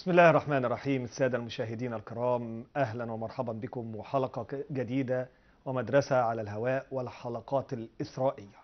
بسم الله الرحمن الرحيم السادة المشاهدين الكرام أهلا ومرحبا بكم وحلقة جديدة ومدرسة على الهواء والحلقات الإسرائية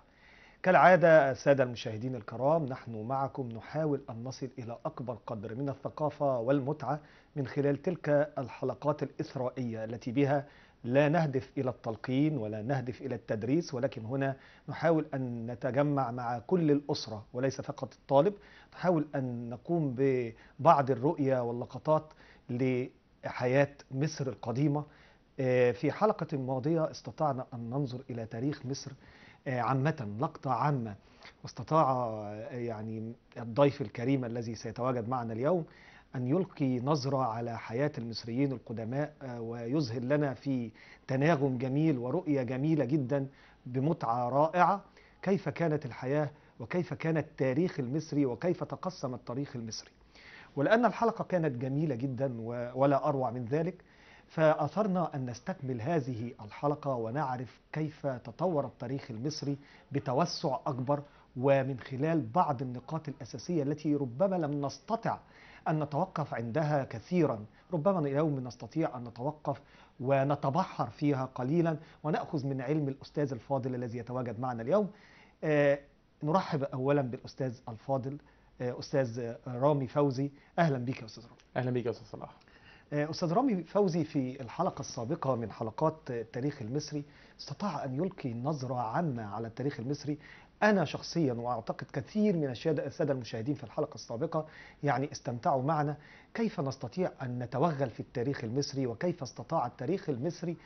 كالعادة السادة المشاهدين الكرام نحن معكم نحاول أن نصل إلى أكبر قدر من الثقافة والمتعة من خلال تلك الحلقات الإسرائية التي بها لا نهدف إلى التلقين ولا نهدف إلى التدريس ولكن هنا نحاول أن نتجمع مع كل الأسرة وليس فقط الطالب نحاول أن نقوم ببعض الرؤية واللقطات لحياة مصر القديمة آه، في حلقة ماضية استطعنا أن ننظر إلى تاريخ مصر آه، عامة لقطة عامة واستطاع آه، يعني الضيف الكريم الذي سيتواجد معنا اليوم أن يلقي نظرة على حياة المصريين القدماء آه، ويظهر لنا في تناغم جميل ورؤية جميلة جدا بمتعة رائعة كيف كانت الحياة وكيف كان التاريخ المصري وكيف تقسم التاريخ المصري ولأن الحلقة كانت جميلة جدا ولا أروع من ذلك فأثرنا أن نستكمل هذه الحلقة ونعرف كيف تطور التاريخ المصري بتوسع أكبر ومن خلال بعض النقاط الأساسية التي ربما لم نستطع أن نتوقف عندها كثيرا ربما يوم نستطيع أن نتوقف ونتبحر فيها قليلا ونأخذ من علم الأستاذ الفاضل الذي يتواجد معنا اليوم آه، نرحب أولا بالأستاذ الفاضل آه، أستاذ رامي فوزي أهلا بك يا أستاذ رامي أهلا بك يا أستاذ صلاح آه، أستاذ رامي فوزي في الحلقة السابقة من حلقات التاريخ المصري استطاع أن يلقي نظرة عامة على التاريخ المصري أنا شخصيا وأعتقد كثير من السادة المشاهدين في الحلقة السابقة يعني استمتعوا معنا كيف نستطيع أن نتوغل في التاريخ المصري وكيف استطاع التاريخ المصري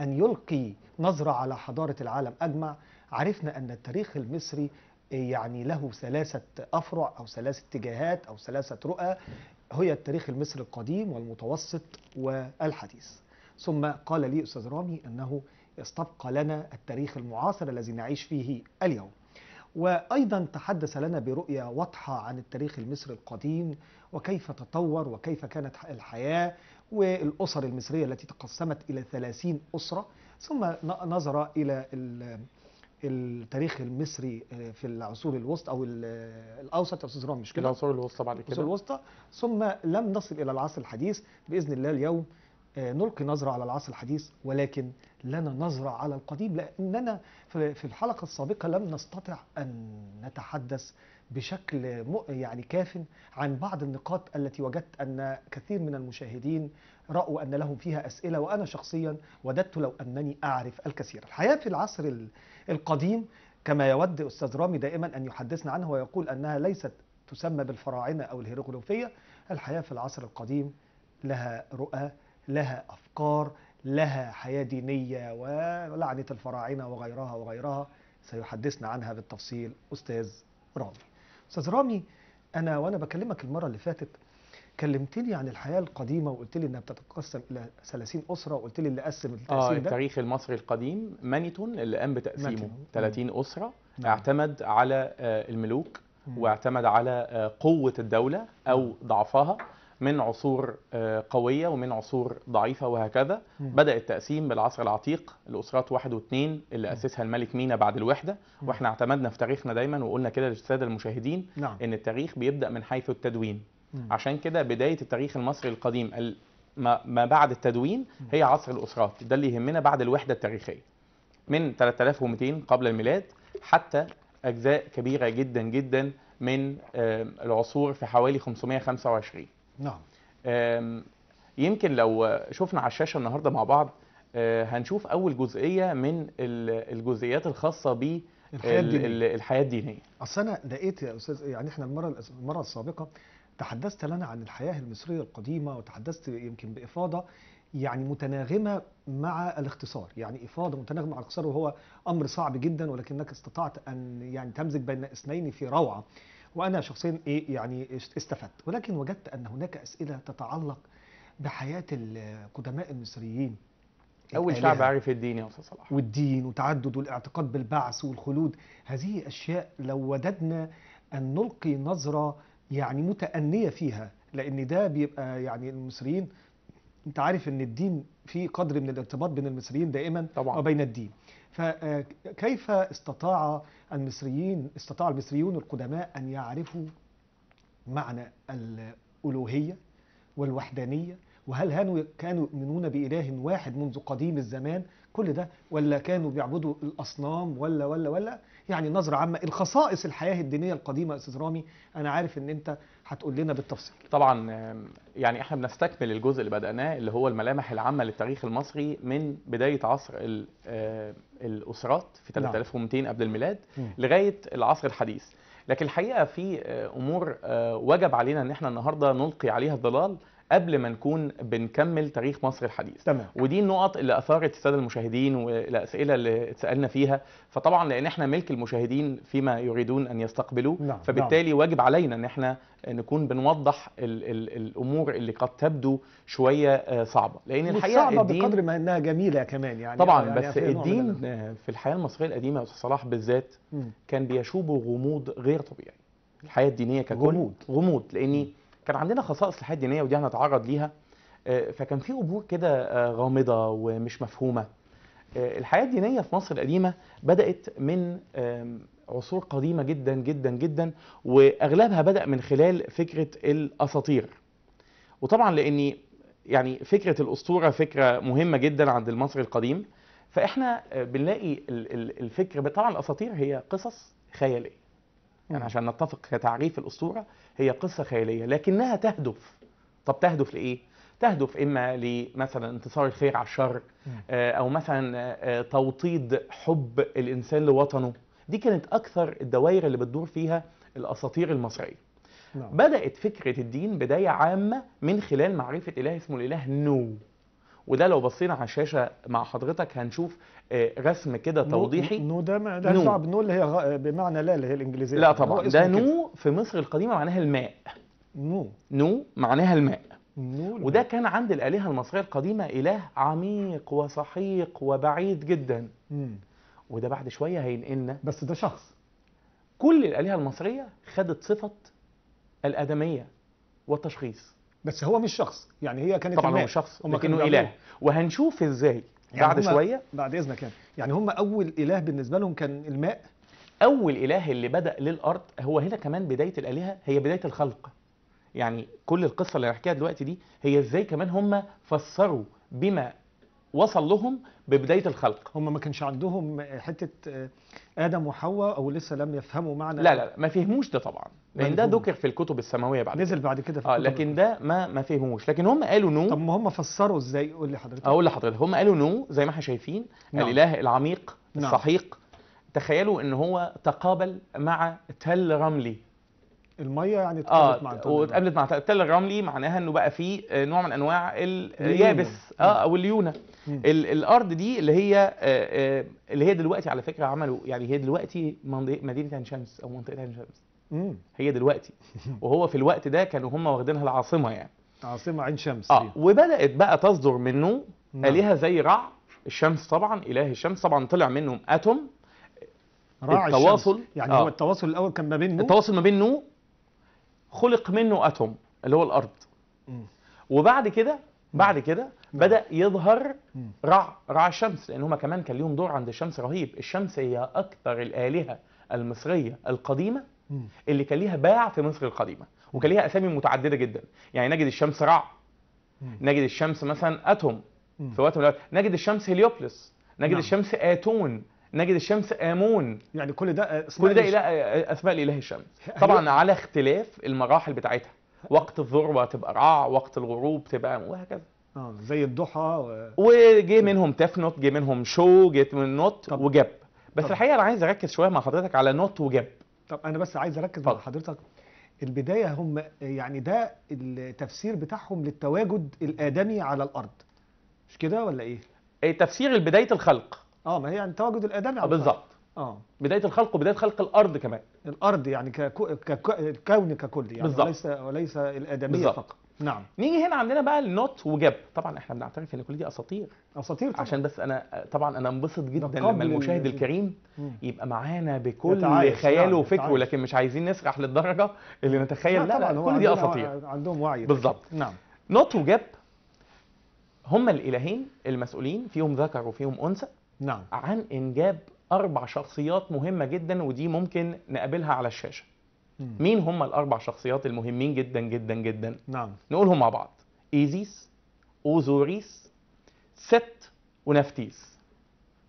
أن يلقي نظرة على حضارة العالم أجمع عرفنا أن التاريخ المصري يعني له ثلاثة أفرع أو ثلاثة اتجاهات أو ثلاثة رؤى هي التاريخ المصري القديم والمتوسط والحديث ثم قال لي أستاذ رامي أنه استبقى لنا التاريخ المعاصر الذي نعيش فيه اليوم وأيضا تحدث لنا برؤية واضحة عن التاريخ المصري القديم وكيف تطور وكيف كانت الحياة والأسر المصرية التي تقسمت إلى 30 أسرة ثم نظر إلى التاريخ المصري آه، في العصور الوسطى او الاوسط استاذ رامي مش كده العصور الوسطى بعد كده العصور الوسطى ثم لم نصل الى العصر الحديث باذن الله اليوم آه، نلقي نظرة على العصر الحديث ولكن لنا نظرة على القديم لأننا في الحلقة السابقة لم نستطع أن نتحدث بشكل يعني كاف عن بعض النقاط التي وجدت أن كثير من المشاهدين رأوا أن لهم فيها أسئلة وأنا شخصيا وددت لو أنني أعرف الكثير الحياة في العصر القديم كما يود أستاذ رامي دائما أن يحدثنا عنها ويقول أنها ليست تسمى بالفراعنة أو الهيروغليفية الحياة في العصر القديم لها رؤى لها أفكار لها حياة دينية ولعنة الفراعنة وغيرها وغيرها سيحدثنا عنها بالتفصيل أستاذ رامي أستاذ رامي أنا وأنا بكلمك المرة اللي فاتت كلمتني عن الحياة القديمة وقلت لي إنها بتتقسم إلى 30 أسرة وقلت لي اللي قسم آه، التقسيم آه ده التاريخ المصري القديم مانيتون اللي قام بتقسيمه 30 أسرة نعم. اعتمد على آه، الملوك واعتمد على آه، قوة الدولة أو ضعفها من عصور آه، قويه ومن عصور ضعيفه وهكذا بدا التقسيم بالعصر العتيق الاسرات واحد واثنين اللي اسسها الملك مينا بعد الوحده واحنا اعتمدنا في تاريخنا دايما وقلنا كده للساده المشاهدين نعم. ان التاريخ بيبدا من حيث التدوين عشان كده بدايه التاريخ المصري القديم ما بعد التدوين هي عصر الاسرات ده اللي يهمنا بعد الوحده التاريخيه من 3200 قبل الميلاد حتى اجزاء كبيره جدا جدا من آه، العصور في حوالي 525 نعم يمكن لو شفنا على الشاشه النهارده مع بعض آه، هنشوف اول جزئيه من الجزئيات الخاصه ب الحياه الدينيه اصل انا لقيت يا استاذ يعني احنا المره المره السابقه تحدثت لنا عن الحياه المصريه القديمه وتحدثت يمكن بافاضه يعني متناغمه مع الاختصار يعني افاضه متناغمه مع الاختصار وهو امر صعب جدا ولكنك استطعت ان يعني تمزج بين اثنين في روعه وأنا شخصيا إيه يعني استفدت ولكن وجدت أن هناك أسئلة تتعلق بحياة القدماء المصريين أول شعب عرف الدين يا أستاذ صلاح والدين وتعدد والاعتقاد بالبعث والخلود هذه أشياء لو وددنا أن نلقي نظرة يعني متأنية فيها لأن ده بيبقى يعني المصريين أنت عارف أن الدين في قدر من الارتباط بين المصريين دائما طبعا. وبين الدين فكيف آه، استطاع المصريين استطاع المصريون القدماء أن يعرفوا معنى الألوهية والوحدانية وهل كانوا يؤمنون بإله واحد منذ قديم الزمان كل ده ولا كانوا بيعبدوا الاصنام ولا ولا ولا يعني نظره عامه الخصائص الحياه الدينيه القديمه استاذ رامي انا عارف ان انت هتقول لنا بالتفصيل طبعا يعني احنا بنستكمل الجزء اللي بدأناه اللي هو الملامح العامه للتاريخ المصري من بدايه عصر الاسرات في 3200 نعم. قبل الميلاد لغايه العصر الحديث لكن الحقيقه في امور وجب علينا ان احنا النهارده نلقي عليها الظلال قبل ما نكون بنكمل تاريخ مصر الحديث تمام. ودي النقط اللي اثارت الساده المشاهدين والاسئله اللي اتسالنا فيها فطبعا لان احنا ملك المشاهدين فيما يريدون ان يستقبلوه نعم. نعم. فبالتالي نعم. واجب علينا ان احنا نكون بنوضح الـ الـ الامور اللي قد تبدو شويه آه، صعبه لان الحقيقه صعبه الدين بقدر ما انها جميله كمان يعني طبعا يعني بس الدين في الحياه المصريه القديمه يا استاذ صلاح بالذات م. كان بيشوبه غموض غير طبيعي الحياه الدينيه ككل غموض غموض لاني م. كان عندنا خصائص الحياه الدينيه ودي هنتعرض ليها آه، فكان في امور كده آه، غامضه ومش مفهومه آه، الحياه الدينيه في مصر القديمه بدات من عصور قديمه جدا جدا جدا واغلبها بدا من خلال فكره الاساطير وطبعا لان يعني فكره الاسطوره فكره مهمه جدا عند المصري القديم فاحنا بنلاقي الفكر طبعا الاساطير هي قصص خياليه يعني عشان نتفق كتعريف الاسطوره هي قصه خياليه لكنها تهدف طب تهدف لايه؟ تهدف اما لمثلا انتصار الخير على الشر آه، او مثلا آه، آه، توطيد حب الانسان لوطنه دي كانت اكثر الدوائر اللي بتدور فيها الاساطير المصريه نعم. بدات فكره الدين بدايه عامه من خلال معرفه اله اسمه الاله نو وده لو بصينا على الشاشه مع حضرتك هنشوف آه، رسم كده توضيحي نو ده ده نو. صعب نو اللي هي آه، بمعنى لا اللي هي الانجليزيه لا طبعا ده نو كده. في مصر القديمه معناها الماء نو نو معناها الماء نو وده كان عند الالهه المصريه القديمه اله عميق وسحيق وبعيد جدا مم. وده بعد شويه هينقلنا بس ده شخص كل الالهه المصريه خدت صفه الادميه والتشخيص بس هو مش شخص يعني هي كانت طبعا الماء. هو شخص لكنه اله وهنشوف ازاي يعني بعد شويه بعد اذنك يعني يعني هم اول اله بالنسبه لهم كان الماء اول اله اللي بدا للارض هو هنا كمان بدايه الالهه هي بدايه الخلق يعني كل القصه اللي هحكيها دلوقتي دي هي ازاي كمان هم فسروا بما وصل لهم ببدايه الخلق هم ما كانش عندهم حته آه، ادم وحواء او لسه لم يفهموا معنى لا لا ما فهموش ده طبعا لان ده ذكر في الكتب السماويه بعد نزل بعد كده في اه لكن ده ما ما فهموش لكن هم قالوا نو طب ما هم فسروا ازاي قول لي حضرتك اقول لحضرتك هم قالوا نو زي ما احنا شايفين نعم. الاله العميق نعم. الصحيق تخيلوا ان هو تقابل مع تل رملي الميه يعني اتقابلت آه مع التل واتقابلت مع التل الرملي معناها انه بقى في آه، نوع من انواع اليابس اه او الليونه آه، الارض دي اللي هي آه،, آه اللي هي دلوقتي على فكره عملوا يعني هي دلوقتي مدينه عين شمس او منطقه عين شمس هي دلوقتي وهو في الوقت ده كانوا هم واخدينها العاصمه يعني عاصمه عين شمس اه وبدات بقى تصدر منه نعم. الهه زي رع الشمس طبعا اله الشمس طبعا طلع منهم اتوم راعي التواصل الشمس. يعني آه. هو التواصل الاول كان ما بين نو التواصل ما بين نو خلق منه اتوم اللي هو الارض وبعد كده بعد كده بدا نعم. يظهر رع رع الشمس لان هما كمان كان ليهم دور عند الشمس رهيب الشمس هي اكثر الالهه المصريه القديمه اللي كان ليها باع في مصر القديمه وكان ليها اسامي متعدده جدا يعني نجد الشمس رع نجد الشمس مثلا اتوم في وقت من الوقت نجد الشمس هيليوبلس نجد نعم. الشمس اتون نجد الشمس امون يعني كل ده اسماء آه، كل ده اله آه، اسماء الاله الشمس طبعا على اختلاف المراحل بتاعتها وقت الذروه تبقى رع وقت الغروب تبقى وهكذا اه زي الضحى و... وجه منهم تفنوت جه منهم شو جه من نوت وجاب بس طب. الحقيقه انا عايز اركز شويه مع حضرتك على نوت وجاب طب انا بس عايز اركز طب. مع حضرتك البدايه هم يعني ده التفسير بتاعهم للتواجد الادمي على الارض مش كده ولا ايه؟, إيه، تفسير بدايه الخلق اه ما هي يعني تواجد الادمي يعني على آه، بالظبط اه بدايه الخلق وبدايه خلق الارض كمان الارض يعني ككو... ككو... الكون ككل يعني بالزبط. وليس وليس الادميه بالزبط. فقط نعم نيجي هنا عندنا بقى النوت وجاب طبعا احنا بنعترف ان كل دي اساطير اساطير طبعا. عشان بس انا طبعا انا انبسط جدا لما المشاهد الكريم مم. يبقى معانا بكل خياله نعم، وفكره لكن مش عايزين نسرح للدرجه اللي نتخيل لا, لا, لا كل دي اساطير عندهم وعي بالظبط نعم نوت وجاب هما الالهين المسؤولين فيهم ذكر وفيهم انثى نعم عن انجاب اربع شخصيات مهمه جدا ودي ممكن نقابلها على الشاشه مم. مين هم الاربع شخصيات المهمين جدا جدا جدا نعم نقولهم مع بعض ايزيس اوزوريس ست ونفتيس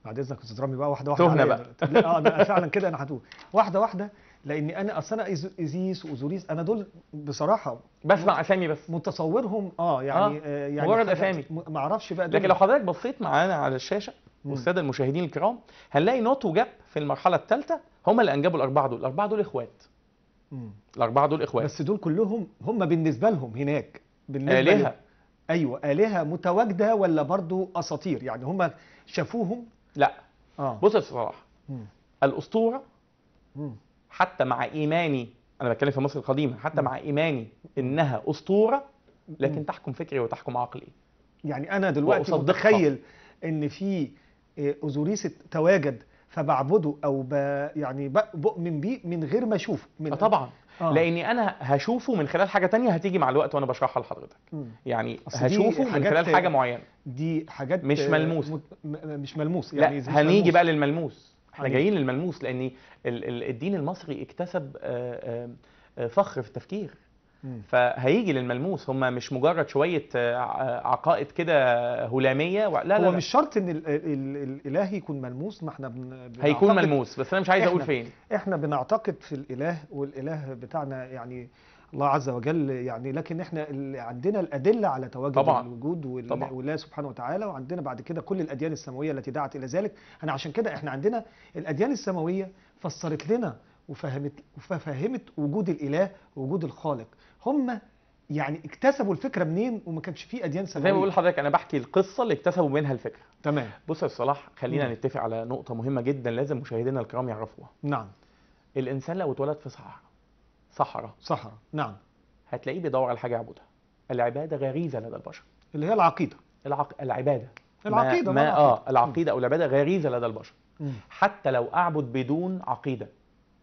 بعد اذنك استاذ رامي بقى واحده واحده تهنا بقى اه فعلا كده انا هتوه واحده واحده لاني انا اصل انا ايزيس واوزوريس انا دول بصراحه بسمع اسامي بس متصورهم اه يعني آه. آه، يعني مجرد اسامي ما اعرفش بقى دول. لكن لو حضرتك بصيت معانا على الشاشه والساده المشاهدين الكرام هنلاقي نوت وجاب في المرحله الثالثه هما اللي انجبوا الاربعه دول الاربعه دول اخوات مم. الاربعه دول اخوات بس دول كلهم هم بالنسبه لهم هناك بالنسبه آلهة. ايوه الهه متواجده ولا برضو اساطير يعني هم شافوهم لا آه. بص يا صلاح الاسطوره مم. حتى مع ايماني انا بتكلم في مصر القديمه حتى مم. مع ايماني انها اسطوره لكن مم. تحكم فكري وتحكم عقلي يعني انا دلوقتي متخيل ان في أوزوريس إيه، تواجد فبعبده او ب... يعني بؤمن بيه من غير ما اشوفه من آه، طبعا آه. لاني انا هشوفه من خلال حاجه تانية هتيجي مع الوقت وانا بشرحها لحضرتك يعني هشوفه من خلال حاجه معينه دي حاجات مش ملموس م... مش ملموس يعني لا مش هنيجي ملموس. بقى للملموس احنا جايين للملموس لان الدين المصري اكتسب آه، آه، فخر في التفكير فهيجي للملموس هم مش مجرد شويه آه، عقائد كده هلاميه و... لا, لا هو لا. مش شرط ان ال ال الاله يكون ملموس ما احنا بن... هيكون ملموس بس انا مش عايز اقول فين احنا بنعتقد في الاله والاله بتاعنا يعني الله عز وجل يعني لكن احنا عندنا الادله على تواجد طبعا. الوجود والله سبحانه وتعالى وعندنا بعد كده كل الاديان السماويه التي دعت الى ذلك انا عشان كده احنا عندنا الاديان السماويه فسرت لنا وفهمت وفهمت وجود الاله ووجود الخالق هم يعني اكتسبوا الفكره منين وما كانش في اديان سماويه زي ما بقول لحضرتك انا بحكي القصه اللي اكتسبوا منها الفكره تمام بص يا صلاح خلينا مم. نتفق على نقطه مهمه جدا لازم مشاهدينا الكرام يعرفوها نعم الانسان لو اتولد في صحراء صحراء صحراء نعم هتلاقيه بيدور على حاجه يعبدها العباده غريزه لدى البشر اللي هي العقيده العق... العباده العقيده ما, ما اه العقيده او العباده غريزه لدى البشر مم. حتى لو اعبد بدون عقيده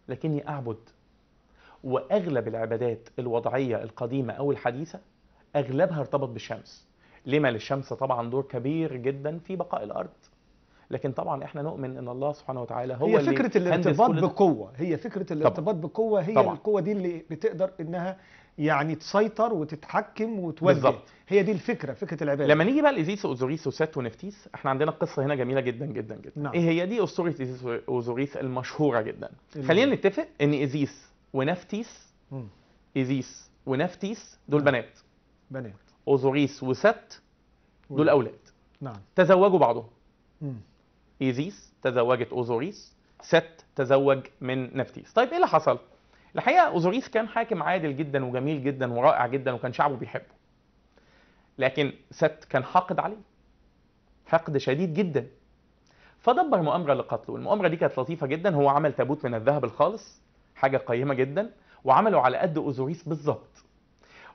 لكني اعبد واغلب العبادات الوضعيه القديمه او الحديثه اغلبها ارتبط بالشمس لما للشمس طبعا دور كبير جدا في بقاء الارض لكن طبعا احنا نؤمن ان الله سبحانه وتعالى هو هي فكره اللي الارتباط بقوه هي فكره الارتباط بقوه هي طبعًا. القوه دي اللي بتقدر انها يعني تسيطر وتتحكم وتوجه هي دي الفكره فكره العباده لما نيجي بقى لايزيس اوزوريس وست ونفتيس احنا عندنا قصه هنا جميله جدا جدا جدا نعم. ايه هي دي اسطوره ايزيس اوزوريس المشهوره جدا خلينا نتفق ان ايزيس ونفتيس ايزيس ونفتيس دول نعم. بنات بنات اوزوريس وست دول اولاد نعم تزوجوا بعضهم ايزيس تزوجت اوزوريس ست تزوج من نفتيس طيب ايه اللي حصل الحقيقه اوزوريس كان حاكم عادل جدا وجميل جدا ورائع جدا وكان شعبه بيحبه لكن ست كان حاقد عليه حقد شديد جدا فدبر مؤامره لقتله المؤامره دي كانت لطيفه جدا هو عمل تابوت من الذهب الخالص حاجه قيمه جدا وعملوا على قد اوزوريس بالظبط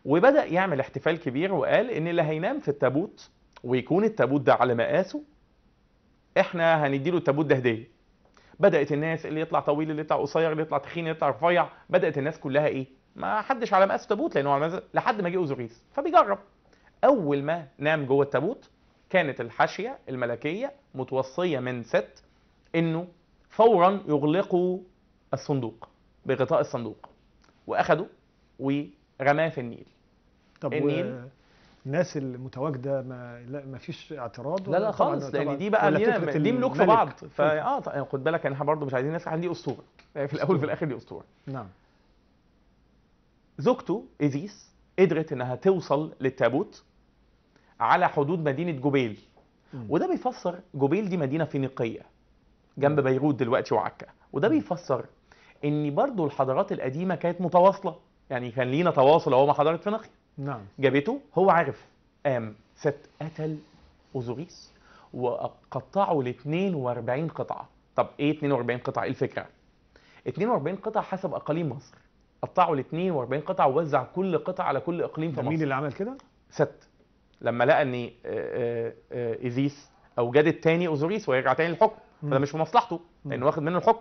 وبدا يعمل احتفال كبير وقال ان اللي هينام في التابوت ويكون التابوت ده على مقاسه احنا هنديله التابوت ده هديه بدات الناس اللي يطلع طويل اللي يطلع قصير اللي يطلع تخين اللي يطلع رفيع بدات الناس كلها ايه ما حدش على مقاس تابوت لانه على مقاس لحد ما جه اوزوريس فبيجرب اول ما نام جوه التابوت كانت الحاشيه الملكيه متوصيه من ست انه فورا يغلقوا الصندوق بغطاء الصندوق واخده ورماه في النيل طب النيل الناس المتواجده ما لا ما فيش اعتراض لا لا خالص لان دي بقى لينا دي ملوك في بعض اه طيب، خد بالك احنا برضه مش عايزين الناس عندي اسطوره يعني في الاول وفي الاخر دي اسطوره نعم زوجته ايزيس قدرت انها توصل للتابوت على حدود مدينه جوبيل م. وده بيفسر جوبيل دي مدينه فينيقيه جنب نعم. بيروت دلوقتي وعكا وده بيفسر ان برضو الحضارات القديمه كانت متواصله يعني كان لينا تواصل اهو مع حضاره فينيقيا نعم جابته هو عارف قام ست قتل اوزوريس وقطعه ل 42 قطعه طب ايه 42 قطعه ايه الفكره 42 قطعه حسب اقاليم مصر قطعوا ل 42 قطعه ووزع كل قطعه على كل اقليم في مصر مين اللي عمل كده ست لما لقى ان آه، آه، آه، ايزيس اوجدت تاني اوزوريس ويرجع تاني للحكم فده مش في مصلحته لانه واخد منه الحكم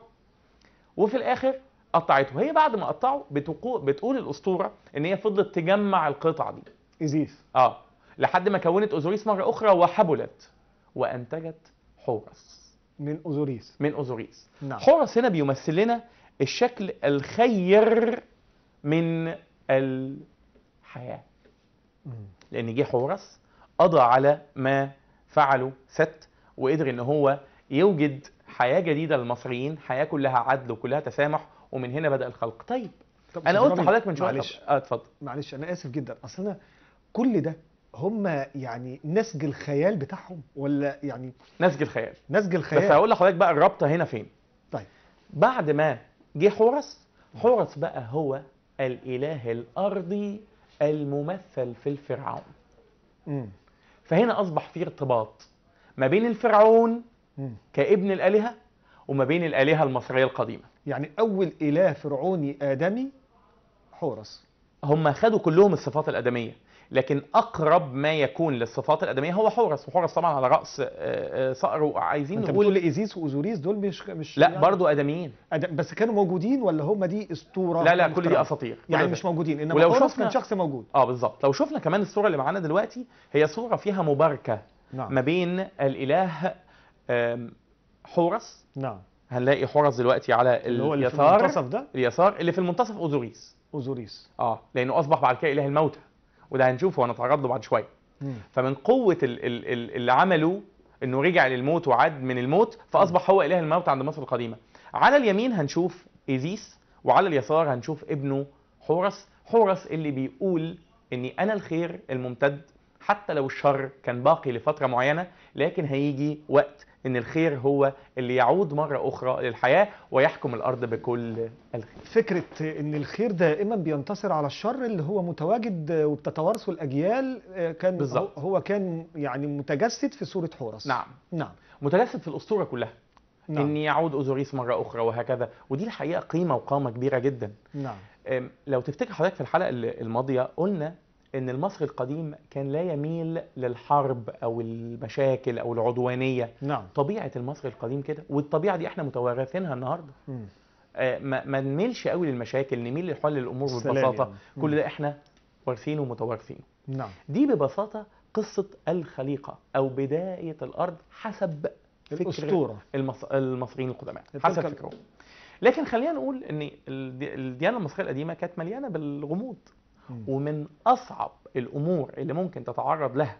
وفي الاخر قطعته هي بعد ما قطعه بتقول الاسطوره ان هي فضلت تجمع القطع دي ازيس اه لحد ما كونت اوزوريس مره اخرى وحبلت وانتجت حورس من اوزوريس من اوزوريس نعم. حورس هنا بيمثل لنا الشكل الخير من الحياه مم. لان جه حورس قضى على ما فعله ست وقدر ان هو يوجد حياه جديده للمصريين حياه كلها عدل وكلها تسامح ومن هنا بدا الخلق طيب طب انا قلت لحضرتك من شويه معلش اه اتفضل معلش انا اسف جدا اصل انا كل ده هم يعني نسج الخيال بتاعهم ولا يعني نسج الخيال نسج الخيال بس هقول لحضرتك بقى الرابطه هنا فين طيب بعد ما جه حورس حورس بقى هو الاله الارضي الممثل في الفرعون امم فهنا اصبح في ارتباط ما بين الفرعون كابن الالهه وما بين الالهه المصريه القديمه يعني اول اله فرعوني ادمي حورس هم خدوا كلهم الصفات الادميه لكن اقرب ما يكون للصفات الادميه هو حورس وحورس طبعا على راس آه، آه، صقر وعايزين انت نقول بتقول ايزيس واوزوريس دول مش مش لا يعني برضه ادميين أدم بس كانوا موجودين ولا هم دي اسطوره لا لا كل دي اساطير يعني مش موجودين انما ولو شفنا كان شخص موجود اه بالظبط لو شفنا كمان الصوره اللي معانا دلوقتي هي صوره فيها مباركه نعم. ما بين الاله حورس نعم هنلاقي حورس دلوقتي على اللي هو اللي في المنتصف ده اليسار اللي في المنتصف اوزوريس اوزوريس اه لانه اصبح بعد كده اله الموتى وده هنشوفه ونتعرض له بعد شويه فمن قوه الـ الـ الـ اللي عمله انه رجع للموت وعاد من الموت فاصبح هو اله الموت عند مصر القديمه على اليمين هنشوف ايزيس وعلى اليسار هنشوف ابنه حورس حورس اللي بيقول اني انا الخير الممتد حتى لو الشر كان باقي لفتره معينه لكن هيجي وقت ان الخير هو اللي يعود مره اخرى للحياه ويحكم الارض بكل الخير. فكره ان الخير دائما بينتصر على الشر اللي هو متواجد وبتتوارثه الاجيال آه، كان بالزبط. هو كان يعني متجسد في سوره حورس. نعم نعم متجسد في الاسطوره كلها. نعم. ان يعود اوزوريس مره اخرى وهكذا ودي الحقيقه قيمه وقامه كبيره جدا. نعم. لو تفتكر حضرتك في الحلقه الماضيه قلنا ان المصري القديم كان لا يميل للحرب او المشاكل او العدوانيه نعم. طبيعه المصري القديم كده والطبيعه دي احنا متوارثينها النهارده آه ما, نميلش قوي للمشاكل نميل لحل الامور ببساطه يعني. كل ده احنا وارثينه ومتوارثينه نعم. دي ببساطه قصه الخليقه او بدايه الارض حسب الاسطوره المص... المصريين القدماء حسب فكرهم لكن خلينا نقول ان الديانه المصريه القديمه كانت مليانه بالغموض ومن اصعب الامور اللي ممكن تتعرض لها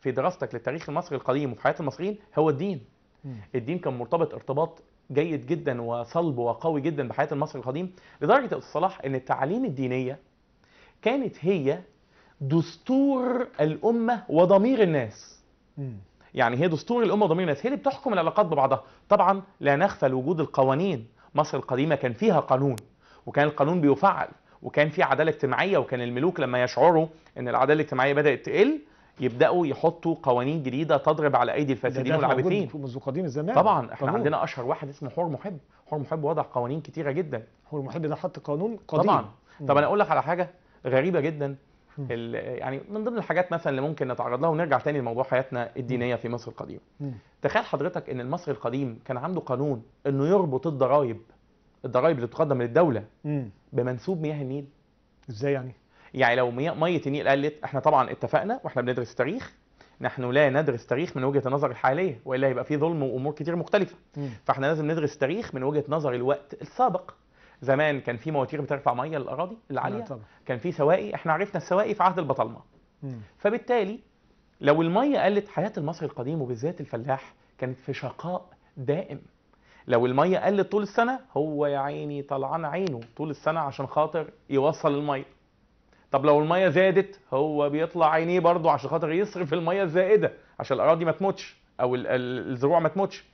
في دراستك للتاريخ المصري القديم وفي حياه المصريين هو الدين الدين كان مرتبط ارتباط جيد جدا وصلب وقوي جدا بحياه المصري القديم لدرجه يا استاذ صلاح ان التعاليم الدينيه كانت هي دستور الامه وضمير الناس م. يعني هي دستور الامه وضمير الناس هي اللي بتحكم العلاقات ببعضها طبعا لا نغفل وجود القوانين مصر القديمه كان فيها قانون وكان القانون بيفعل وكان في عداله اجتماعيه وكان الملوك لما يشعروا ان العداله الاجتماعيه بدات تقل يبداوا يحطوا قوانين جديده تضرب على ايدي الفاسدين والعابثين منذ قديم الزمان طبعا احنا طبعا. عندنا اشهر واحد اسمه حور محب حور محب وضع قوانين كتيره جدا حور محب ده حط قانون قديم طبعا طب انا اقول لك على حاجه غريبه جدا يعني من ضمن الحاجات مثلا اللي ممكن نتعرض لها ونرجع تاني لموضوع حياتنا الدينيه في مصر القديمه تخيل حضرتك ان المصري القديم كان عنده قانون انه يربط الضرائب الضرائب اللي بتقدم للدوله بمنسوب مياه النيل ازاي يعني يعني لو ميه النيل قلت احنا طبعا اتفقنا واحنا بندرس تاريخ نحن لا ندرس تاريخ من وجهه النظر الحاليه والا هيبقى في ظلم وامور كتير مختلفه مم. فاحنا لازم ندرس تاريخ من وجهه نظر الوقت السابق زمان كان في مواتير بترفع ميه للاراضي العاليه نعم، طبعا. كان في سواقي احنا عرفنا السواقي في عهد البطالمه فبالتالي لو الميه قلت حياه المصري القديم وبالذات الفلاح كانت في شقاء دائم لو الميه قلت طول السنه هو يا عيني طلعان عينه طول السنه عشان خاطر يوصل الميه طب لو الميه زادت هو بيطلع عينيه برضه عشان خاطر يصرف الميه الزائده عشان الاراضي ما تموتش او الزروع ما تموتش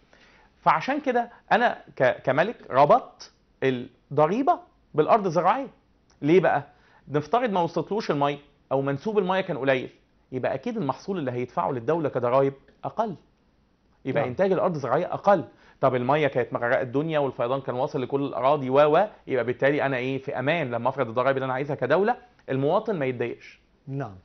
فعشان كده انا كملك ربطت الضريبه بالارض الزراعيه ليه بقى نفترض ما وصلتلوش الميه او منسوب الميه كان قليل يبقى اكيد المحصول اللي هيدفعه للدوله كضرايب اقل يبقى نعم. انتاج الارض الزراعيه اقل طب الميه كانت مغرقه الدنيا والفيضان كان واصل لكل الاراضي و و يبقى بالتالي انا ايه في امان لما افرض الضرائب اللي انا عايزها كدوله المواطن ما يتضايقش نعم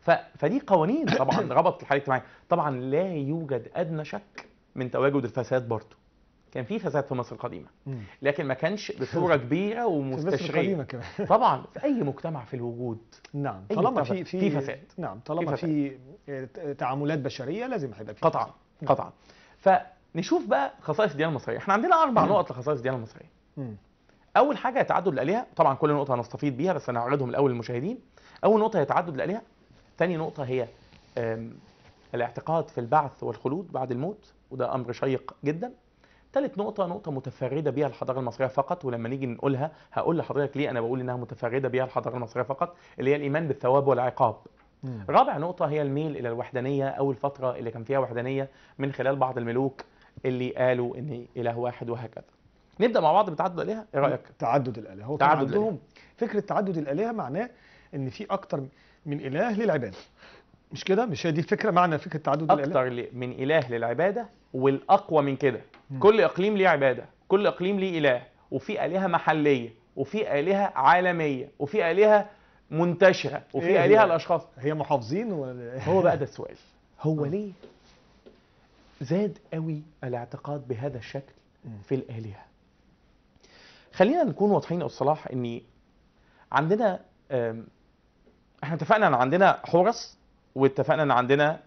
ف... فدي قوانين طبعا ربط الحاله الاجتماعيه طبعا لا يوجد ادنى شك من تواجد الفساد برضه كان في فساد في مصر القديمه لكن ما كانش بصوره كبيره ومستشريه طبعا في اي مجتمع في الوجود نعم طالما في في فساد نعم طالما في, في تعاملات بشريه لازم هيبقى في قطعا نعم. قطعا ف نشوف بقى خصائص الديانه المصريه احنا عندنا اربع نقط لخصائص الديانه المصريه اول حاجه تعدد الالهه طبعا كل نقطه هنستفيد بيها بس انا هعرضهم الاول للمشاهدين اول نقطه هي تعدد الالهه ثاني نقطه هي الاعتقاد في البعث والخلود بعد الموت وده امر شيق جدا ثالث نقطة نقطة متفردة بها الحضارة المصرية فقط ولما نيجي نقولها هقول لحضرتك ليه أنا بقول إنها متفردة بها الحضارة المصرية فقط اللي هي الإيمان بالثواب والعقاب. رابع نقطة هي الميل إلى الوحدانية او الفتره اللي كان فيها وحدانية من خلال بعض الملوك اللي قالوا ان اله واحد وهكذا نبدا مع بعض بتعدد الالهه ايه رايك تعدد الالهه هو تعدد عندهم فكره تعدد الالهه معناه ان في اكتر من اله للعباده مش كده مش هي دي الفكره معنى فكره تعدد اكتر الالهه اكتر من اله للعباده والاقوى من كده كل اقليم ليه عباده كل اقليم ليه اله وفي الهه محليه وفي الهه عالميه وفي الهه منتشره وفي إيه الهه الاشخاص هي محافظين ولا هو بقى ده السؤال هو ليه زاد قوي الاعتقاد بهذا الشكل في الالهه خلينا نكون واضحين يا استاذ صلاح ان عندنا احنا اتفقنا ان عندنا حورس واتفقنا ان عندنا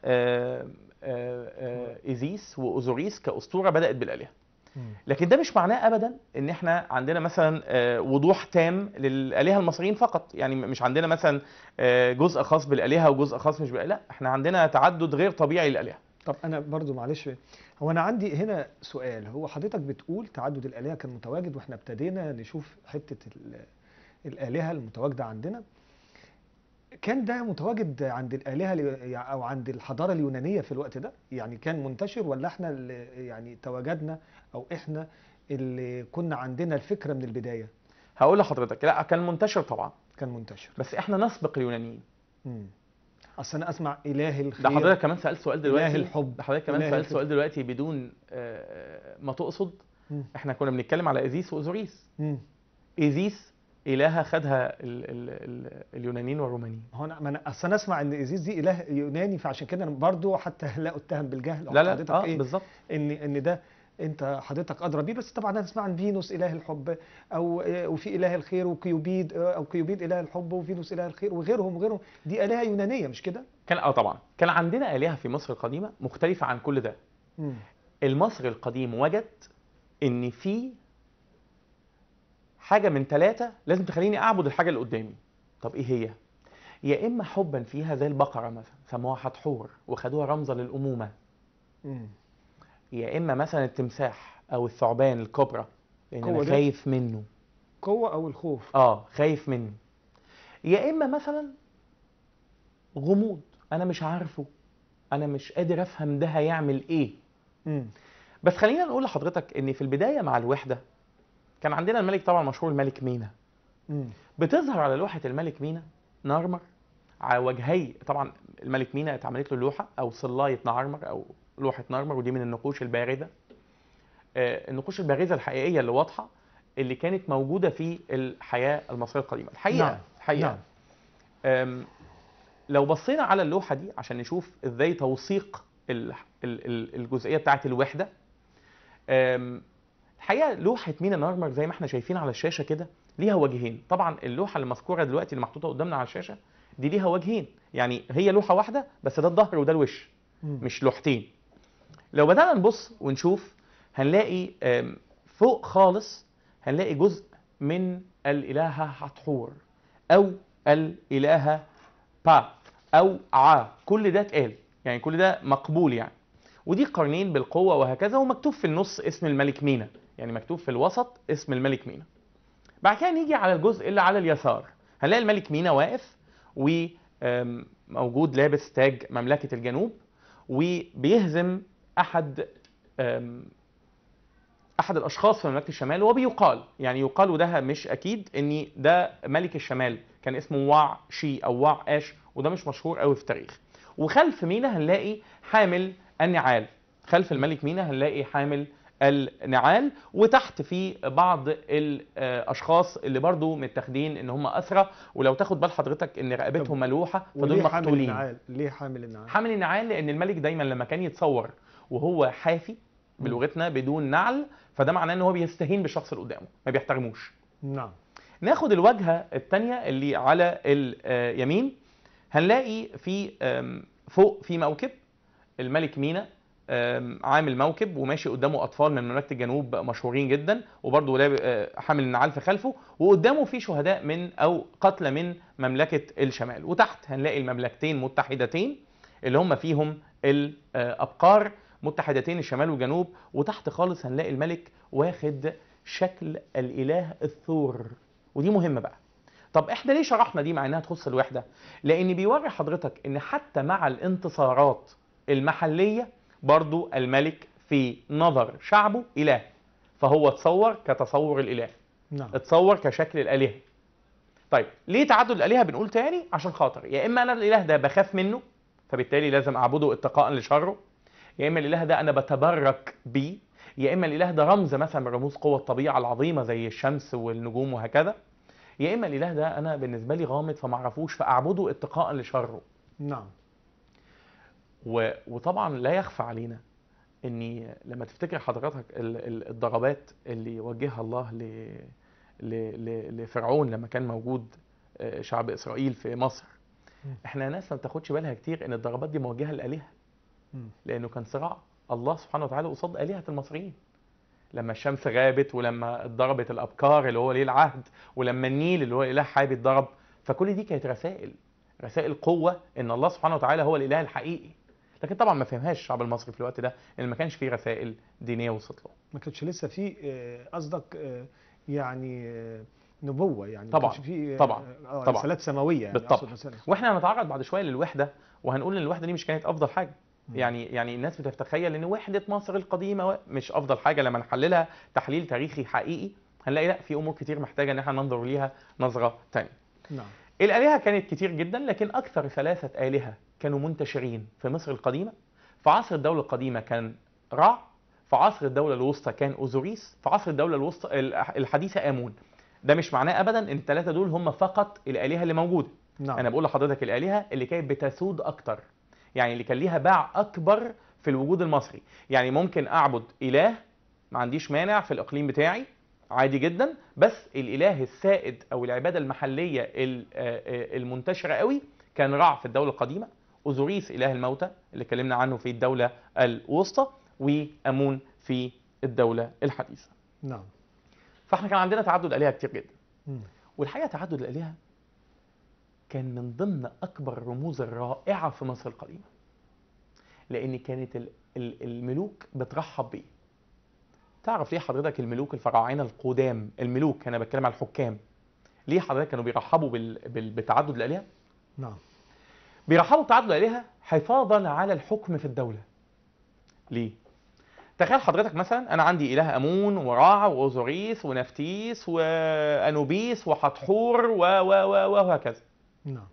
ايزيس واوزوريس كاسطوره بدات بالالهه لكن ده مش معناه ابدا ان احنا عندنا مثلا وضوح تام للالهه المصريين فقط يعني مش عندنا مثلا جزء خاص بالالهه وجزء خاص مش بالالهه لا احنا عندنا تعدد غير طبيعي للالهه طب انا برضو معلش هو انا عندي هنا سؤال هو حضرتك بتقول تعدد الالهه كان متواجد واحنا ابتدينا نشوف حته الالهه المتواجده عندنا كان ده متواجد عند الالهه او عند الحضاره اليونانيه في الوقت ده يعني كان منتشر ولا احنا اللي يعني تواجدنا او احنا اللي كنا عندنا الفكره من البدايه هقول لحضرتك لا كان منتشر طبعا كان منتشر بس احنا نسبق اليونانيين اصل انا اسمع اله الخير ده حضرتك كمان سالت سؤال دلوقتي اله الحب ده حضرتك كمان سالت سؤال دلوقتي بدون آه، ما تقصد م. احنا كنا بنتكلم على ايزيس واوزوريس ايزيس الهه خدها الـ الـ الـ اليونانيين والرومانيين هو انا اصل انا اسمع ان ايزيس دي اله يوناني فعشان كده انا برضه حتى لا اتهم بالجهل لا لا اه إيه بالظبط ان ان ده انت حضرتك ادرى بيه بس طبعا هنسمع عن فينوس اله الحب او آه، وفي اله الخير وكيوبيد آه، او كيوبيد اله الحب وفينوس اله الخير وغيرهم وغيرهم دي الهه يونانيه مش كده؟ كان اه طبعا كان عندنا الهه في مصر القديمه مختلفه عن كل ده. م. المصري القديم وجد ان في حاجه من ثلاثه لازم تخليني اعبد الحاجه اللي قدامي. طب ايه هي؟ يا اما حبا فيها زي البقره مثلا سموها حتحور وخدوها رمزا للامومه. م. يا اما مثلا التمساح او الثعبان الكوبرا لان انا خايف منه قوه او الخوف اه خايف منه يا اما مثلا غموض انا مش عارفه انا مش قادر افهم ده هيعمل ايه م. بس خلينا نقول لحضرتك ان في البدايه مع الوحده كان عندنا الملك طبعا مشهور الملك مينا م. بتظهر على لوحه الملك مينا نارمر على وجهي طبعا الملك مينا اتعملت له لوحه او صلايه نارمر او لوحه نارمر ودي من النقوش الباردة آه، النقوش الباردة الحقيقيه اللي واضحه اللي كانت موجوده في الحياه المصريه القديمه الحقيقه نعم. الحقيقه نعم. لو بصينا على اللوحه دي عشان نشوف ازاي توثيق الجزئيه بتاعه الوحده الحقيقه لوحه مينا نارمر زي ما احنا شايفين على الشاشه كده ليها وجهين طبعا اللوحه المذكوره دلوقتي اللي محطوطه قدامنا على الشاشه دي ليها وجهين يعني هي لوحه واحده بس ده الظهر وده الوش مش لوحتين لو بدأنا نبص ونشوف هنلاقي فوق خالص هنلاقي جزء من الإلهة حتحور أو الإلهة با أو ع كل ده اتقال يعني كل ده مقبول يعني ودي قرنين بالقوة وهكذا ومكتوب في النص اسم الملك مينا يعني مكتوب في الوسط اسم الملك مينا بعد كده نيجي على الجزء اللي على اليسار هنلاقي الملك مينا واقف وموجود لابس تاج مملكة الجنوب وبيهزم احد احد الاشخاص في مملكه الشمال وبيقال يعني يقال وده مش اكيد ان ده ملك الشمال كان اسمه وع شي او وع اش وده مش مشهور قوي في التاريخ وخلف مينا هنلاقي حامل النعال خلف الملك مينا هنلاقي حامل النعال وتحت في بعض الاشخاص اللي برضو متاخدين ان هم اسرى ولو تاخد بال حضرتك ان رقبتهم ملوحه فدول مقتولين ليه حامل النعال ليه حامل النعال حامل النعال لان الملك دايما لما كان يتصور وهو حافي بلغتنا بدون نعل فده معناه ان هو بيستهين بالشخص اللي قدامه ما بيحترموش نعم ناخد الواجهه الثانيه اللي على اليمين آه، هنلاقي في فوق في موكب الملك مينا عامل موكب وماشي قدامه اطفال من مملكه الجنوب مشهورين جدا وبرضه آه، حامل النعال في خلفه وقدامه في شهداء من او قتلى من مملكه الشمال وتحت هنلاقي المملكتين متحدتين اللي هم فيهم الابقار متحدتين الشمال وجنوب وتحت خالص هنلاقي الملك واخد شكل الاله الثور ودي مهمه بقى طب احنا ليه شرحنا دي مع انها تخص الوحده لان بيوري حضرتك ان حتى مع الانتصارات المحليه برضو الملك في نظر شعبه اله فهو تصور كتصور الاله نعم. اتصور كشكل الالهه طيب ليه تعدد الالهه بنقول تاني عشان خاطر يا اما انا الاله ده بخاف منه فبالتالي لازم اعبده اتقاء لشره يا اما الاله ده انا بتبرك بيه يا اما الاله ده رمز مثلا من رموز قوه الطبيعه العظيمه زي الشمس والنجوم وهكذا يا اما الاله ده انا بالنسبه لي غامض فما اعرفوش فاعبده اتقاء لشره نعم و... وطبعا لا يخفى علينا اني لما تفتكر حضرتك الضربات اللي وجهها الله ل... ل... لفرعون لما كان موجود آه، شعب اسرائيل في مصر احنا ناس ما بتاخدش بالها كتير ان الضربات دي موجهه للالهه لانه كان صراع الله سبحانه وتعالى قصاد الهه المصريين لما الشمس غابت ولما اتضربت الابكار اللي هو ليه العهد ولما النيل اللي هو اله حابي اتضرب فكل دي كانت رسائل رسائل قوه ان الله سبحانه وتعالى هو الاله الحقيقي لكن طبعا ما فهمهاش الشعب المصري في الوقت ده ان ما كانش فيه رسائل دينيه وصلت له ما كانش لسه في آه، قصدك آه، يعني آه، نبوه يعني طبعا في طبعا رسالات سماويه يعني بالطبع واحنا هنتعرض بعد شويه للوحده وهنقول ان الوحده دي مش كانت افضل حاجه يعني يعني الناس بتتخيل ان وحده مصر القديمه مش افضل حاجه لما نحللها تحليل تاريخي حقيقي هنلاقي لا في امور كتير محتاجه ان احنا ننظر ليها نظره ثانيه. نعم. الالهه كانت كتير جدا لكن اكثر ثلاثه الهه كانوا منتشرين في مصر القديمه في عصر الدوله القديمه كان رع في عصر الدوله الوسطى كان اوزوريس في عصر الدوله الوسطى الحديثه امون ده مش معناه ابدا ان الثلاثه دول هم فقط الالهه اللي موجوده نعم. انا بقول لحضرتك الالهه اللي كانت بتسود اكتر يعني اللي كان ليها باع اكبر في الوجود المصري يعني ممكن اعبد اله ما عنديش مانع في الاقليم بتاعي عادي جدا بس الاله السائد او العباده المحليه آه، آه، المنتشره قوي كان رع في الدوله القديمه اوزوريس اله الموتى اللي اتكلمنا عنه في الدوله الوسطى وامون في الدوله الحديثه نعم فاحنا كان عندنا تعدد الهه كتير جدا والحقيقه تعدد الالهه كان من ضمن أكبر الرموز الرائعة في مصر القديمة لأن كانت الملوك بترحب بيه تعرف ليه حضرتك الملوك الفراعنة القدام الملوك أنا بتكلم على الحكام ليه حضرتك كانوا بيرحبوا بتعدد الآلهة؟ نعم بيرحبوا بتعدد الآلهة حفاظا على الحكم في الدولة ليه؟ تخيل حضرتك مثلا انا عندي اله امون وراع واوزوريس ونفتيس وانوبيس وحتحور و و و وهكذا نعم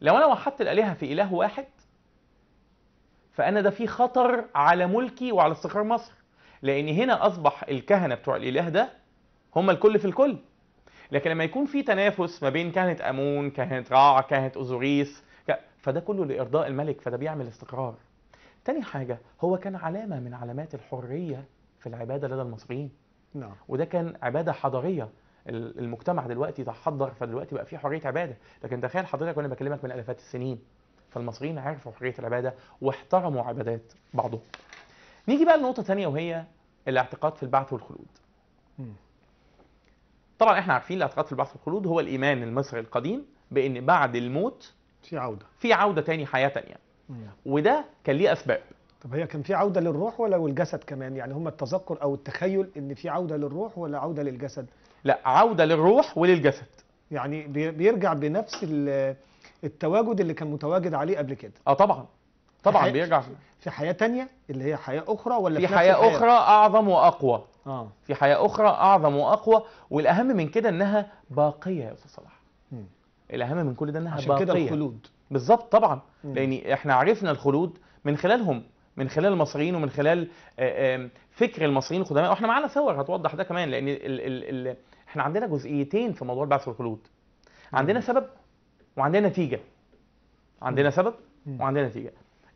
لو انا وحدت الالهه في اله واحد فانا ده في خطر على ملكي وعلى استقرار مصر لان هنا اصبح الكهنه بتوع الاله ده هم الكل في الكل لكن لما يكون في تنافس ما بين كهنه امون كهنه راع كهنه اوزوريس فده كله لارضاء الملك فده بيعمل استقرار تاني حاجه هو كان علامه من علامات الحريه في العباده لدى المصريين نعم وده كان عباده حضاريه المجتمع دلوقتي تحضر فدلوقتي بقى في حريه عباده لكن تخيل حضرتك وانا بكلمك من الافات السنين فالمصريين عرفوا حريه العباده واحترموا عبادات بعضهم نيجي بقى لنقطه ثانيه وهي الاعتقاد في البعث والخلود طبعا احنا عارفين الاعتقاد في البعث والخلود هو الايمان المصري القديم بان بعد الموت في عوده في عوده تاني حياه تانيه وده كان ليه اسباب طب هي كان في عوده للروح ولا والجسد كمان يعني هم التذكر او التخيل ان في عوده للروح ولا عوده للجسد لا عوده للروح وللجسد يعني بيرجع بنفس التواجد اللي كان متواجد عليه قبل كده اه طبعا طبعا في بيرجع في حياه تانية اللي هي حياه اخرى ولا في, في حياه الحياة؟ اخرى اعظم واقوى اه في حياه اخرى اعظم واقوى والاهم من كده انها باقيه يا استاذ صلاح الاهم من كل ده انها عشان باقيه عشان كده الخلود بالظبط طبعا مم. لان احنا عرفنا الخلود من خلالهم من خلال المصريين ومن خلال آه، فكر المصريين القدماء واحنا معانا صور هتوضح ده كمان لان ال ال ال احنا عندنا جزئيتين في موضوع البعث والخلود عندنا سبب وعندنا نتيجه عندنا سبب وعندنا نتيجه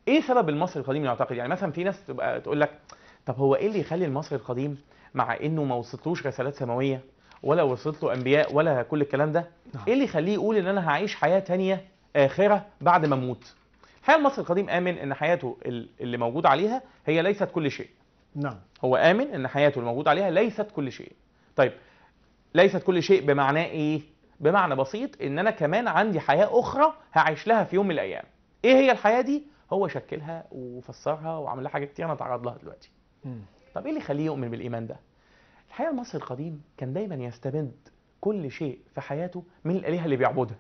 ايه سبب المصري القديم يعتقد يعني مثلا في ناس تبقى تقول لك طب هو ايه اللي يخلي المصري القديم مع انه ما وصلتلوش رسالات سماويه ولا وصلت له انبياء ولا كل الكلام ده نعم. ايه اللي يخليه يقول ان انا هعيش حياه تانية اخره بعد ما اموت الحقيقه المصري القديم امن ان حياته اللي موجود عليها هي ليست كل شيء نعم هو امن ان حياته اللي موجود عليها ليست كل شيء طيب ليست كل شيء بمعناه ايه بمعنى بسيط ان انا كمان عندي حياه اخرى هعيش لها في يوم من الايام ايه هي الحياه دي هو شكلها وفسرها وعمل لها حاجات كتير انا اتعرض لها دلوقتي طب ايه اللي يخليه يؤمن بالايمان ده الحقيقه المصري القديم كان دايما يستمد كل شيء في حياته من الالهه اللي بيعبدها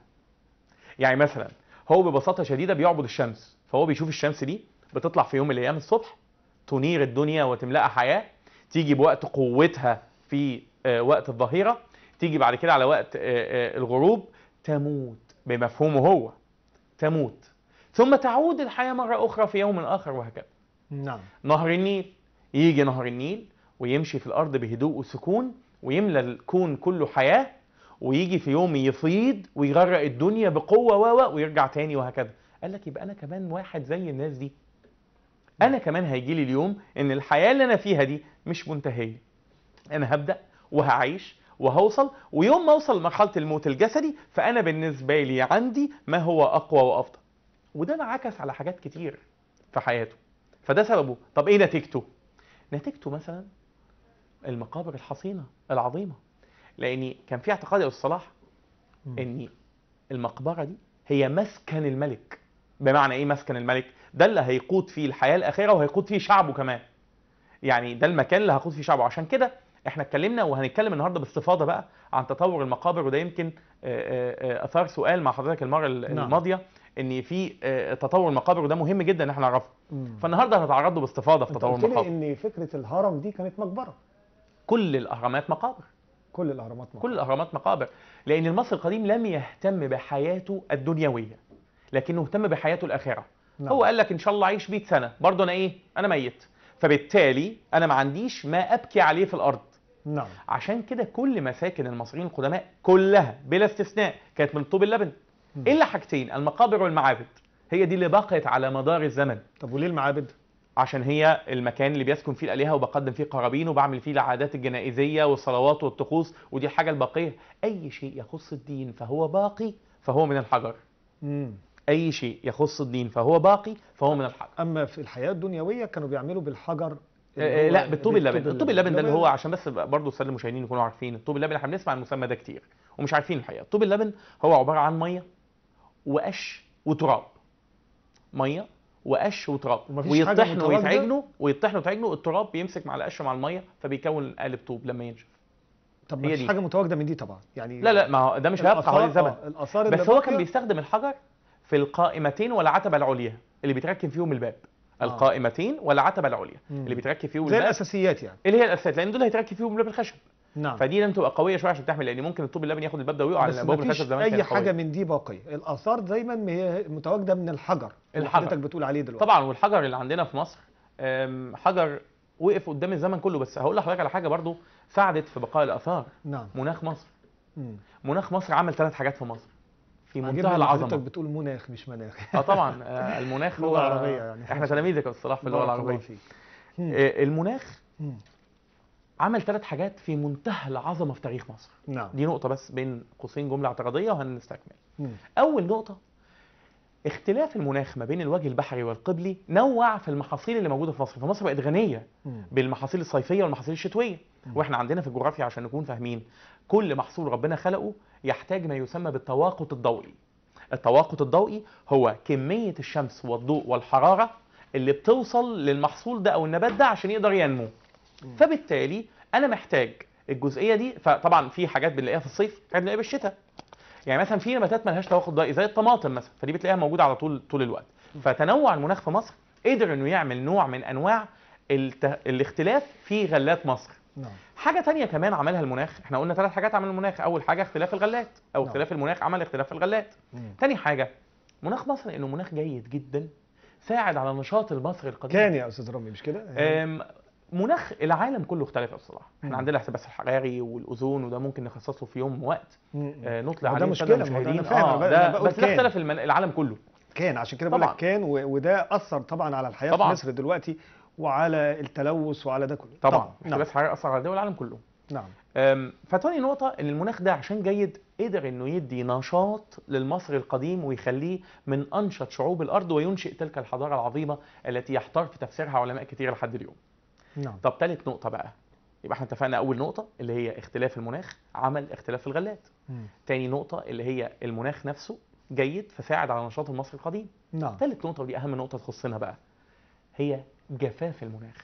يعني مثلا هو ببساطه شديده بيعبد الشمس فهو بيشوف الشمس دي بتطلع في يوم من الايام الصبح تنير الدنيا وتملاها حياه تيجي بوقت قوتها في آه، وقت الظهيره تيجي بعد كده على وقت آه، آه، الغروب تموت بمفهومه هو تموت ثم تعود الحياه مره اخرى في يوم اخر وهكذا نعم نهر النيل يجي نهر النيل ويمشي في الارض بهدوء وسكون ويملى الكون كله حياه ويجي في يوم يفيض ويغرق الدنيا بقوه و ويرجع تاني وهكذا قال لك يبقى انا كمان واحد زي الناس دي انا كمان هيجي لي اليوم ان الحياه اللي انا فيها دي مش منتهيه انا هبدا وهعيش وهوصل ويوم ما اوصل لمرحله الموت الجسدي فانا بالنسبه لي عندي ما هو اقوى وافضل وده انعكس على حاجات كتير في حياته فده سببه طب ايه نتيجته نتيجته مثلا المقابر الحصينه العظيمه لاني كان في اعتقاد يا استاذ صلاح ان المقبره دي هي مسكن الملك بمعنى ايه مسكن الملك ده اللي هيقود فيه الحياه الاخره وهيقود فيه شعبه كمان يعني ده المكان اللي هيقود فيه شعبه عشان كده احنا اتكلمنا وهنتكلم النهارده باستفاضه بقى عن تطور المقابر وده يمكن آه، آه، آه، اثار سؤال مع حضرتك المره نعم. الماضيه ان في تطور المقابر وده مهم جدا ان احنا نعرفه فالنهارده هنتعرض له باستفاضه في تطور المقابر ان فكره الهرم دي كانت مقبره كل الاهرامات مقابر كل الاهرامات مقابر كل الاهرامات مقابر لان المصري القديم لم يهتم بحياته الدنيويه لكنه اهتم بحياته الاخره نعم. هو قال لك ان شاء الله اعيش 100 سنه برضه انا ايه انا ميت فبالتالي انا ما عنديش ما ابكي عليه في الارض نعم عشان كده كل مساكن المصريين القدماء كلها بلا استثناء كانت من طوب اللبن الا حاجتين المقابر والمعابد هي دي اللي بقيت على مدار الزمن طب وليه المعابد عشان هي المكان اللي بيسكن فيه الالهه وبقدم فيه قرابين وبعمل فيه العادات الجنائزيه والصلوات والطقوس ودي الحاجه الباقيه اي شيء يخص الدين فهو باقي فهو من الحجر مم. اي شيء يخص الدين فهو باقي فهو من الحجر اما في الحياه الدنيويه كانوا بيعملوا بالحجر آه، آه، لا بالطوب اللبن الطوب اللبن ده اللي هو عشان بس برضه الساده المشاهدين يكونوا عارفين الطوب اللبن احنا بنسمع المسمى ده كتير ومش عارفين الحقيقه الطوب اللبن هو عباره عن ميه وقش وتراب ميه وقش وتراب ويطحنوا ويتعجنوا ويطحنوا ويتعجنوا التراب بيمسك مع القش ومع الميه فبيكون قالب طوب لما ينشف طب ما فيش حاجه متواجده من دي طبعا يعني لا لا ما هو ده مش هيبقى حوالي الزمن آه، بس هو كان بيستخدم الحجر في القائمتين والعتبه العليا اللي بيتركب فيهم الباب آه. القائمتين والعتبه العليا اللي بيتركب فيهم زي الاساسيات يعني اللي هي الاساسيات لان دول هيتركب فيهم باب الخشب نعم فدي لازم تبقى قويه شويه عشان تحمل لان ممكن الطوب اللبني ياخد الباب ده ويقع على باب الخشب زمان اي حاجه قوية. من دي باقيه الاثار دايما متواجده من الحجر اللي حضرتك بتقول عليه دلوقتي طبعا والحجر اللي عندنا في مصر حجر وقف قدام الزمن كله بس هقول لحضرتك على حاجه برضو ساعدت في بقاء الاثار نعم مناخ مصر مم. مناخ مصر عمل ثلاث حاجات في مصر في منتهى العظمه حضرتك بتقول مناخ مش مناخ اه طبعا آه، المناخ هو العربيه يعني احنا تلاميذك يا استاذ صلاح في اللغه العربيه آه، المناخ عمل ثلاث حاجات في منتهى العظمه في تاريخ مصر نعم دي نقطه بس بين قوسين جمله اعتراضيه وهنستكمل اول نقطه اختلاف المناخ ما بين الوجه البحري والقبلي نوع في المحاصيل اللي موجوده في مصر فمصر بقت غنيه بالمحاصيل الصيفيه والمحاصيل الشتويه واحنا عندنا في الجغرافيا عشان نكون فاهمين كل محصول ربنا خلقه يحتاج ما يسمى بالتواقط الضوئي التواقط الضوئي هو كمية الشمس والضوء والحرارة اللي بتوصل للمحصول ده أو النبات ده عشان يقدر ينمو فبالتالي أنا محتاج الجزئية دي فطبعا في حاجات بنلاقيها في الصيف حاجات بنلاقيها بالشتاء يعني مثلا في نباتات ملهاش تواقط ضوئي زي الطماطم مثلا فدي بتلاقيها موجودة على طول طول الوقت فتنوع المناخ في مصر قدر انه يعمل نوع من انواع الاختلاف في غلات مصر نعم. حاجه تانية كمان عملها المناخ احنا قلنا ثلاث حاجات عمل المناخ اول حاجه اختلاف الغلات او نعم. اختلاف المناخ عمل اختلاف الغلات مم. تاني حاجه مناخ مصر انه مناخ جيد جدا ساعد على نشاط المصري القديم كان يا استاذ رامي مش كده يعني مناخ العالم كله اختلف صلاح احنا عندنا الاحتباس الحراري والاوزون وده ممكن نخصص له في يوم وقت آه نطلع عليه مشكله مشاهدين اه ده بس ده اختلف العالم كله كان عشان كده بقول لك كان وده اثر طبعا على الحياه طبعًا. في مصر دلوقتي وعلى التلوث وعلى ده كله طبعا, مش نعم. بس حاجه اثر على دول العالم كله نعم فتاني نقطه ان المناخ ده عشان جيد قدر انه يدي نشاط للمصري القديم ويخليه من انشط شعوب الارض وينشئ تلك الحضاره العظيمه التي يحتار في تفسيرها علماء كتير لحد اليوم نعم طب ثالث نقطه بقى يبقى احنا اتفقنا اول نقطه اللي هي اختلاف المناخ عمل اختلاف الغلات مم. تاني نقطه اللي هي المناخ نفسه جيد فساعد على نشاط المصري القديم نعم ثالث نقطه ودي اهم نقطه تخصنا بقى هي جفاف المناخ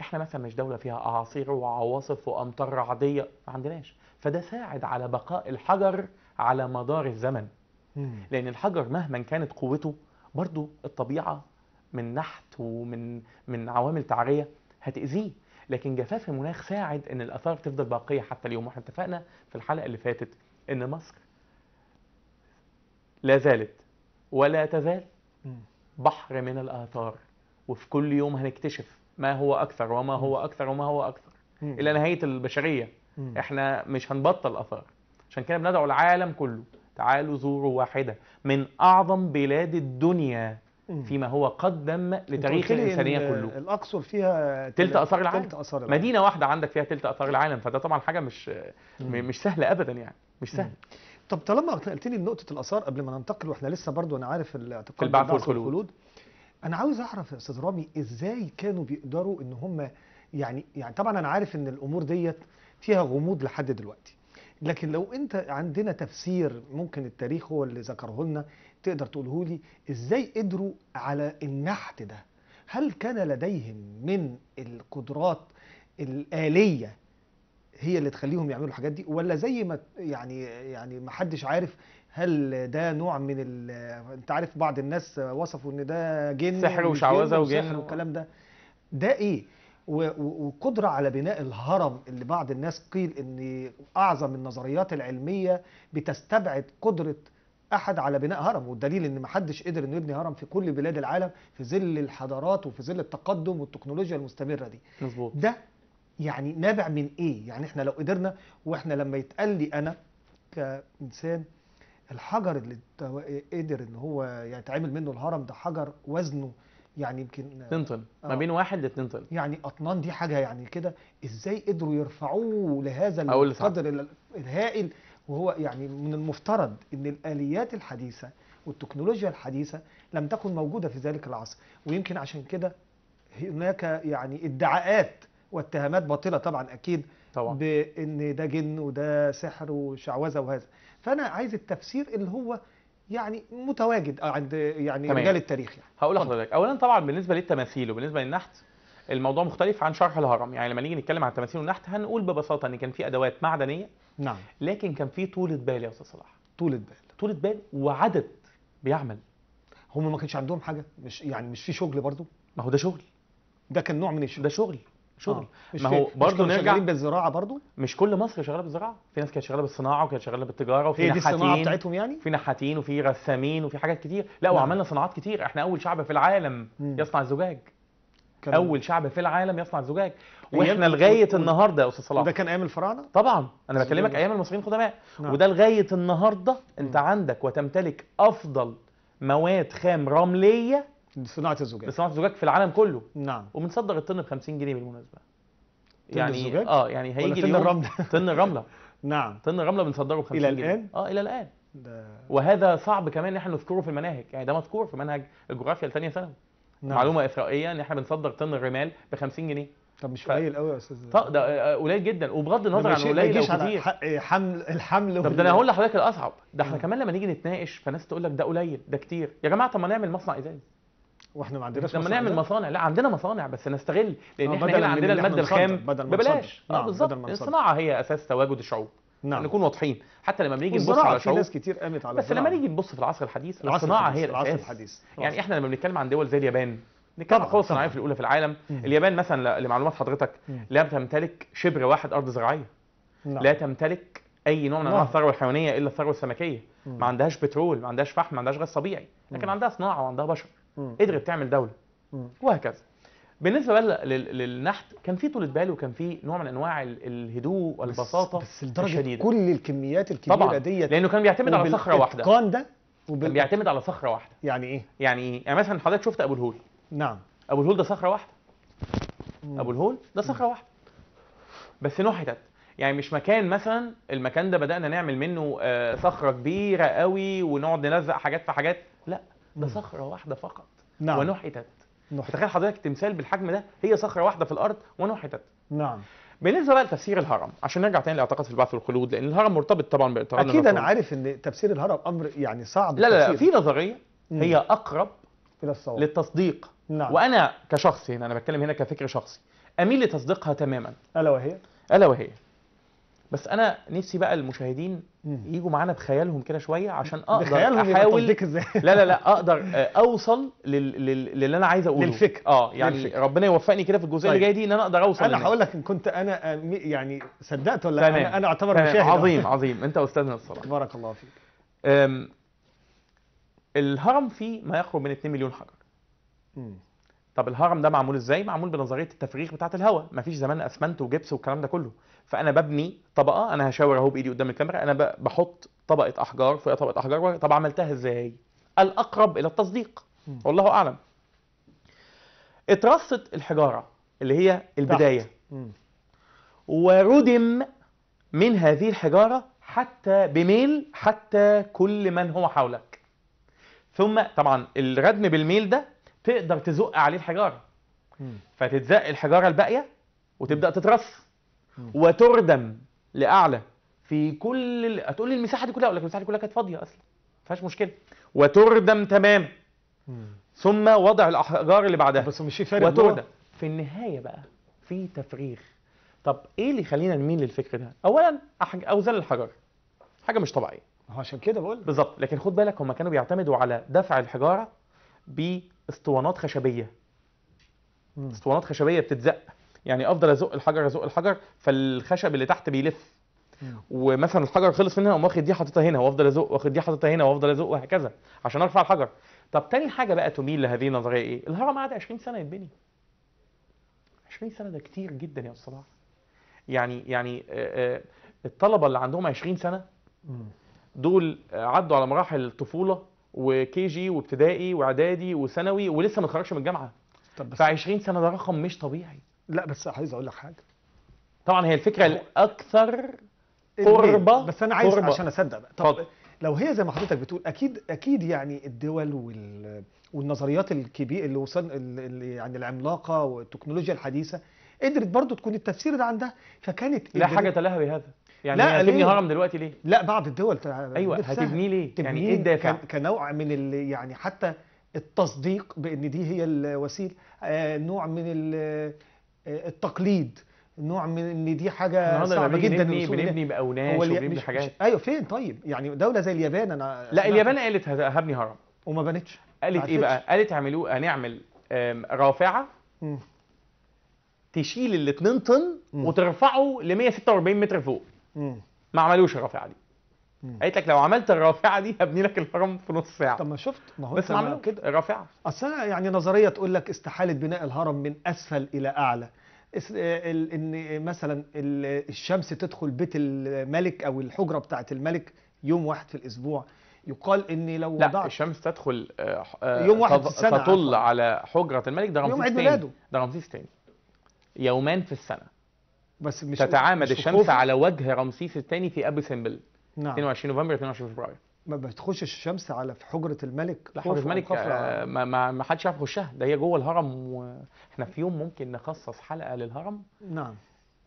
احنا مثلا مش دوله فيها اعاصير وعواصف وامطار رعديه ما عندناش فده ساعد على بقاء الحجر على مدار الزمن لان الحجر مهما كانت قوته برضو الطبيعه من نحت ومن من عوامل تعريه هتاذيه لكن جفاف المناخ ساعد ان الاثار تفضل باقيه حتى اليوم واحنا اتفقنا في الحلقه اللي فاتت ان مصر لا زالت ولا تزال بحر من الاثار وفي كل يوم هنكتشف ما هو اكثر وما هو اكثر وما هو اكثر الى نهايه البشريه احنا مش هنبطل اثار عشان كده بندعو العالم كله تعالوا زوروا واحده من اعظم بلاد الدنيا فيما هو قدم لتاريخ الانسانيه كله الاقصر فيها تلت اثار العالم تلت أثار العالم. مدينه واحده عندك فيها تلت اثار العالم فده طبعا حاجه مش مم. مش سهله ابدا يعني مش سهله طب طالما قلت لي نقطه الاثار قبل ما ننتقل واحنا لسه برضو انا عارف الاعتقاد في البعث والخلود انا عاوز اعرف يا استاذ رامي ازاي كانوا بيقدروا ان هم يعني يعني طبعا انا عارف ان الامور ديت فيها غموض لحد دلوقتي لكن لو انت عندنا تفسير ممكن التاريخ هو اللي ذكره لنا تقدر تقوله لي ازاي قدروا على النحت ده هل كان لديهم من القدرات الآلية هي اللي تخليهم يعملوا الحاجات دي ولا زي ما يعني يعني ما حدش عارف هل ده نوع من ال... انت عارف بعض الناس وصفوا ان ده جن سحر وشعوذه وجن سحر والكلام ده ده ايه وقدرة على بناء الهرم اللي بعض الناس قيل ان اعظم النظريات العلمية بتستبعد قدرة احد على بناء هرم والدليل ان ما حدش قدر انه يبني هرم في كل بلاد العالم في ظل الحضارات وفي ظل التقدم والتكنولوجيا المستمرة دي مظبوط ده يعني نابع من ايه يعني احنا لو قدرنا واحنا لما يتقال لي انا كانسان الحجر اللي قدر ان هو يتعمل منه الهرم ده حجر وزنه يعني يمكن 2 طن ما آه. بين واحد ل 2 طن يعني اطنان دي حاجه يعني كده ازاي قدروا يرفعوه لهذا القدر الهائل وهو يعني من المفترض ان الاليات الحديثه والتكنولوجيا الحديثه لم تكن موجوده في ذلك العصر ويمكن عشان كده هناك يعني ادعاءات واتهامات باطله طبعا اكيد طبعا بان ده جن وده سحر وشعوذه وهذا فانا عايز التفسير اللي هو يعني متواجد عند يعني تمام. رجال التاريخ يعني هقول لحضرتك اولا طبعا بالنسبه للتماثيل وبالنسبه للنحت الموضوع مختلف عن شرح الهرم يعني لما نيجي نتكلم عن التماثيل والنحت هنقول ببساطه ان كان في ادوات معدنيه نعم لكن كان في طولة بال يا استاذ صلاح طولة بال طولة بال وعدد بيعمل هم ما كانش عندهم حاجه مش يعني مش في شغل برضو ما هو ده شغل ده كان نوع من الشغل ده شغل شغل آه. ما هو برضه نرجع شغالين بالزراعه برضه مش كل مصر شغاله بالزراعه في ناس كانت شغاله بالصناعه وكانت شغاله بالتجاره وفي إيه، نحاتين الصناعه بتاعتهم يعني في نحاتين وفي رسامين وفي حاجات كتير لا نعم. وعملنا صناعات كتير احنا اول شعب في العالم مم. يصنع الزجاج كلام. اول شعب في العالم يصنع الزجاج واحنا لغايه النهارده يا استاذ صلاح ده كان ايام الفراعنه طبعا انا بكلمك ايام المصريين القدماء نعم. وده لغايه النهارده انت مم. عندك وتمتلك افضل مواد خام رمليه لصناعه الزجاج لصناعه الزجاج في العالم كله نعم وبنصدر الطن ب 50 جنيه بالمناسبه طن يعني الزجاج؟ اه يعني هيجي طن الرمله طن الرمله نعم طن الرمله بنصدره ب 50 الى الان جنيه. اه الى الان ده... وهذا صعب كمان ان احنا نذكره في المناهج يعني ده مذكور في منهج الجغرافيا لثانيه ثانوي نعم. معلومه اثرائيه ان احنا بنصدر طن الرمال ب 50 جنيه طب مش قليل قوي يا استاذ طب ده آه، قليل جدا وبغض النظر عن قليل او كتير حمل الحمل طب ده انا هقول لحضرتك الاصعب ده احنا كمان لما نيجي نتناقش فناس تقول لك ده قليل ده كتير يا جماعه طب ما نعمل مصنع ازاز واحنا ما عندناش لما نعمل مصانع لا عندنا مصانع بس نستغل لان آه، احنا هنا عندنا الماده الخام ببلاش نعم بالظبط الصناعه هي اساس تواجد الشعوب نعم نكون واضحين حتى لما بنيجي نبص على شعوب ناس كتير قامت على بس لما نيجي نبص في العصر الحديث الصناعه هي الاساس العصر الحديث يعني احنا لما بنتكلم عن دول زي اليابان نتكلم عن القوى الصناعيه في الاولى في العالم مم. اليابان مثلا لمعلومات حضرتك لا تمتلك شبر واحد ارض زراعيه نعم. لا تمتلك اي نوع من انواع نعم. الثروه الحيوانيه الا الثروه السمكيه مم. ما عندهاش بترول ما عندهاش فحم ما عندهاش غاز طبيعي لكن عندها صناعه وعندها بشر قدرت تعمل دوله وهكذا بالنسبه بقى للنحت كان في طولة بال وكان في نوع من انواع الهدوء والبساطه بس, بس لدرجه كل الكميات الكبيره طبعا ديت لانه كان بيعتمد على صخره واحده كان ده وبال... بيعتمد على صخره واحده يعني ايه يعني ايه يعني مثلا حضرتك شفت ابو الهول نعم ابو الهول ده صخره واحده مم. ابو الهول ده صخره واحده بس نحتت يعني مش مكان مثلا المكان ده بدانا نعمل منه آه، صخره كبيره قوي ونقعد نلزق حاجات في حاجات لا ده صخرة واحده فقط نعم. ونحتت نحتت. تخيل حضرتك تمثال بالحجم ده هي صخره واحده في الارض ونحتت نعم بالنسبه بقى لتفسير الهرم عشان نرجع تاني لاعتقاد في البعث والخلود لان الهرم مرتبط طبعا باعتقادنا اكيد انا عارف ان تفسير الهرم امر يعني صعب لا لا, لا في نظريه مم. هي اقرب الى الصواب للتصديق نعم. وانا كشخص هنا انا بتكلم هنا كفكر شخصي اميل لتصديقها تماما الا وهي الا وهي بس انا نفسي بقى المشاهدين يجوا معانا بخيالهم كده شويه عشان اقدر احاول ازاي لا لا لا اقدر آه، اوصل لل... للي انا عايز اقوله للفكر اه يعني للفكر. ربنا يوفقني كده في الجزئيه طيب. اللي جايه دي ان انا اقدر اوصل انا هقول لك ان كنت انا آه، يعني صدقت ولا انا انا اعتبر تمام. مشاهد عظيم عظيم انت استاذنا الصراحه بارك الله فيك أم... الهرم فيه ما يقرب من 2 مليون حجر طب الهرم ده معمول ازاي معمول بنظريه التفريغ بتاعه الهواء مفيش زمان اسمنت وجبس والكلام ده كله فانا ببني طبقه انا هشاور اهو بايدي قدام الكاميرا انا بحط طبقه احجار فوق طبقه احجار طب عملتها ازاي الاقرب الى التصديق والله اعلم اترصت الحجاره اللي هي البدايه وردم من هذه الحجاره حتى بميل حتى كل من هو حولك ثم طبعا الردم بالميل ده تقدر تزق عليه الحجاره فتتزق الحجاره الباقيه وتبدا تترص وتردم لاعلى في كل ال... هتقول لي المساحه دي كلها اقول لك المساحه دي كلها كانت فاضيه اصلا ما فيهاش مشكله وتردم تمام ثم وضع الاحجار اللي بعدها بس مش في وتردم وتردم في النهايه بقى في تفريغ طب ايه اللي يخلينا نميل للفكر ده اولا أحج... اوزان الحجر حاجه مش طبيعيه عشان كده بقول بالظبط لكن خد بالك هم كانوا بيعتمدوا على دفع الحجاره باسطوانات خشبيه اسطوانات خشبيه بتتزق يعني افضل ازق الحجر ازق الحجر فالخشب اللي تحت بيلف ومثلا الحجر خلص منها اقوم واخد دي حاططها هنا وافضل ازق واخد دي حاططها هنا وافضل ازق وهكذا عشان ارفع الحجر طب تاني حاجه بقى تميل لهذه النظريه ايه الهرم قعد 20 سنه يتبني 20 سنه ده كتير جدا يا استاذ صلاح يعني يعني آه، آه، الطلبه اللي عندهم 20 سنه دول عدوا على مراحل الطفوله وكي جي وابتدائي واعدادي وثانوي ولسه ما اتخرجش من الجامعه طب بس ف 20 سنه ده رقم مش طبيعي لا بس عايز اقول لك حاجه طبعا هي الفكره الاكثر قربة بس انا عايز قربة. عشان اصدق بقى طب لو هي زي ما حضرتك بتقول اكيد اكيد يعني الدول وال والنظريات الكبيره اللي وصل اللي يعني العملاقه والتكنولوجيا الحديثه قدرت برضو تكون التفسير ده عندها فكانت لا حاجه تلاها بهذا يعني لا هتبني هرم دلوقتي ليه؟ لا بعض الدول ايوه هتبنيه ليه؟ يعني ايه الدافع؟ كنوع من يعني حتى التصديق بان دي هي الوسيله آه نوع من آه، التقليد نوع من ان دي حاجه صعبه جدا بنبني بنبني باوناش وبنبني حاجات ايوه فين طيب يعني دوله زي اليابان انا لا اليابان قالت هبني هرم وما بنتش قالت ايه بقى قالت اعملوه هنعمل رافعه تشيل ال 2 طن وترفعه ل 146 متر فوق ما عملوش الرافعه دي قالت لك لو عملت الرافعه دي هبني لك الهرم في نص ساعه طب ما شفت ما هو بس ما كده الرافعه اصل انا يعني نظريه تقول لك استحاله بناء الهرم من اسفل الى اعلى ان مثلا الشمس تدخل بيت الملك او الحجره بتاعه الملك يوم واحد في الاسبوع يقال ان لو لا وضعت الشمس تدخل آه، آه، يوم واحد في السنه تطل على حجره الملك ده رمسيس يوم عيد ده رمسيس تاني يومان في السنه بس مش تتعامد مش الشمس على وجه رمسيس الثاني في ابو سمبل نعم 22 نوفمبر 22 فبراير ما بتخشش الشمس على في حجره الملك لا حجره الملك آه، ما ما حدش يعرف يخشها ده هي جوه الهرم واحنا في يوم ممكن نخصص حلقه للهرم نعم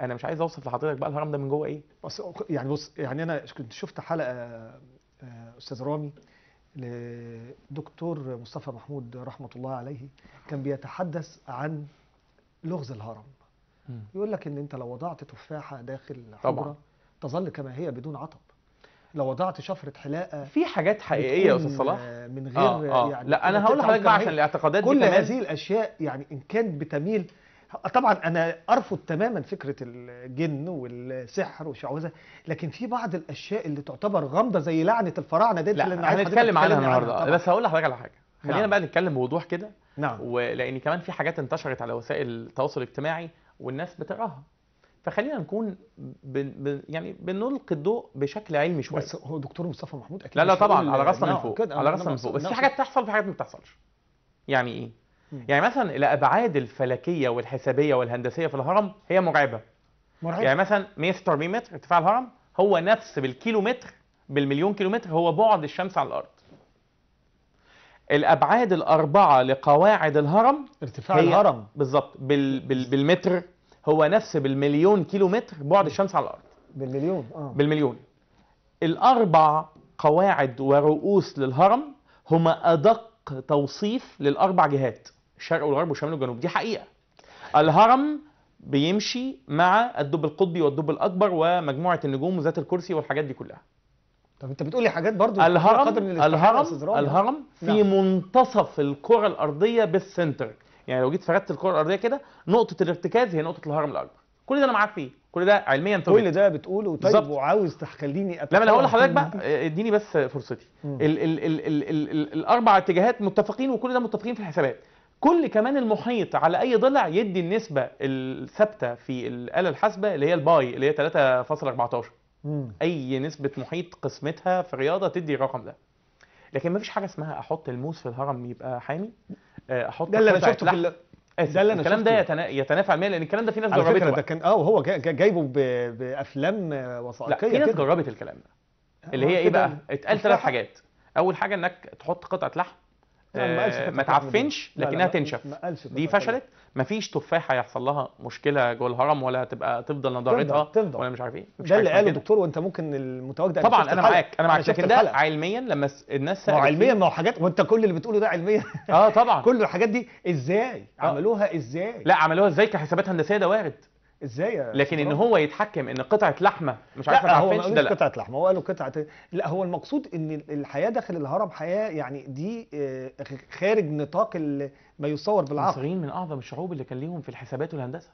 انا مش عايز اوصف لحضرتك بقى الهرم ده من جوه ايه بس يعني بص يعني انا كنت شفت حلقه آه، استاذ رامي لدكتور مصطفى محمود رحمه الله عليه كان بيتحدث عن لغز الهرم يقول لك ان انت لو وضعت تفاحه داخل حجره تظل كما هي بدون عطب لو وضعت شفره حلاقه في حاجات حقيقيه يا استاذ صلاح من غير آه آه. يعني لا انا هقول لحضرتك بقى عشان الاعتقادات كل دي كل هذه الاشياء يعني ان كانت بتميل طبعا انا ارفض تماما فكره الجن والسحر والشعوذه لكن في بعض الاشياء اللي تعتبر غامضه زي لعنه الفراعنه ديت اللي هنتكلم عنها النهارده بس هقول لحضرتك على حاجه خلينا نعم. بقى نتكلم بوضوح كده نعم ولان كمان في حاجات انتشرت على وسائل التواصل الاجتماعي والناس بتقراها فخلينا نكون بن بن يعني بنلقي الضوء بشكل علمي شويه بس هو دكتور مصطفى محمود اكيد لا لا طبعا على راسنا نعم، نعم، من فوق على راسنا من فوق بس في حاجات بتحصل وفي حاجات ما بتحصلش يعني ايه؟ يعني مثلا الابعاد الفلكيه والحسابيه والهندسيه في الهرم هي مرعبه مرعبه يعني مثلا 146 متر ارتفاع الهرم هو نفس بالكيلومتر بالمليون كيلومتر هو بعد الشمس على الارض الابعاد الاربعه لقواعد الهرم ارتفاع الهرم بالظبط بال بال بالمتر هو نفس بالمليون كيلو متر بعد الشمس على الارض بالمليون اه بالمليون الاربع قواعد ورؤوس للهرم هما ادق توصيف للاربع جهات الشرق والغرب والشمال والجنوب دي حقيقه الهرم بيمشي مع الدب القطبي والدب الاكبر ومجموعه النجوم وذات الكرسي والحاجات دي كلها طب انت بتقولي حاجات برضو الهرم قدر من الهرم الهرم في نعم. منتصف الكره الارضيه بالسنتر يعني لو جيت فردت الكره الارضيه كده نقطه الارتكاز هي نقطه الهرم الاكبر كل ده انا معاك فيه كل ده علميا طبيعي كل ده بتقوله طيب وعاوز تخليني لا انا هقول لحضرتك بقى آه، اديني بس فرصتي ال ال ال ال ال ال الاربع اتجاهات متفقين وكل ده متفقين في الحسابات كل كمان المحيط على اي ضلع يدي النسبه الثابته في الاله الحاسبه اللي هي الباي اللي هي 3.14 اي نسبه محيط قسمتها في رياضه تدي الرقم ده لكن ما فيش حاجه اسمها احط الموس في الهرم يبقى حامي آه، احط ده اللي انا شفته في ده اللي انا الكلام ده يتنا... يتنافى علميا لان الكلام ده في ناس على جربته فكرة ده كان اه وهو جايبه ب... بافلام وثائقيه لا في ناس كده. جربت الكلام ده آه، اللي هي آه، ايه بقى اتقال ثلاث حاجات اول حاجه انك تحط قطعه لحم ما تعفنش لكنها تنشف دي فشلت مفيش تفاحه يحصل لها مشكله جوه الهرم ولا تبقى تفضل نضارتها تفضل ولا مش عارف ايه ده اللي قاله الدكتور وانت ممكن المتواجده طبعا انا معاك انا معاك لكن ده علميا لما الناس ما علميا ما هو حاجات وانت كل اللي بتقوله ده علميا اه طبعا كل الحاجات دي ازاي آه. عملوها ازاي لا عملوها ازاي كحسابات هندسيه ده وارد ازاي لكن ان هو يتحكم ان قطعه لحمه مش عارفه لا هو ما قالوش قطعه لحمه هو قالوا قطعه لا هو المقصود ان الحياه داخل الهرم حياه يعني دي آه، خارج نطاق ما يصور بالعقل المصريين من اعظم الشعوب اللي كان ليهم في الحسابات والهندسه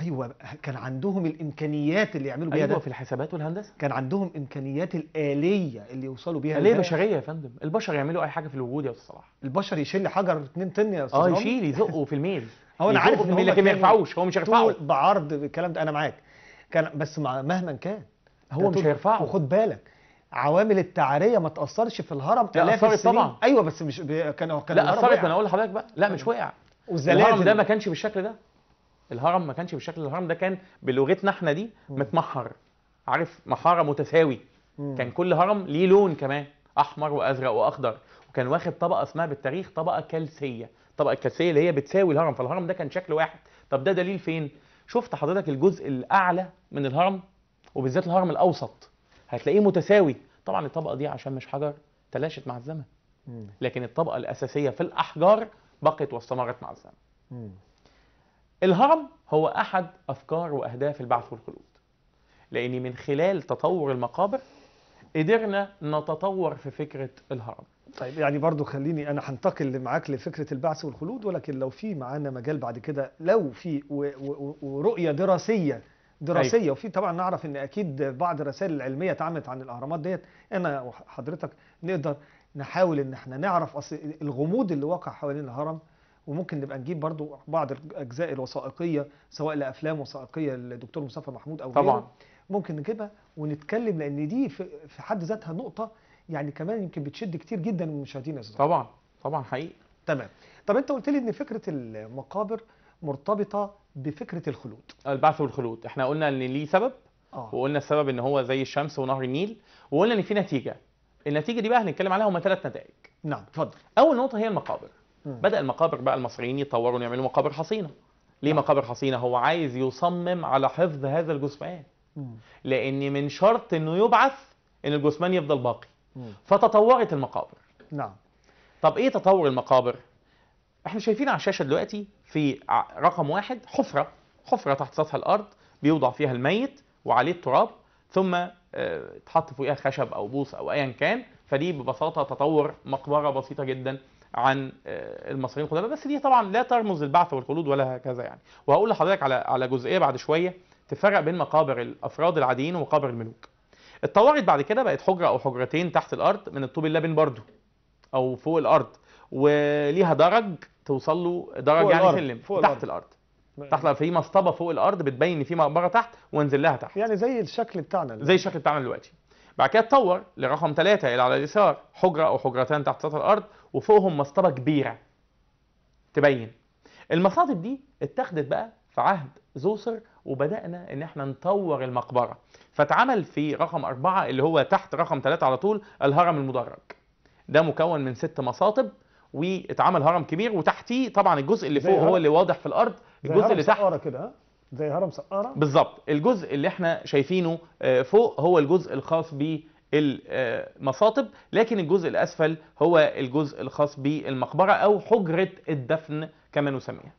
ايوه كان عندهم الامكانيات اللي يعملوا بيها ايوه في الحسابات والهندسه كان عندهم امكانيات الاليه اللي يوصلوا بيها الاليه بشريه يا فندم البشر يعملوا اي حاجه في الوجود يا استاذ صلاح البشر يشيل حجر 2 طن يا استاذ اه يشيل يزقه في الميل هو انا عارف ان لكن ما يرفعوش هو مش هيرفعه بعرض الكلام ده انا معاك كان بس مهما كان هو مش هيرفعه وخد بالك عوامل التعريه ما تاثرش في الهرم لا اثرت طبعا ايوه بس مش كان كان لا اثرت انا اقول لحضرتك بقى لا مش وقع الهرم ده ما كانش بالشكل ده الهرم ما كانش بالشكل الهرم ده كان بلغتنا احنا دي متمحر عارف محاره متساوي كان كل هرم ليه لون كمان احمر وازرق واخضر وكان واخد طبقه اسمها بالتاريخ طبقه كلسيه الطبقه الكاسيه اللي هي بتساوي الهرم فالهرم ده كان شكل واحد طب ده دليل فين شفت حضرتك الجزء الاعلى من الهرم وبالذات الهرم الاوسط هتلاقيه متساوي طبعا الطبقه دي عشان مش حجر تلاشت مع الزمن لكن الطبقه الاساسيه في الاحجار بقت واستمرت مع الزمن الهرم هو احد افكار واهداف البعث والخلود لان من خلال تطور المقابر قدرنا نتطور في فكره الهرم طيب يعني برضو خليني انا هنتقل معاك لفكره البعث والخلود ولكن لو في معانا مجال بعد كده لو في ورؤيه دراسيه دراسيه أيوة. وفي طبعا نعرف ان اكيد بعض الرسائل العلميه اتعملت عن الاهرامات ديت انا وحضرتك نقدر نحاول ان احنا نعرف اصل الغموض اللي واقع حوالين الهرم وممكن نبقى نجيب برضو بعض الاجزاء الوثائقيه سواء لافلام وثائقيه للدكتور مصطفى محمود او طبعا غيره ممكن نجيبها ونتكلم لان دي في حد ذاتها نقطه يعني كمان يمكن بتشد كتير جدا من المشاهدين يا استاذ طبعا طبعا حقيقي تمام طب انت قلت لي ان فكره المقابر مرتبطه بفكره الخلود البعث والخلود احنا قلنا ان ليه سبب آه. وقلنا السبب ان هو زي الشمس ونهر النيل وقلنا ان في نتيجه النتيجه دي بقى هنتكلم عليها هم ثلاث نتائج نعم اتفضل اول نقطه هي المقابر مم. بدا المقابر بقى المصريين يطوروا يعملوا مقابر حصينه ليه آه. مقابر حصينه هو عايز يصمم على حفظ هذا الجثمان لان من شرط انه يبعث ان الجثمان يفضل باقي فتطورت المقابر نعم طب ايه تطور المقابر احنا شايفين على الشاشه دلوقتي في رقم واحد حفره حفره تحت سطح الارض بيوضع فيها الميت وعليه التراب ثم آه، تحط فيها خشب او بوص او ايا كان فدي ببساطه تطور مقبره بسيطه جدا عن آه، المصريين القدماء بس دي طبعا لا ترمز للبعث والخلود ولا هكذا يعني وهقول لحضرتك على على جزئيه بعد شويه تفرق بين مقابر الافراد العاديين ومقابر الملوك اتطورت بعد كده بقت حجره او حجرتين تحت الارض من الطوب اللبن برضو او فوق الارض وليها درج توصل له درج يعني سلم تحت الارض, الأرض. تحت في مصطبه فوق الارض بتبين ان في مقبره تحت وانزل لها تحت يعني زي الشكل بتاعنا زي الشكل بتاعنا دلوقتي بعد كده اتطور لرقم ثلاثة اللي على اليسار حجرة أو حجرتان تحت سطح الأرض وفوقهم مصطبة كبيرة تبين المصاطب دي اتخذت بقى في عهد زوسر وبدانا ان احنا نطور المقبره فاتعمل في رقم أربعة اللي هو تحت رقم ثلاثة على طول الهرم المدرج ده مكون من ست مصاطب واتعمل هرم كبير وتحتيه طبعا الجزء اللي فوق هو اللي واضح في الارض الجزء اللي تحت كده زي هرم سقاره بالظبط الجزء اللي احنا شايفينه آه، فوق هو الجزء الخاص ب المصاطب لكن الجزء الاسفل هو الجزء الخاص بالمقبره او حجره الدفن كما نسميها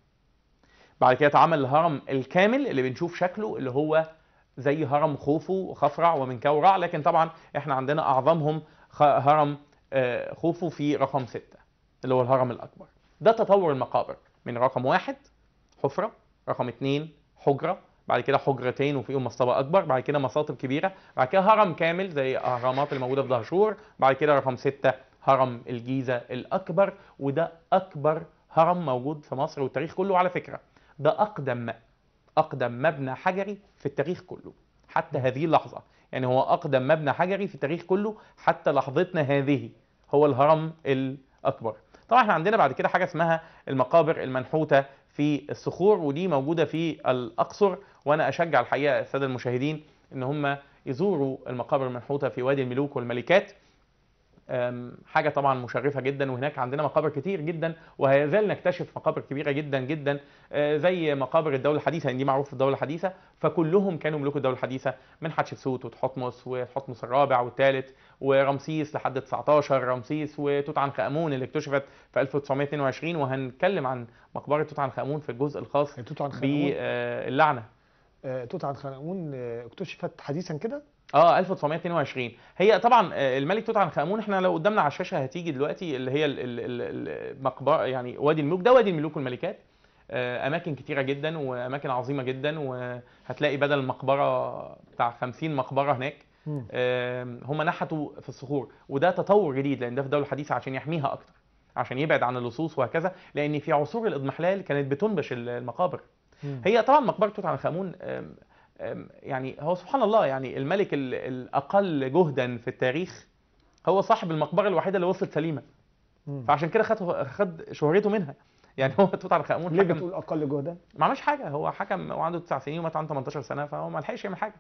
بعد كده اتعمل الهرم الكامل اللي بنشوف شكله اللي هو زي هرم خوفو وخفرع ومنكورع لكن طبعا احنا عندنا اعظمهم هرم آه، خوفو في رقم ستة اللي هو الهرم الاكبر ده تطور المقابر من رقم واحد حفرة رقم اتنين حجرة بعد كده حجرتين وفيهم مصطبة أكبر بعد كده مصاطب كبيرة بعد كده هرم كامل زي الأهرامات اللي موجودة في دهشور بعد كده رقم ستة هرم الجيزة الأكبر وده أكبر هرم موجود في مصر والتاريخ كله على فكرة ده أقدم أقدم مبنى حجري في التاريخ كله حتى هذه اللحظة يعني هو أقدم مبنى حجري في التاريخ كله حتى لحظتنا هذه هو الهرم الأكبر طبعا احنا عندنا بعد كده حاجة اسمها المقابر المنحوتة في الصخور ودي موجودة في الأقصر وأنا أشجع الحقيقة السادة المشاهدين إن هم يزوروا المقابر المنحوتة في وادي الملوك والملكات حاجه طبعا مشرفه جدا وهناك عندنا مقابر كتير جدا وهيزال نكتشف مقابر كبيره جدا جدا آه، زي مقابر الدوله الحديثه يعني دي معروفه في الدوله الحديثه فكلهم كانوا ملوك الدوله الحديثه من حتشبسوت وتحتمس وتحتمس الرابع والثالث ورمسيس لحد 19 رمسيس وتوت عنخ امون اللي اكتشفت في 1922 وهنتكلم عن مقبره توت عنخ امون في الجزء الخاص يعني باللعنه آه، آه، توت عنخ امون اكتشفت حديثا كده اه 1922 هي طبعا آه، الملك توت عنخ امون احنا لو قدامنا على الشاشه هتيجي دلوقتي اللي هي المقبره يعني وادي الملوك ده وادي الملوك والملكات آه، اماكن كتيره جدا واماكن عظيمه جدا وهتلاقي بدل المقبره بتاع 50 مقبره هناك هم نحتوا في الصخور وده تطور جديد لان ده في الدوله الحديثه عشان يحميها اكتر عشان يبعد عن اللصوص وهكذا لان في عصور الاضمحلال كانت بتنبش المقابر هي طبعا مقبره توت عنخ امون يعني هو سبحان الله يعني الملك الاقل جهدا في التاريخ هو صاحب المقبره الوحيده اللي وصلت سليمه فعشان كده خد خد شهرته منها يعني هو توت عنخ امون ليه بتقول اقل جهدا؟ ما عملش حاجه هو حكم وعنده تسع سنين ومات عنده 18 سنه فهو ما لحقش يعمل حاجه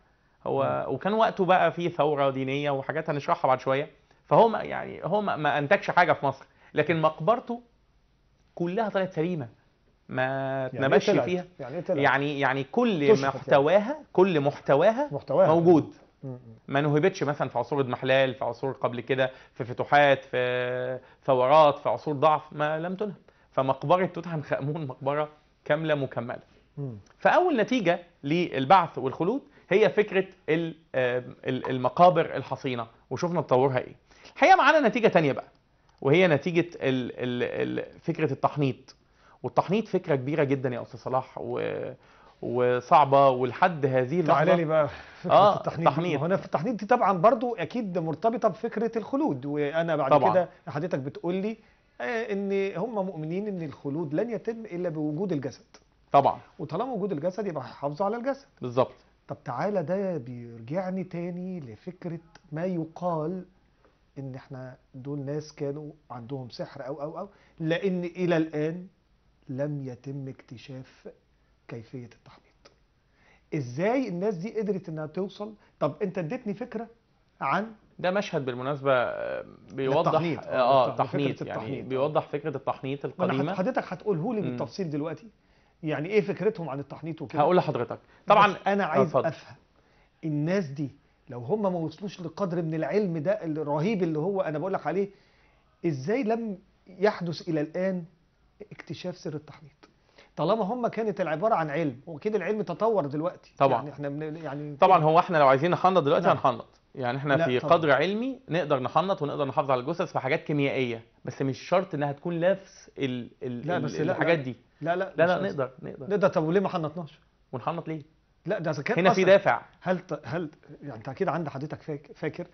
هو مم. وكان وقته بقى فيه ثوره دينيه وحاجات هنشرحها بعد شويه فهو ما يعني هو ما انتجش حاجه في مصر لكن مقبرته كلها طلعت سليمه ما اتنبش يعني إيه فيها يعني إيه يعني يعني كل يعني. محتواها يعني. كل محتواها, محتواها موجود ما نهبتش مثلا في عصور اضمحلال في عصور قبل كده في فتوحات في ثورات في عصور ضعف ما لم تنهب فمقبره توت عنخ امون مقبره كامله مكمله فاول نتيجه للبعث والخلود هي فكره المقابر الحصينه وشفنا تطورها ايه الحقيقه معانا نتيجه تانية بقى وهي نتيجه فكره التحنيط والتحنيط فكره كبيره جدا يا استاذ صلاح و... وصعبه ولحد هذه اللحظه تعالى لي بقى فكره آه التحنيط, التحنيط. هنا في التحنيط دي طبعا برضو اكيد مرتبطه بفكره الخلود وانا بعد طبعًا. كده حضرتك بتقول لي آه، ان هم مؤمنين ان الخلود لن يتم الا بوجود الجسد طبعا وطالما وجود الجسد يبقى هيحافظوا على الجسد بالظبط طب تعالى ده بيرجعني تاني لفكره ما يقال ان احنا دول ناس كانوا عندهم سحر او او او لان الى الان لم يتم اكتشاف كيفية التحنيط ازاي الناس دي قدرت انها توصل طب انت اديتني فكرة عن ده مشهد بالمناسبه آه، بيوضح اه, آه، تحنيط يعني التحنيط. بيوضح فكره التحنيط القديمه حضرتك هتقوله لي بالتفصيل دلوقتي يعني ايه فكرتهم عن التحنيط وكده هقول لحضرتك طبعا انا آه، عايز أفضل. افهم الناس دي لو هم ما وصلوش لقدر من العلم ده الرهيب اللي هو انا بقول لك عليه ازاي لم يحدث الى الان اكتشاف سر التحنيط طالما هم كانت العباره عن علم واكيد العلم تطور دلوقتي طبعا يعني احنا من يعني طبعا هو احنا لو عايزين نحنط دلوقتي نعم. هنحنط يعني احنا في طبعا. قدر علمي نقدر نحنط ونقدر نحافظ على الجثث في حاجات كيميائيه بس مش شرط انها تكون لابس ال ال لا بس ال الحاجات لا دي لا لا لا, لا, نقدر نقدر نقدر طب وليه ما حنطناش؟ ونحنط ليه؟ لا ده كان هنا في دافع هل ت... هل يعني انت اكيد عند حضرتك فاكر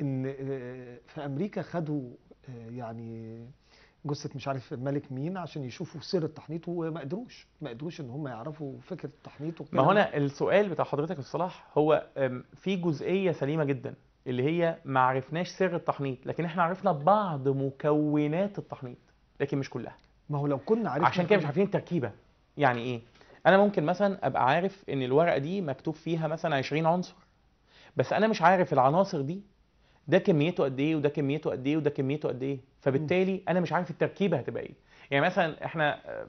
ان آه، في امريكا خدوا آه، يعني جثه مش عارف ملك مين عشان يشوفوا سر التحنيط وما قدروش ما قدروش ان هم يعرفوا فكره التحنيط ما هو السؤال بتاع حضرتك يا صلاح هو في جزئيه سليمه جدا اللي هي ما عرفناش سر التحنيط لكن احنا عرفنا بعض مكونات التحنيط لكن مش كلها ما هو لو كنا عارفين عشان كده مش عارفين التركيبه يعني ايه انا ممكن مثلا ابقى عارف ان الورقه دي مكتوب فيها مثلا 20 عنصر بس انا مش عارف العناصر دي ده كميته قد ايه وده كميته قد ايه وده كميته قد ايه فبالتالي انا مش عارف التركيبه هتبقى ايه يعني مثلا احنا آه،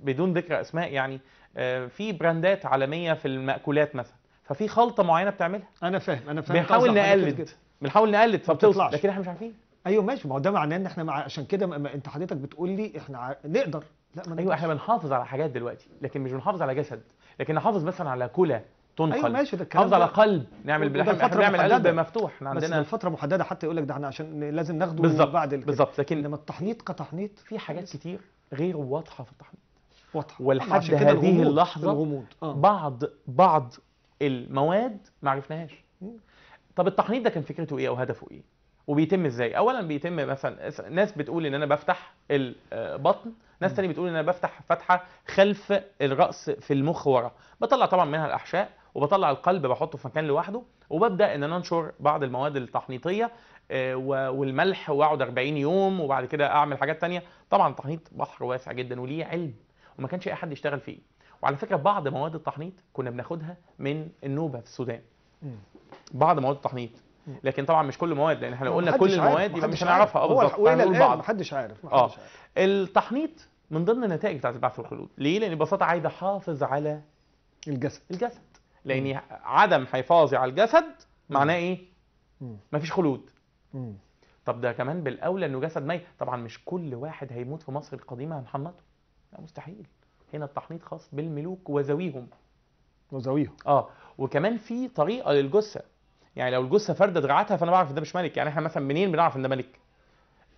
بدون ذكر اسماء يعني آه، في براندات عالميه في المأكولات مثلا ففي خلطه معينه بتعملها انا فاهم انا فاهم بنحاول نقلد بنحاول نقلد فبتطلع لكن احنا مش عارفين ايوه ماشي ما هو ده معناه ان احنا مع عشان كده ما... انت حضرتك بتقول لي احنا ع... نقدر لا ما ايوه احنا بنحافظ على حاجات دلوقتي لكن مش بنحافظ على جسد لكن نحافظ مثلا على كلى تنقل أيوة ماشي ده افضل قلب نعمل باللحم احنا بنعمل قلب مفتوح احنا عندنا بس فتره محدده حتى يقول لك ده احنا عشان لازم ناخده بالزبط بعد بالظبط لكن انما التحنيط كتحنيط في حاجات كتير غير واضحه في التحنيط واضحه ولحد هذه اللحظه الغموض. آه. بعض بعض المواد ما عرفناهاش طب التحنيط ده كان فكرته ايه او هدفه ايه وبيتم ازاي اولا بيتم مثلا ناس بتقول ان انا بفتح البطن آه، ناس تانية بتقول ان انا بفتح فتحه خلف الراس في المخ ورا بطلع طبعا منها الاحشاء وبطلع القلب بحطه في مكان لوحده وببدا ان انا انشر بعض المواد التحنيطيه آه، والملح واقعد 40 يوم وبعد كده اعمل حاجات تانية طبعا التحنيط بحر واسع جدا وليه علم وما كانش اي حد يشتغل فيه وعلى فكره بعض مواد التحنيط كنا بناخدها من النوبه في السودان بعض مواد التحنيط لكن طبعا مش كل المواد لان احنا قلنا كل المواد يبقى مش هنعرفها اه بالظبط والى الان محدش عارف اه التحنيط من ضمن النتائج بتاعت البعث والخلود ليه لان ببساطه عايز احافظ على الجسد الجسد لان عدم حفاظي على الجسد معناه ايه؟ مفيش خلود طب ده كمان بالاولى انه جسد ميت طبعا مش كل واحد هيموت في مصر القديمه هنحنطه لا مستحيل هنا التحنيط خاص بالملوك وذويهم وذويهم اه وكمان في طريقه للجثه يعني لو الجثه فرده دراعتها فانا بعرف ان ده مش ملك يعني احنا مثلا منين بنعرف ان ده ملك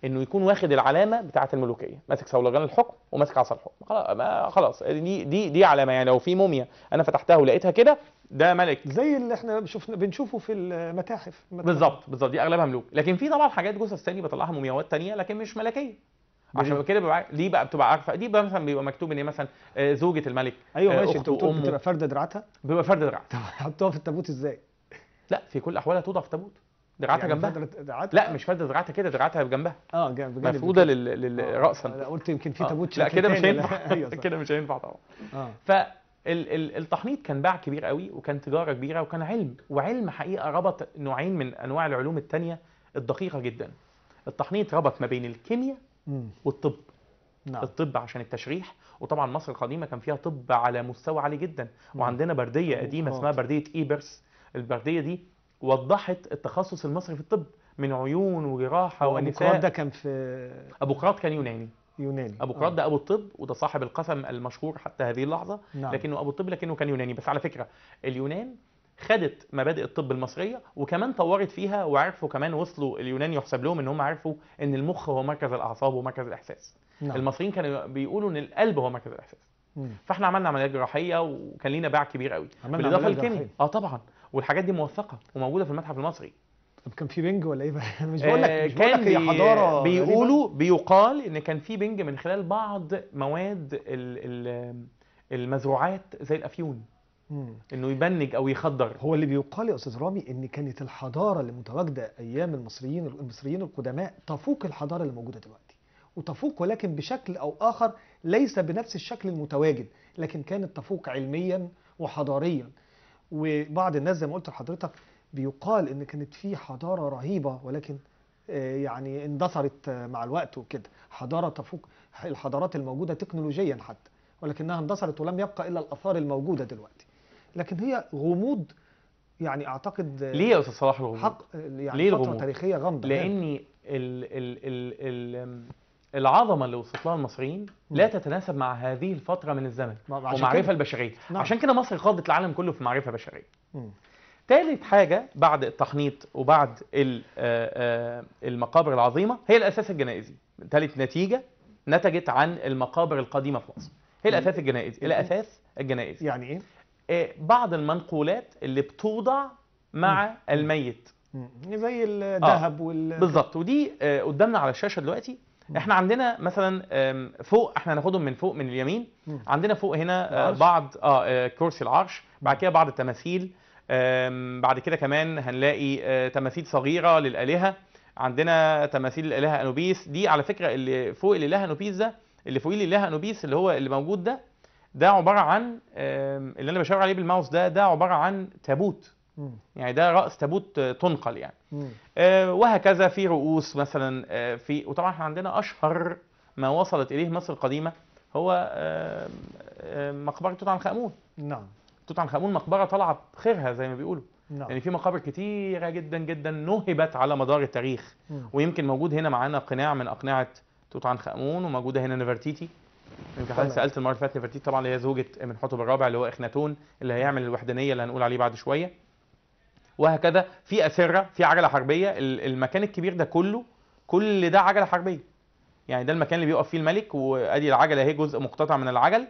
انه يكون واخد العلامه بتاعه الملوكيه ماسك صولجان الحكم وماسك عصا الحكم خلاص دي دي دي علامه يعني لو في موميا انا فتحتها ولقيتها كده ده ملك زي اللي احنا شفنا بنشوفه في المتاحف, بالظبط بالظبط دي اغلبها ملوك لكن في طبعا حاجات جثث ثانيه بطلعها مومياوات ثانيه لكن مش ملكيه عشان كده بيبقى ليه بقى بتبقى عارفه دي بقى مثلا بيبقى مكتوب ان هي مثلا آه، زوجه الملك ايوه آه، ماشي انت بتبقى فرد دراعتها بيبقى فرد دراعتها طب حطوها في التابوت ازاي؟ لا في كل احوالها توضع في تابوت دراعتها يعني جنبها دراعتها لا مش فاده دراعتها كده دراعتها جنبها اه جنبها مفروده آه، راسا انا قلت يمكن في آه، تابوت لا كده مش هينفع أيوة، كده مش هينفع طبعا اه فالتحنيط كان باع كبير قوي وكان تجاره كبيره وكان علم وعلم حقيقه ربط نوعين من انواع العلوم الثانيه الدقيقه جدا التحنيط ربط ما بين الكيمياء والطب نعم. الطب عشان التشريح وطبعا مصر القديمه كان فيها طب على مستوى عالي جدا وعندنا برديه قديمه اسمها برديه ايبرس البرديه دي وضحت التخصص المصري في الطب من عيون وجراحه ونساء ابو ده كان في ابو قراط كان يوناني يوناني ابو آه. قراط ده ابو الطب وده صاحب القسم المشهور حتى هذه اللحظه نعم. لكنه ابو الطب لكنه كان يوناني بس على فكره اليونان خدت مبادئ الطب المصريه وكمان طورت فيها وعرفوا كمان وصلوا اليونان يحسب لهم ان هم عرفوا ان المخ هو مركز الاعصاب ومركز الاحساس نعم. المصريين كانوا بيقولوا ان القلب هو مركز الاحساس فاحنا عملنا عمليات جراحيه وكان لينا باع كبير قوي بالاضافه للكيمياء اه طبعا والحاجات دي موثقه وموجوده في المتحف المصري طب كان في بنج ولا ايه مش بقول لك مش آه، بقول لك هي حضاره بيقولوا بيقال ان كان في بنج من خلال بعض مواد المزروعات زي الافيون مم. انه يبنج او يخدر هو اللي بيقال يا استاذ رامي ان كانت الحضاره اللي متواجده ايام المصريين المصريين القدماء تفوق الحضاره اللي موجوده دلوقتي وتفوق ولكن بشكل أو آخر ليس بنفس الشكل المتواجد لكن كانت تفوق علميا وحضاريا وبعض الناس زي ما قلت لحضرتك بيقال ان كانت في حضاره رهيبه ولكن آه، يعني اندثرت آه، مع الوقت وكده حضاره تفوق الحضارات الموجوده تكنولوجيا حتى ولكنها اندثرت ولم يبقى الا الاثار الموجوده دلوقتي لكن هي غموض يعني اعتقد آه، ليه يا استاذ صلاح الغموض؟ حق يعني ليه فتره الغموض؟ تاريخيه غامضه لاني ال ال ال ال العظمه اللي وصلت لها المصريين لا تتناسب مع هذه الفتره من الزمن ومعرفه البشريه نعم. عشان كده مصر قادت العالم كله في معرفه بشريه ثالث حاجه بعد التحنيط وبعد آه، آه، المقابر العظيمه هي الاساس الجنائزي ثالث نتيجه نتجت عن المقابر القديمه في مصر هي الاساس الجنائزي الاساس الجنائزي يعني ايه آه، بعض المنقولات اللي بتوضع مع الميت زي الذهب آه. وال بالظبط ودي قدامنا على الشاشه دلوقتي احنا عندنا مثلا فوق احنا هناخدهم من فوق من اليمين عندنا فوق هنا آه، بعض آه،, اه كرسي العرش بعد كده بعض التماثيل بعد كده كمان هنلاقي آه، تماثيل صغيره للالهه عندنا تماثيل الالهه انوبيس دي على فكره اللي فوق الالهه انوبيس ده اللي فوقيه الالهه انوبيس اللي هو اللي موجود ده ده عباره عن اللي انا بشاور عليه بالماوس ده ده عباره عن تابوت يعني ده راس تابوت تنقل يعني آه وهكذا في رؤوس مثلا آه في وطبعا احنا عندنا اشهر ما وصلت اليه مصر القديمه هو آه مقبره توت عنخ امون نعم توت عنخ امون مقبره طالعه بخيرها زي ما بيقولوا نعم. يعني في مقابر كتيره جدا جدا نهبت على مدار التاريخ م. ويمكن موجود هنا معانا قناع من اقنعه توت عنخ امون وموجوده هنا نفرتيتي يمكن حضرتك سالت المره اللي فاتت نفرتيتي طبعا اللي هي زوجة من حطب الرابع اللي هو اخناتون اللي هيعمل الوحدانيه اللي هنقول عليه بعد شويه وهكذا في اسره في عجله حربيه المكان الكبير ده كله كل ده عجله حربيه يعني ده المكان اللي بيقف فيه الملك وادي العجله اهي جزء مقتطع من العجل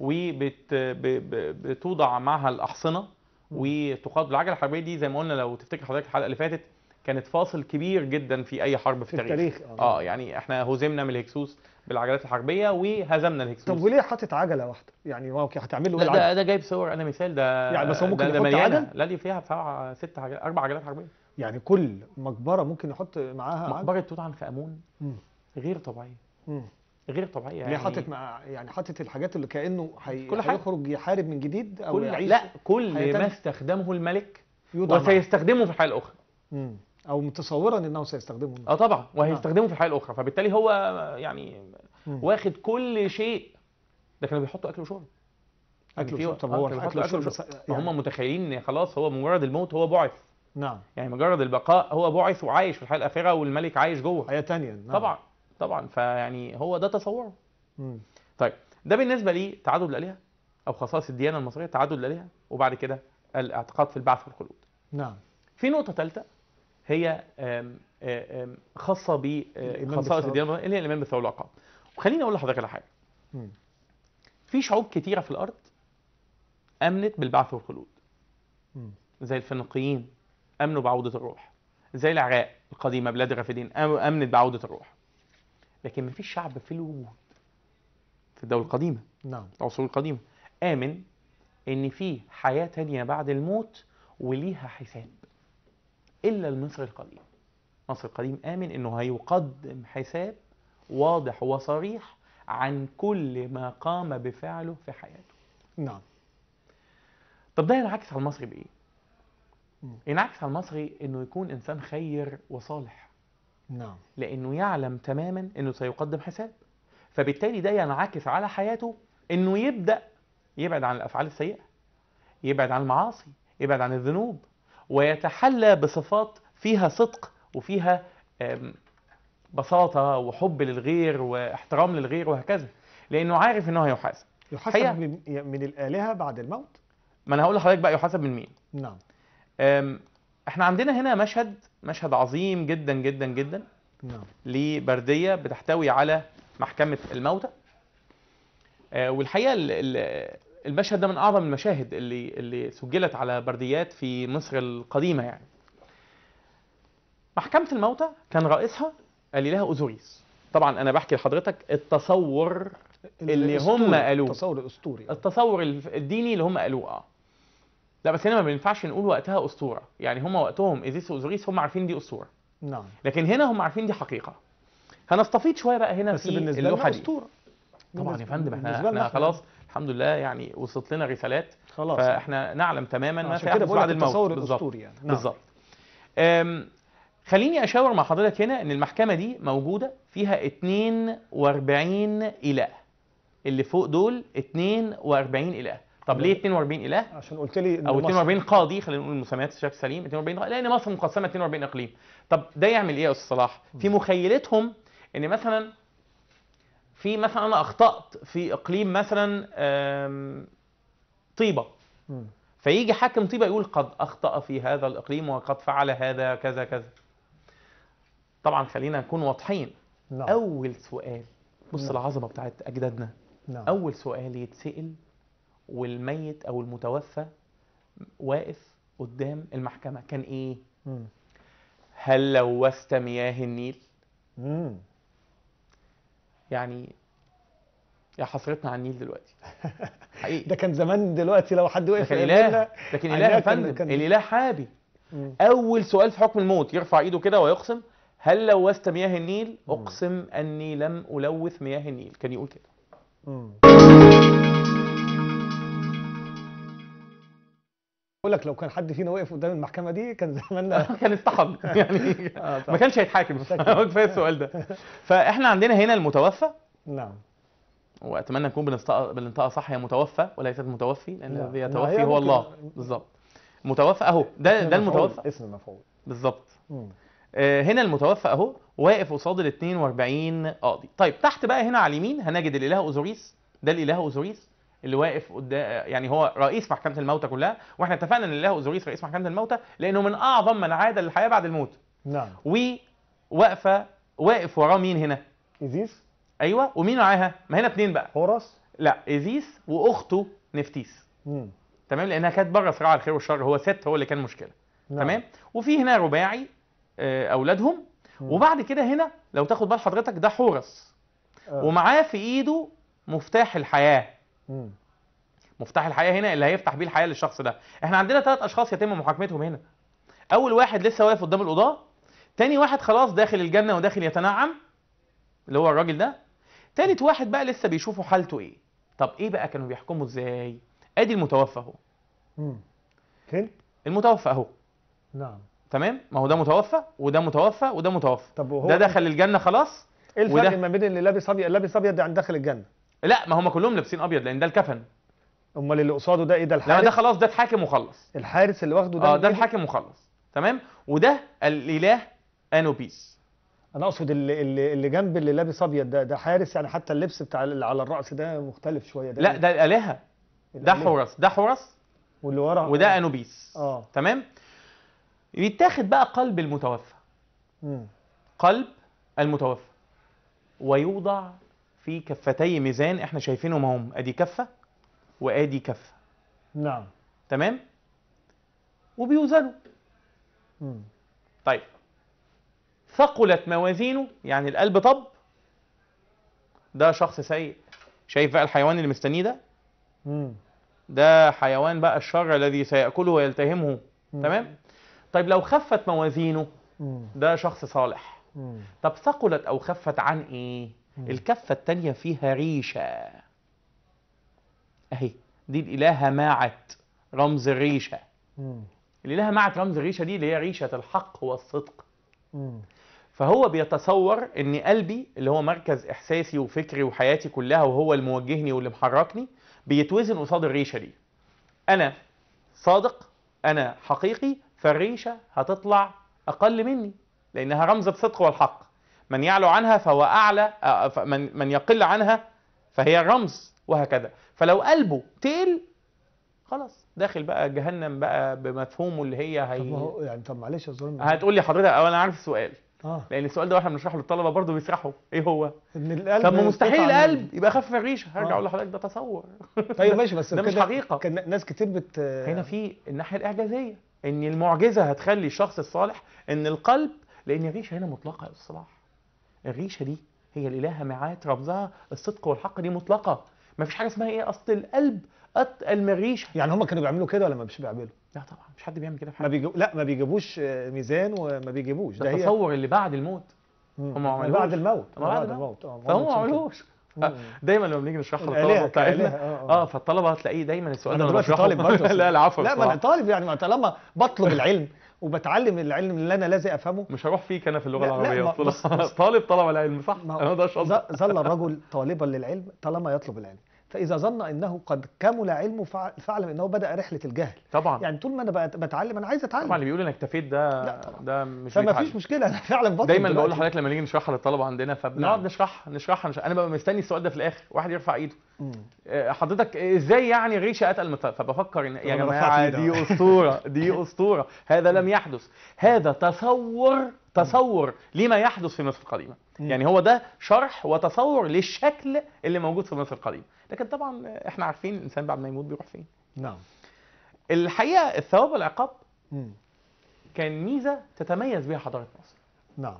وبتوضع معها الاحصنه وتقاد العجله الحربيه دي زي ما قلنا لو تفتكر حضرتك الحلقه اللي فاتت كانت فاصل كبير جدا في اي حرب في, في التاريخ, التاريخ. آه. اه يعني احنا هزمنا من الهكسوس بالعجلات الحربيه وهزمنا الهكسوس طب وليه حاطط عجله واحده يعني اوكي هتعمل له ايه ده, ده جايب صور انا مثال ده يعني بس هو ممكن يحط عجل لا دي فيها بتاع ست عجلات اربع عجلات حربيه يعني كل مقبره ممكن يحط معاها مقبره توت عنخ امون غير طبيعيه غير طبيعيه يعني ليه حاطط يعني حاطط الحاجات اللي كانه هي كل هيخرج يحارب من جديد او كل يعيش لا كل ما استخدمه الملك وسيستخدمه في الحياه الاخرى مم. او متصورا انه سيستخدمه اه طبعا نعم. وهيستخدمه في الحياه الاخرى فبالتالي هو يعني مم. واخد كل شيء ده كانوا بيحطوا اكل وشرب يعني اكل وشرب طب هو آه، اكل وشرب يعني. هم متخيلين ان خلاص هو مجرد الموت هو بعث نعم يعني مجرد البقاء هو بعث وعايش في الحياه الاخره والملك عايش جوه حياه ثانيه نعم. طبعا طبعا فيعني هو ده تصوره طيب ده بالنسبه لي تعدد الالهه او خصائص الديانه المصريه تعدد الالهه وبعد كده الاعتقاد في البعث والخلود نعم في نقطه ثالثه هي خاصه بخصائص الديانه اللي هي الايمان بالثواب والعقاب وخليني اقول لحضرتك على حاجه في شعوب كثيره في الارض امنت بالبعث والخلود زي الفينيقيين امنوا بعوده الروح زي العراق القديمه بلاد الرافدين امنت بعوده الروح لكن ما فيش شعب في الوجود في الدوله القديمه نعم العصور القديمه امن ان في حياه تانية بعد الموت وليها حساب إلا المصري القديم مصر القديم آمن إنه هيقدم حساب واضح وصريح عن كل ما قام بفعله في حياته نعم طب ده ينعكس على المصري بإيه؟ ينعكس على المصري إنه يكون إنسان خير وصالح نعم لأنه يعلم تماما إنه سيقدم حساب فبالتالي ده ينعكس على حياته إنه يبدأ يبعد عن الأفعال السيئة يبعد عن المعاصي يبعد عن الذنوب ويتحلى بصفات فيها صدق وفيها بساطة وحب للغير واحترام للغير وهكذا لأنه عارف أنه هيحاسب يحاسب من, من الآلهة بعد الموت ما أنا هقول لحضرتك بقى يحاسب من مين نعم احنا عندنا هنا مشهد مشهد عظيم جدا جدا جدا نعم لبردية بتحتوي على محكمة الموتى آه، والحقيقة المشهد ده من اعظم المشاهد اللي اللي سجلت على برديات في مصر القديمه يعني محكمه الموتى كان رئيسها الاله اوزوريس طبعا انا بحكي لحضرتك التصور اللي هم قالوه التصور الاسطوري التصور الديني اللي هم قالوه اه لا بس هنا ما بينفعش نقول وقتها اسطوره يعني هم وقتهم ايزيس واوزوريس هم عارفين دي اسطوره نعم لكن هنا هم عارفين دي حقيقه هنستفيد شويه بقى هنا بس في بالنسبه اللوحه دي اسطوره طبعا يا فندم احنا, احنا خلاص الحمد لله يعني وصلت لنا رسالات خلاص فاحنا نعلم تماما آه، ما سيحدث بعد الموت التصور الاسطوري يعني نعم. بالظبط خليني اشاور مع حضرتك هنا ان المحكمه دي موجوده فيها 42 اله اللي فوق دول 42 اله طب ليه 42 اله عشان قلت لي او 42 مصر. قاضي خلينا نقول المسميات الشيخ سليم 42 قاضي لان مصر مقسمه 42 اقليم طب ده يعمل ايه يا استاذ صلاح في مخيلتهم ان مثلا في مثلا انا اخطات في اقليم مثلا طيبه فيجي حاكم طيبه يقول قد اخطا في هذا الاقليم وقد فعل هذا كذا كذا طبعا خلينا نكون واضحين نعم. اول سؤال بص لا. نعم. العظمه بتاعت اجدادنا نعم. اول سؤال يتسال والميت او المتوفى واقف قدام المحكمه كان ايه مم. هل لوثت مياه النيل مم. يعني يا حسرتنا على النيل دلوقتي حقيقي ده كان زمان دلوقتي لو حد وقف لكن اله لكن اله يا فندم الاله حابي مم. اول سؤال في حكم الموت يرفع ايده كده ويقسم هل لوثت مياه النيل اقسم اني لم الوث مياه النيل كان يقول كده بقول لك لو كان حد فينا واقف قدام المحكمه دي كان زماننا كان اتطحن يعني آه، ما كانش هيتحاكم كفايه السؤال ده فاحنا عندنا هنا المتوفى نعم واتمنى نكون بننطقها صح هي متوفى وليست متوفي لان نعم. الذي يتوفي هو الله بالظبط متوفى اهو ده ده المتوفى اسم المفعول بالظبط آه، هنا المتوفى اهو واقف قصاد ال 42 قاضي طيب تحت بقى هنا على اليمين هنجد الاله اوزوريس ده الاله اوزوريس اللي واقف قدام يعني هو رئيس محكمه الموتى كلها واحنا اتفقنا ان الله اوزوريس رئيس محكمه الموتى لانه من اعظم من عاد للحياه بعد الموت نعم وواقفه واقف وراه مين هنا ايزيس ايوه ومين معاها ما هنا اثنين بقى هورس لا ايزيس واخته نفتيس مم. تمام لانها كانت بره صراع الخير والشر هو ست هو اللي كان مشكله نعم. تمام وفي هنا رباعي آه، اولادهم مم. وبعد كده هنا لو تاخد بال حضرتك ده حورس أه. ومعاه في ايده مفتاح الحياه مفتاح الحياه هنا اللي هيفتح بيه الحياه للشخص ده احنا عندنا ثلاث اشخاص يتم محاكمتهم هنا اول واحد لسه واقف قدام القضاه تاني واحد خلاص داخل الجنه وداخل يتنعم اللي هو الراجل ده تالت واحد بقى لسه بيشوفوا حالته ايه طب ايه بقى كانوا بيحكموا ازاي ادي المتوفى اهو فين المتوفى اهو نعم تمام ما هو ده متوفى وده متوفى وده متوفى طب وهو ده دخل الجنه خلاص ايه الفرق ما بين اللي لابس ابيض لابس ابيض عند داخل الجنه لا ما هم كلهم لابسين ابيض لان ده الكفن امال اللي قصاده ده ايه ده الحارس لا ده خلاص ده اتحاكم وخلص الحارس اللي واخده ده اه ده الحاكم وخلص تمام وده الاله انوبيس انا اقصد اللي اللي, جنب اللي لابس ابيض ده ده حارس يعني حتى اللبس بتاع اللي على الراس ده مختلف شويه ده لا إيه؟ ده الالهه ده حورس ده حورس واللي ورا وده آه. انوبيس اه تمام يتاخد بقى قلب المتوفى مم. قلب المتوفى ويوضع في كفتي ميزان احنا شايفينهم اهم ادي كفه وادي كفه نعم تمام وبيوزنوا مم. طيب ثقلت موازينه يعني القلب طب ده شخص سيء شايف بقى الحيوان اللي مستنيه ده مم. ده حيوان بقى الشر الذي سيأكله ويلتهمه مم. تمام طيب لو خفت موازينه مم. ده شخص صالح مم. طب ثقلت او خفت عن ايه الكفة التانية فيها ريشة اهي دي الإلهة معت رمز الريشة الإلهة معت رمز الريشة دي اللي هي ريشة الحق والصدق فهو بيتصور ان قلبي اللي هو مركز احساسي وفكري وحياتي كلها وهو اللي موجهني واللي محركني بيتوزن قصاد الريشه دي انا صادق انا حقيقي فالريشه هتطلع اقل مني لانها رمز الصدق والحق من يعلو عنها فهو أعلى آه، آه، من, من يقل عنها فهي الرمز وهكذا فلو قلبه تقل خلاص داخل بقى جهنم بقى بمفهومه اللي هي هي طب هو يعني طب معلش يا ظلم هتقول لي حضرتك او انا عارف السؤال آه. لان السؤال ده واحنا بنشرحه للطلبه برضه بيسرحوا ايه هو ان القلب طب مستحيل القلب يبقى خفف الريشه هرجع آه. اقول آه. لحضرتك ده تصور طيب ماشي بس ده مش حقيقه كان ناس كتير بت هنا في الناحيه الاعجازيه ان المعجزه هتخلي الشخص الصالح ان القلب لان الريشه هنا مطلقه يا استاذ صلاح الريشه دي هي الالهه معات رمزها الصدق والحق دي مطلقه ما فيش حاجه اسمها ايه اصل القلب المريشه يعني هم كانوا بيعملوا كده ولا ما مش بيعملوا لا طبعا مش حد بيعمل كده في حاجه ما بيجيب... لا ما بيجيبوش آه، ميزان وما بيجيبوش ده التصور هي... اللي بعد الموت هم ما عملوش بعد الموت ما بعد الموت آه، فهم ما عملوش دايما لما بنيجي نشرح للطلبه بتاعتنا آه،, اه فالطلبه هتلاقيه دايما السؤال ده انا دلوقتي طالب برضه لا لا عفوا لا ما انا طالب يعني طالما بطلب العلم وبتعلم العلم اللي انا لازم افهمه مش هروح فيك انا في اللغه العربيه طالب طلب العلم صح انا ده ظل الرجل طالبا للعلم طالما يطلب العلم فإذا ظن أنه قد كمل علمه فاعلم أنه بدأ رحلة الجهل طبعا يعني طول ما أنا بتعلم أنا عايز أتعلم طبعا اللي بيقول أنا اكتفيت ده لا طبعا. ده مش فما فيش مشكلة أنا فعلا بطل دايما بقول لحضرتك لما نيجي نشرحها للطلبة عندنا فبنقعد نعم. نشرحها نشرحها نشرح. أنا ببقى مستني السؤال ده في الآخر واحد يرفع إيده آه، حضرتك إزاي يعني غيشة أتقل من فبفكر إن يا جماعة دي أسطورة دي أسطورة هذا لم يحدث هذا تصور تصور لما يحدث في مصر القديمه يعني هو ده شرح وتصور للشكل اللي موجود في مصر القديمه لكن طبعا احنا عارفين الانسان بعد ما يموت بيروح فين نعم الحقيقه الثواب والعقاب كان ميزه تتميز بها حضاره مصر نعم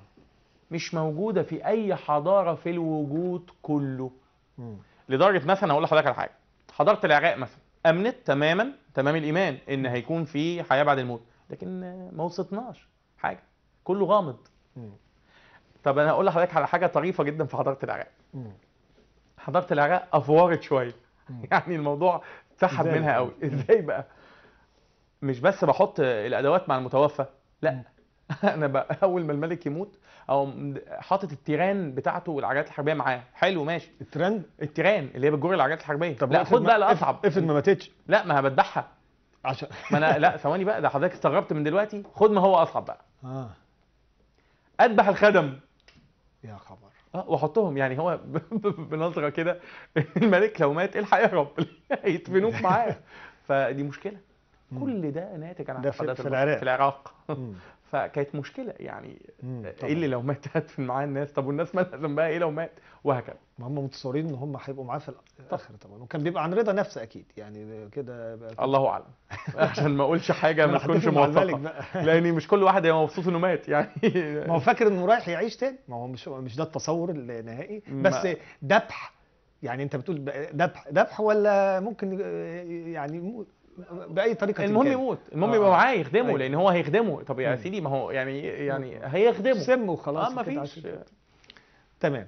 مش موجوده في اي حضاره في الوجود كله مم. لدرجه مثلا هقول لحضرتك على حاجه حضاره العراق مثلا امنت تماما تمام الايمان ان هيكون في حياه بعد الموت لكن ما وصلتناش حاجه كله غامض طب انا هقول لحضرتك على حاجه طريفه جدا في حضاره العراق حضاره العراق افورت شويه يعني الموضوع سحب منها قوي ازاي بقى مش بس بحط الادوات مع المتوفى لا انا بقى اول ما الملك يموت او حاطط التيران بتاعته والعجلات الحربيه معاه حلو ماشي التيران التيران اللي هي بتجر العجلات الحربيه طب لا خد بقى الاصعب افرض ما ماتتش لا ما هبدعها عشان ما انا لا ثواني بقى ده حضرتك استغربت من دلوقتي خد ما هو اصعب بقى اه اذبح الخدم يا خبر اه واحطهم يعني هو بنظره كده الملك لو مات الحق يهرب هيدفنوك معاه فدي مشكله كل ده ناتج عن ده في, في العراق في العراق فكانت مشكله يعني ايه اللي لو مات هدفن معاه الناس طب والناس مالها ذنبها ايه لو مات وهكذا ما هم متصورين ان هم هيبقوا معاه في الاخر طبعا وكان بيبقى عن رضا نفسه اكيد يعني كده الله اعلم عشان ما اقولش حاجه ما تكونش موثقه لان مش كل واحد هيبقى مبسوط انه مات يعني ما هو فاكر انه رايح يعيش تاني ما هو مش مش ده التصور النهائي بس ذبح يعني انت بتقول ذبح ذبح ولا ممكن آه، يعني باي طريقه المهم يموت المهم آه. يبقى معاه يخدمه طيب. لان هو هيخدمه طب يا سيدي ما هو يعني يعني هيخدمه سم وخلاص اه مفيش طيب. تمام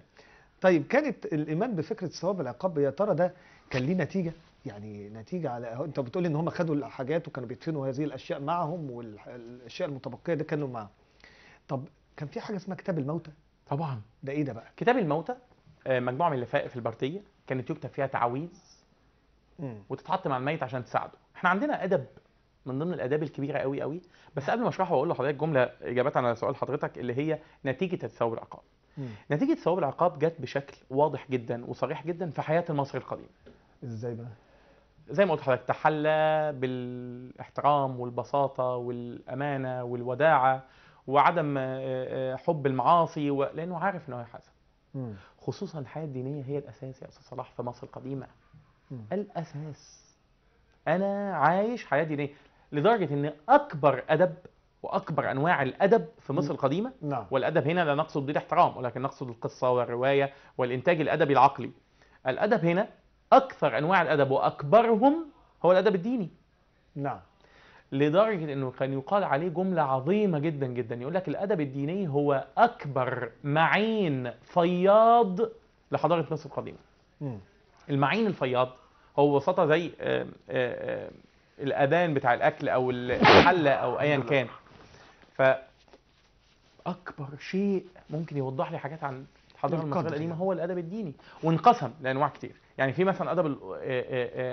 طيب كانت الايمان بفكره ثواب العقاب يا ترى ده كان ليه نتيجه يعني نتيجه على انت بتقول ان هم خدوا الحاجات وكانوا بيدفنوا هذه الاشياء معهم والاشياء المتبقيه ده كانوا معاهم طب كان في حاجه اسمها كتاب الموتى طبعا ده ايه ده بقى كتاب الموتى آه، مجموعه من اللفائف البرتيه كانت يكتب فيها تعاويذ وتتحط مع الميت عشان تساعده احنا عندنا ادب من ضمن الاداب الكبيره قوي قوي بس قبل ما اشرحه واقول لحضرتك جمله اجابه على سؤال حضرتك اللي هي نتيجه الثواب العقاب نتيجه ثواب العقاب جت بشكل واضح جدا وصريح جدا في حياه المصري القديم ازاي بقى زي ما قلت لحضرتك تحلى بالاحترام والبساطه والامانه والوداعه وعدم آه، آه، حب المعاصي و... لانه عارف انه هيحاسب خصوصا الحياه الدينيه هي الاساس يا استاذ صلاح في مصر القديمه الاساس انا عايش حياه دينيه لدرجه ان اكبر ادب واكبر انواع الادب في مصر القديمه نعم. والادب هنا لا نقصد به الاحترام ولكن نقصد القصه والروايه والانتاج الادبي العقلي الادب هنا اكثر انواع الادب واكبرهم هو الادب الديني نعم لدرجه انه كان يقال عليه جمله عظيمه جدا جدا يقول لك الادب الديني هو اكبر معين فياض لحضاره مصر القديمه مم. المعين الفياض هو ببساطه زي آه، آه، آه، الاذان بتاع الاكل او الحله او ايا كان ف اكبر شيء ممكن يوضح لي حاجات عن الحضاره المصريه يعني. القديمه هو الادب الديني وانقسم لانواع كتير يعني في مثلا ادب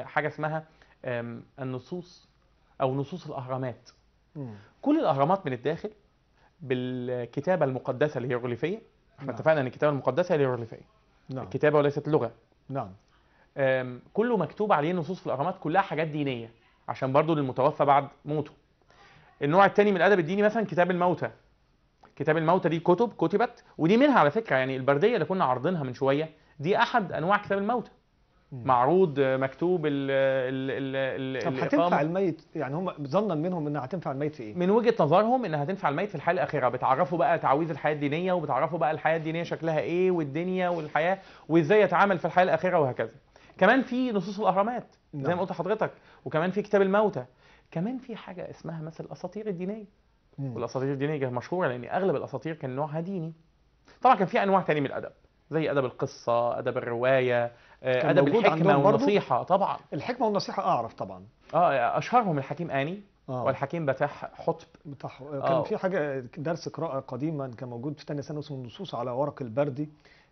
حاجه اسمها النصوص او نصوص الاهرامات كل الاهرامات من الداخل بالكتابه المقدسه الهيروغليفيه احنا نعم. اتفقنا ان الكتابه المقدسه هي الهيروغليفيه نعم الكتابه وليست اللغه نعم كله مكتوب عليه نصوص في الاهرامات كلها حاجات دينيه عشان برضو للمتوفى بعد موته النوع الثاني من الادب الديني مثلا كتاب الموتى كتاب الموتى دي كتب كتبت ودي منها على فكره يعني البرديه اللي كنا عارضينها من شويه دي احد انواع كتاب الموتى معروض مكتوب ال ال ال طب هتنفع الميت يعني هم ظنا منهم انها هتنفع الميت في ايه؟ من وجهه نظرهم انها هتنفع الميت في الحياه الاخيره بتعرفوا بقى تعويذ الحياه الدينيه وبتعرفوا بقى الحياه الدينيه شكلها ايه والدنيا والحياه وازاي يتعامل في الحياه الاخيره وهكذا. كمان في نصوص الاهرامات زي ما نعم. قلت لحضرتك وكمان في كتاب الموتى كمان في حاجه اسمها مثل الاساطير الدينيه والاساطير الدينيه مشهوره لان اغلب الاساطير كان نوعها ديني طبعا كان في انواع تانية من الادب زي ادب القصه ادب الروايه آه، ادب الحكمه والنصيحه طبعا الحكمه والنصيحه اعرف طبعا اه اشهرهم الحكيم اني آه. والحكيم بتاح حطب بتاح كان آه. في حاجه درس قراءه قديما كان موجود في ثانيه ثانوي اسمه النصوص على ورق البردي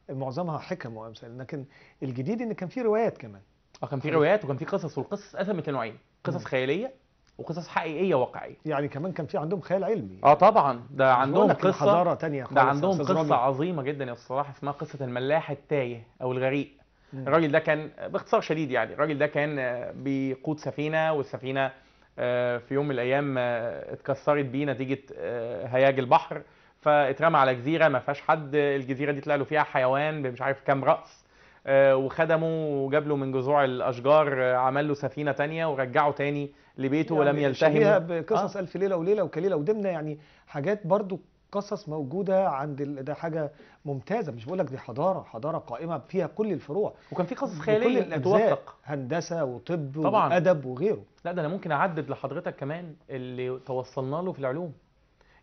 معظمها حكم وامثال لكن الجديد ان كان في روايات كمان اه كان في روايات وكان في قصص والقصص قسمت لنوعين قصص خياليه وقصص حقيقيه واقعيه يعني كمان كان في عندهم خيال علمي اه طبعا ده عندهم قصه حضاره تانية خالص ده عندهم قصه ربي. عظيمه جدا يا الصراحه اسمها قصه الملاح التايه او الغريق مم. الراجل ده كان باختصار شديد يعني الراجل ده كان بيقود سفينه والسفينه آه، في يوم من الايام آه، اتكسرت بيه نتيجه آه، هياج البحر فاترمى على جزيره ما فيهاش حد الجزيره دي طلع له فيها حيوان مش عارف كام راس آه، وخدمه وجاب له من جذوع الاشجار آه، عمل له سفينه تانية ورجعه تاني لبيته يعني ولم يلتهم شبيهه بقصص آه. الف ليله وليله وكليله ودمنه يعني حاجات برضو قصص موجوده عند ال... ده حاجه ممتازه مش بقول لك دي حضاره حضاره قائمه فيها كل الفروع وكان في قصص خياليه توثق هندسه وطب طبعا. وادب وغيره لا ده انا ممكن اعدد لحضرتك كمان اللي توصلنا له في العلوم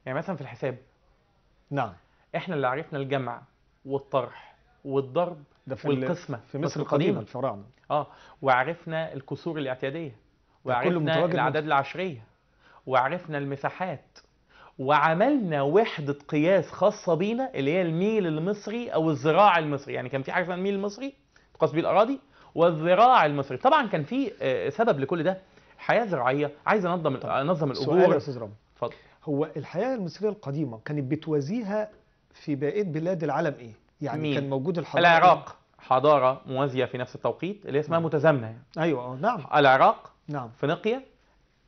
يعني مثلا في الحساب نعم احنا اللي عرفنا الجمع والطرح والضرب ده في والقسمه في مصر القديمه الفراعنه اه وعرفنا الكسور الاعتياديه وعرفنا الاعداد العشريه وعرفنا المساحات وعملنا وحده قياس خاصه بينا اللي هي الميل المصري او الذراع المصري يعني كان في حاجه اسمها الميل المصري تقاس بيه الاراضي والذراع المصري طبعا كان في آه، سبب لكل ده حياه زراعيه عايز انظم انظم الاجور سؤال يا استاذ اتفضل هو الحياة المصرية القديمة كانت بتوازيها في بقية بلاد العالم إيه؟ يعني مين؟ كان موجود الحضارة العراق حضارة موازية في نفس التوقيت اللي اسمها نعم. متزامنة يعني. أيوة أه، نعم العراق نعم فينيقيا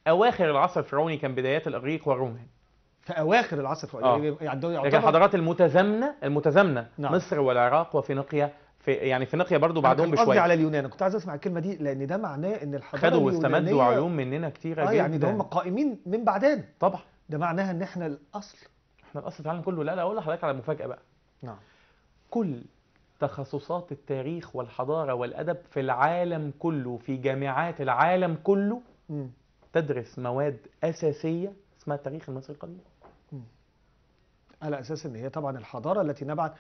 أواخر العصر الفرعوني كان بدايات الإغريق والروم يعني. في أواخر العصر الفرعوني آه. يعني يعتبر... لكن الحضارات المتزامنة المتزامنة نعم. مصر والعراق وفينيقيا في يعني فينيقيا برضو بعدهم بشويه قصدي على اليونان كنت عايز اسمع الكلمه دي لان ده معناه ان الحضاره خدوا واستمدوا علوم مننا كتير آه يعني ده هم قائمين من بعدنا طبعا ده معناها ان احنا الاصل احنا الاصل في العالم كله لا لا اقول لحضرتك على مفاجاه بقى نعم كل تخصصات التاريخ والحضاره والادب في العالم كله في جامعات العالم كله م. تدرس مواد اساسيه اسمها التاريخ المصري القديم على اساس ان هي طبعا الحضاره التي نبعت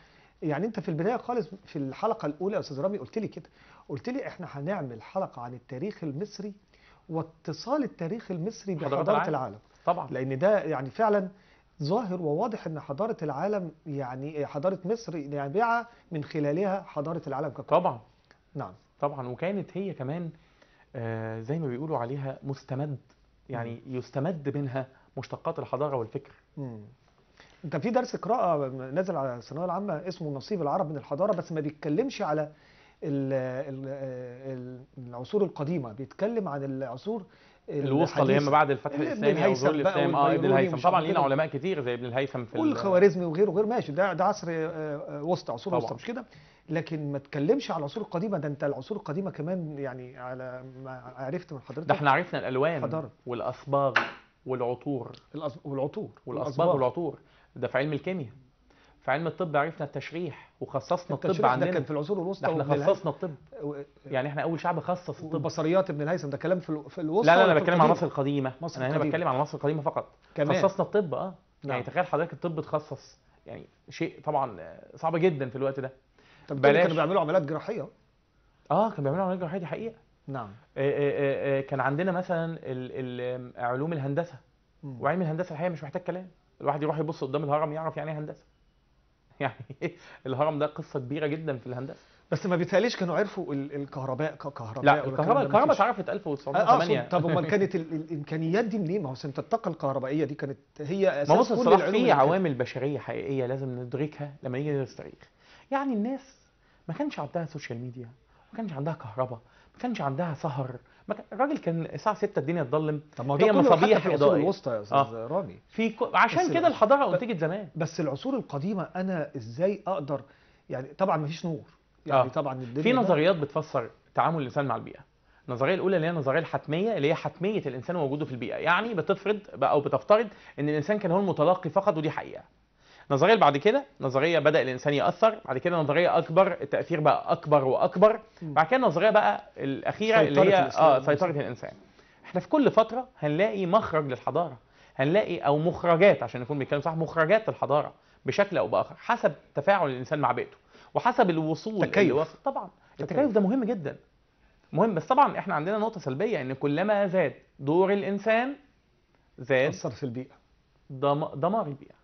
يعني انت في البدايه خالص في الحلقه الاولى يا استاذ رامي قلت لي كده قلت لي احنا هنعمل حلقه عن التاريخ المصري واتصال التاريخ المصري بحضاره العالم. العالم طبعا لان ده يعني فعلا ظاهر وواضح ان حضاره العالم يعني حضاره مصر نابعه من خلالها حضاره العالم ككل طبعا نعم طبعا وكانت هي كمان آه زي ما بيقولوا عليها مستمد يعني م. يستمد منها مشتقات الحضاره والفكر م. انت في درس قراءه نازل على الثانويه العامه اسمه نصيب العرب من الحضاره بس ما بيتكلمش على العصور القديمه بيتكلم عن العصور الوسطى اللي هي ما بعد الفتح الاسلامي او ظهور الاسلام اه ابن الهيثم طبعا لينا علماء كتير زي ابن الهيثم في والخوارزمي وغيره وغيره ماشي ده ده عصر آه، آه، وسطى عصور وسطى مش كده لكن ما تكلمش على العصور القديمه ده انت العصور القديمه كمان يعني على ما عرفت من حضرتك ده احنا عرفنا الالوان حضرت. والاصباغ والعطور والعطور والاصباغ والعطور ده في علم الكيمياء في علم الطب عرفنا التشريح وخصصنا الطب عندنا ده كان في العصور الوسطى احنا خصصنا الطب يعني احنا اول شعب خصص الطب البصريات ابن الهيثم ده كلام في, في الوسطى لا لا انا بتكلم عن مصر القديمه مصر انا هنا بتكلم عن مصر القديمه فقط كمان. خصصنا الطب اه يعني نعم. تخيل حضرتك الطب اتخصص يعني شيء طبعا صعب جدا في الوقت ده طب بلاش كانوا بيعملوا عمليات جراحيه اه كانوا بيعملوا عمليات جراحيه دي حقيقه نعم آآ آه، آآ آه، آه، كان عندنا مثلا علوم الهندسه وعلم الهندسه الحقيقه مش محتاج كلام الواحد يروح يبص قدام الهرم يعرف يعني ايه هندسه يعني الهرم ده قصه كبيره جدا في الهندسه بس ما بيتهيأليش كانوا عرفوا الكهرباء ككهرباء لا الكهرباء الكهرباء اتعرفت 1908 آه, آه، طب امال كانت الامكانيات دي منين؟ ما هو سمت الطاقه الكهربائيه دي كانت هي اساس ما بص كل العلوم في عوامل بشريه حقيقيه لازم ندركها لما نيجي ندرس تاريخ يعني الناس ما كانش عندها سوشيال ميديا ما كانش عندها كهرباء ما كانش عندها سهر الراجل كان الساعه 6 الدنيا اتظلم طب ما هي مصابيح العصور الوسطى يا استاذ آه. رامي في ك... عشان كده الحضاره انتجت زمان بس العصور القديمه انا ازاي اقدر يعني طبعا ما فيش نور يعني آه. طبعا الدنيا في نظريات بتفسر تعامل الانسان مع البيئه النظريه الاولى اللي هي النظريه الحتميه اللي هي حتميه الانسان ووجوده في البيئه يعني بتفرض او بتفترض ان الانسان كان هو المتلقي فقط ودي حقيقه النظريه اللي بعد كده نظريه بدا الانسان ياثر بعد كده نظريه اكبر التاثير بقى اكبر واكبر بعد كده النظريه بقى الاخيره اللي هي اه سيطره الانسان احنا في كل فتره هنلاقي مخرج للحضاره هنلاقي او مخرجات عشان نكون بنتكلم صح مخرجات الحضاره بشكل او باخر حسب تفاعل الانسان مع بيئته وحسب الوصول تكيف. اللي طبعا طبعا التكيف ده مهم جدا مهم بس طبعا احنا عندنا نقطه سلبيه ان كلما زاد دور الانسان زاد اثر في البيئه دمار البيئه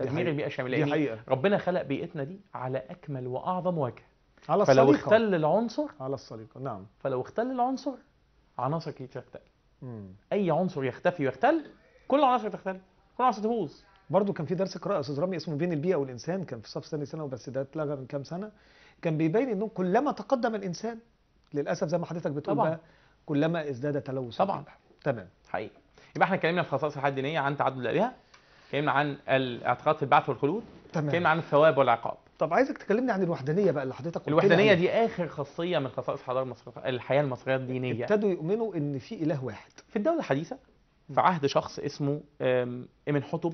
تدمير البيئه الشامله دي يعني حقيقة. ربنا خلق بيئتنا دي على اكمل واعظم وجه على الصليقه فلو اختل العنصر على الصليقه نعم فلو اختل العنصر عناصر كتير تختل اي عنصر يختفي ويختل كل العناصر تختل كل العناصر تبوظ برضه كان في درس قراءه استاذ رامي اسمه بين البيئه والانسان كان في صف ثاني ثانوي بس ده اتلغى من كام سنه كان بيبين انه كلما تقدم الانسان للاسف زي ما حضرتك بتقول طبعا. بقى كلما ازداد تلوث طبعا تمام حقيقي يبقى احنا اتكلمنا في خصائص الحياه الدينيه عن تعدد الالهه اتكلمنا عن الاعتقاد في البعث والخلود اتكلمنا عن الثواب والعقاب طب عايزك تكلمني عن الوحدانيه بقى اللي حضرتك الوحدانيه دي اخر خاصيه من خصائص الحضاره المصريه الحياه المصريه الدينيه ابتدوا يؤمنوا ان في اله واحد في الدوله الحديثه في عهد شخص اسمه ابن حطب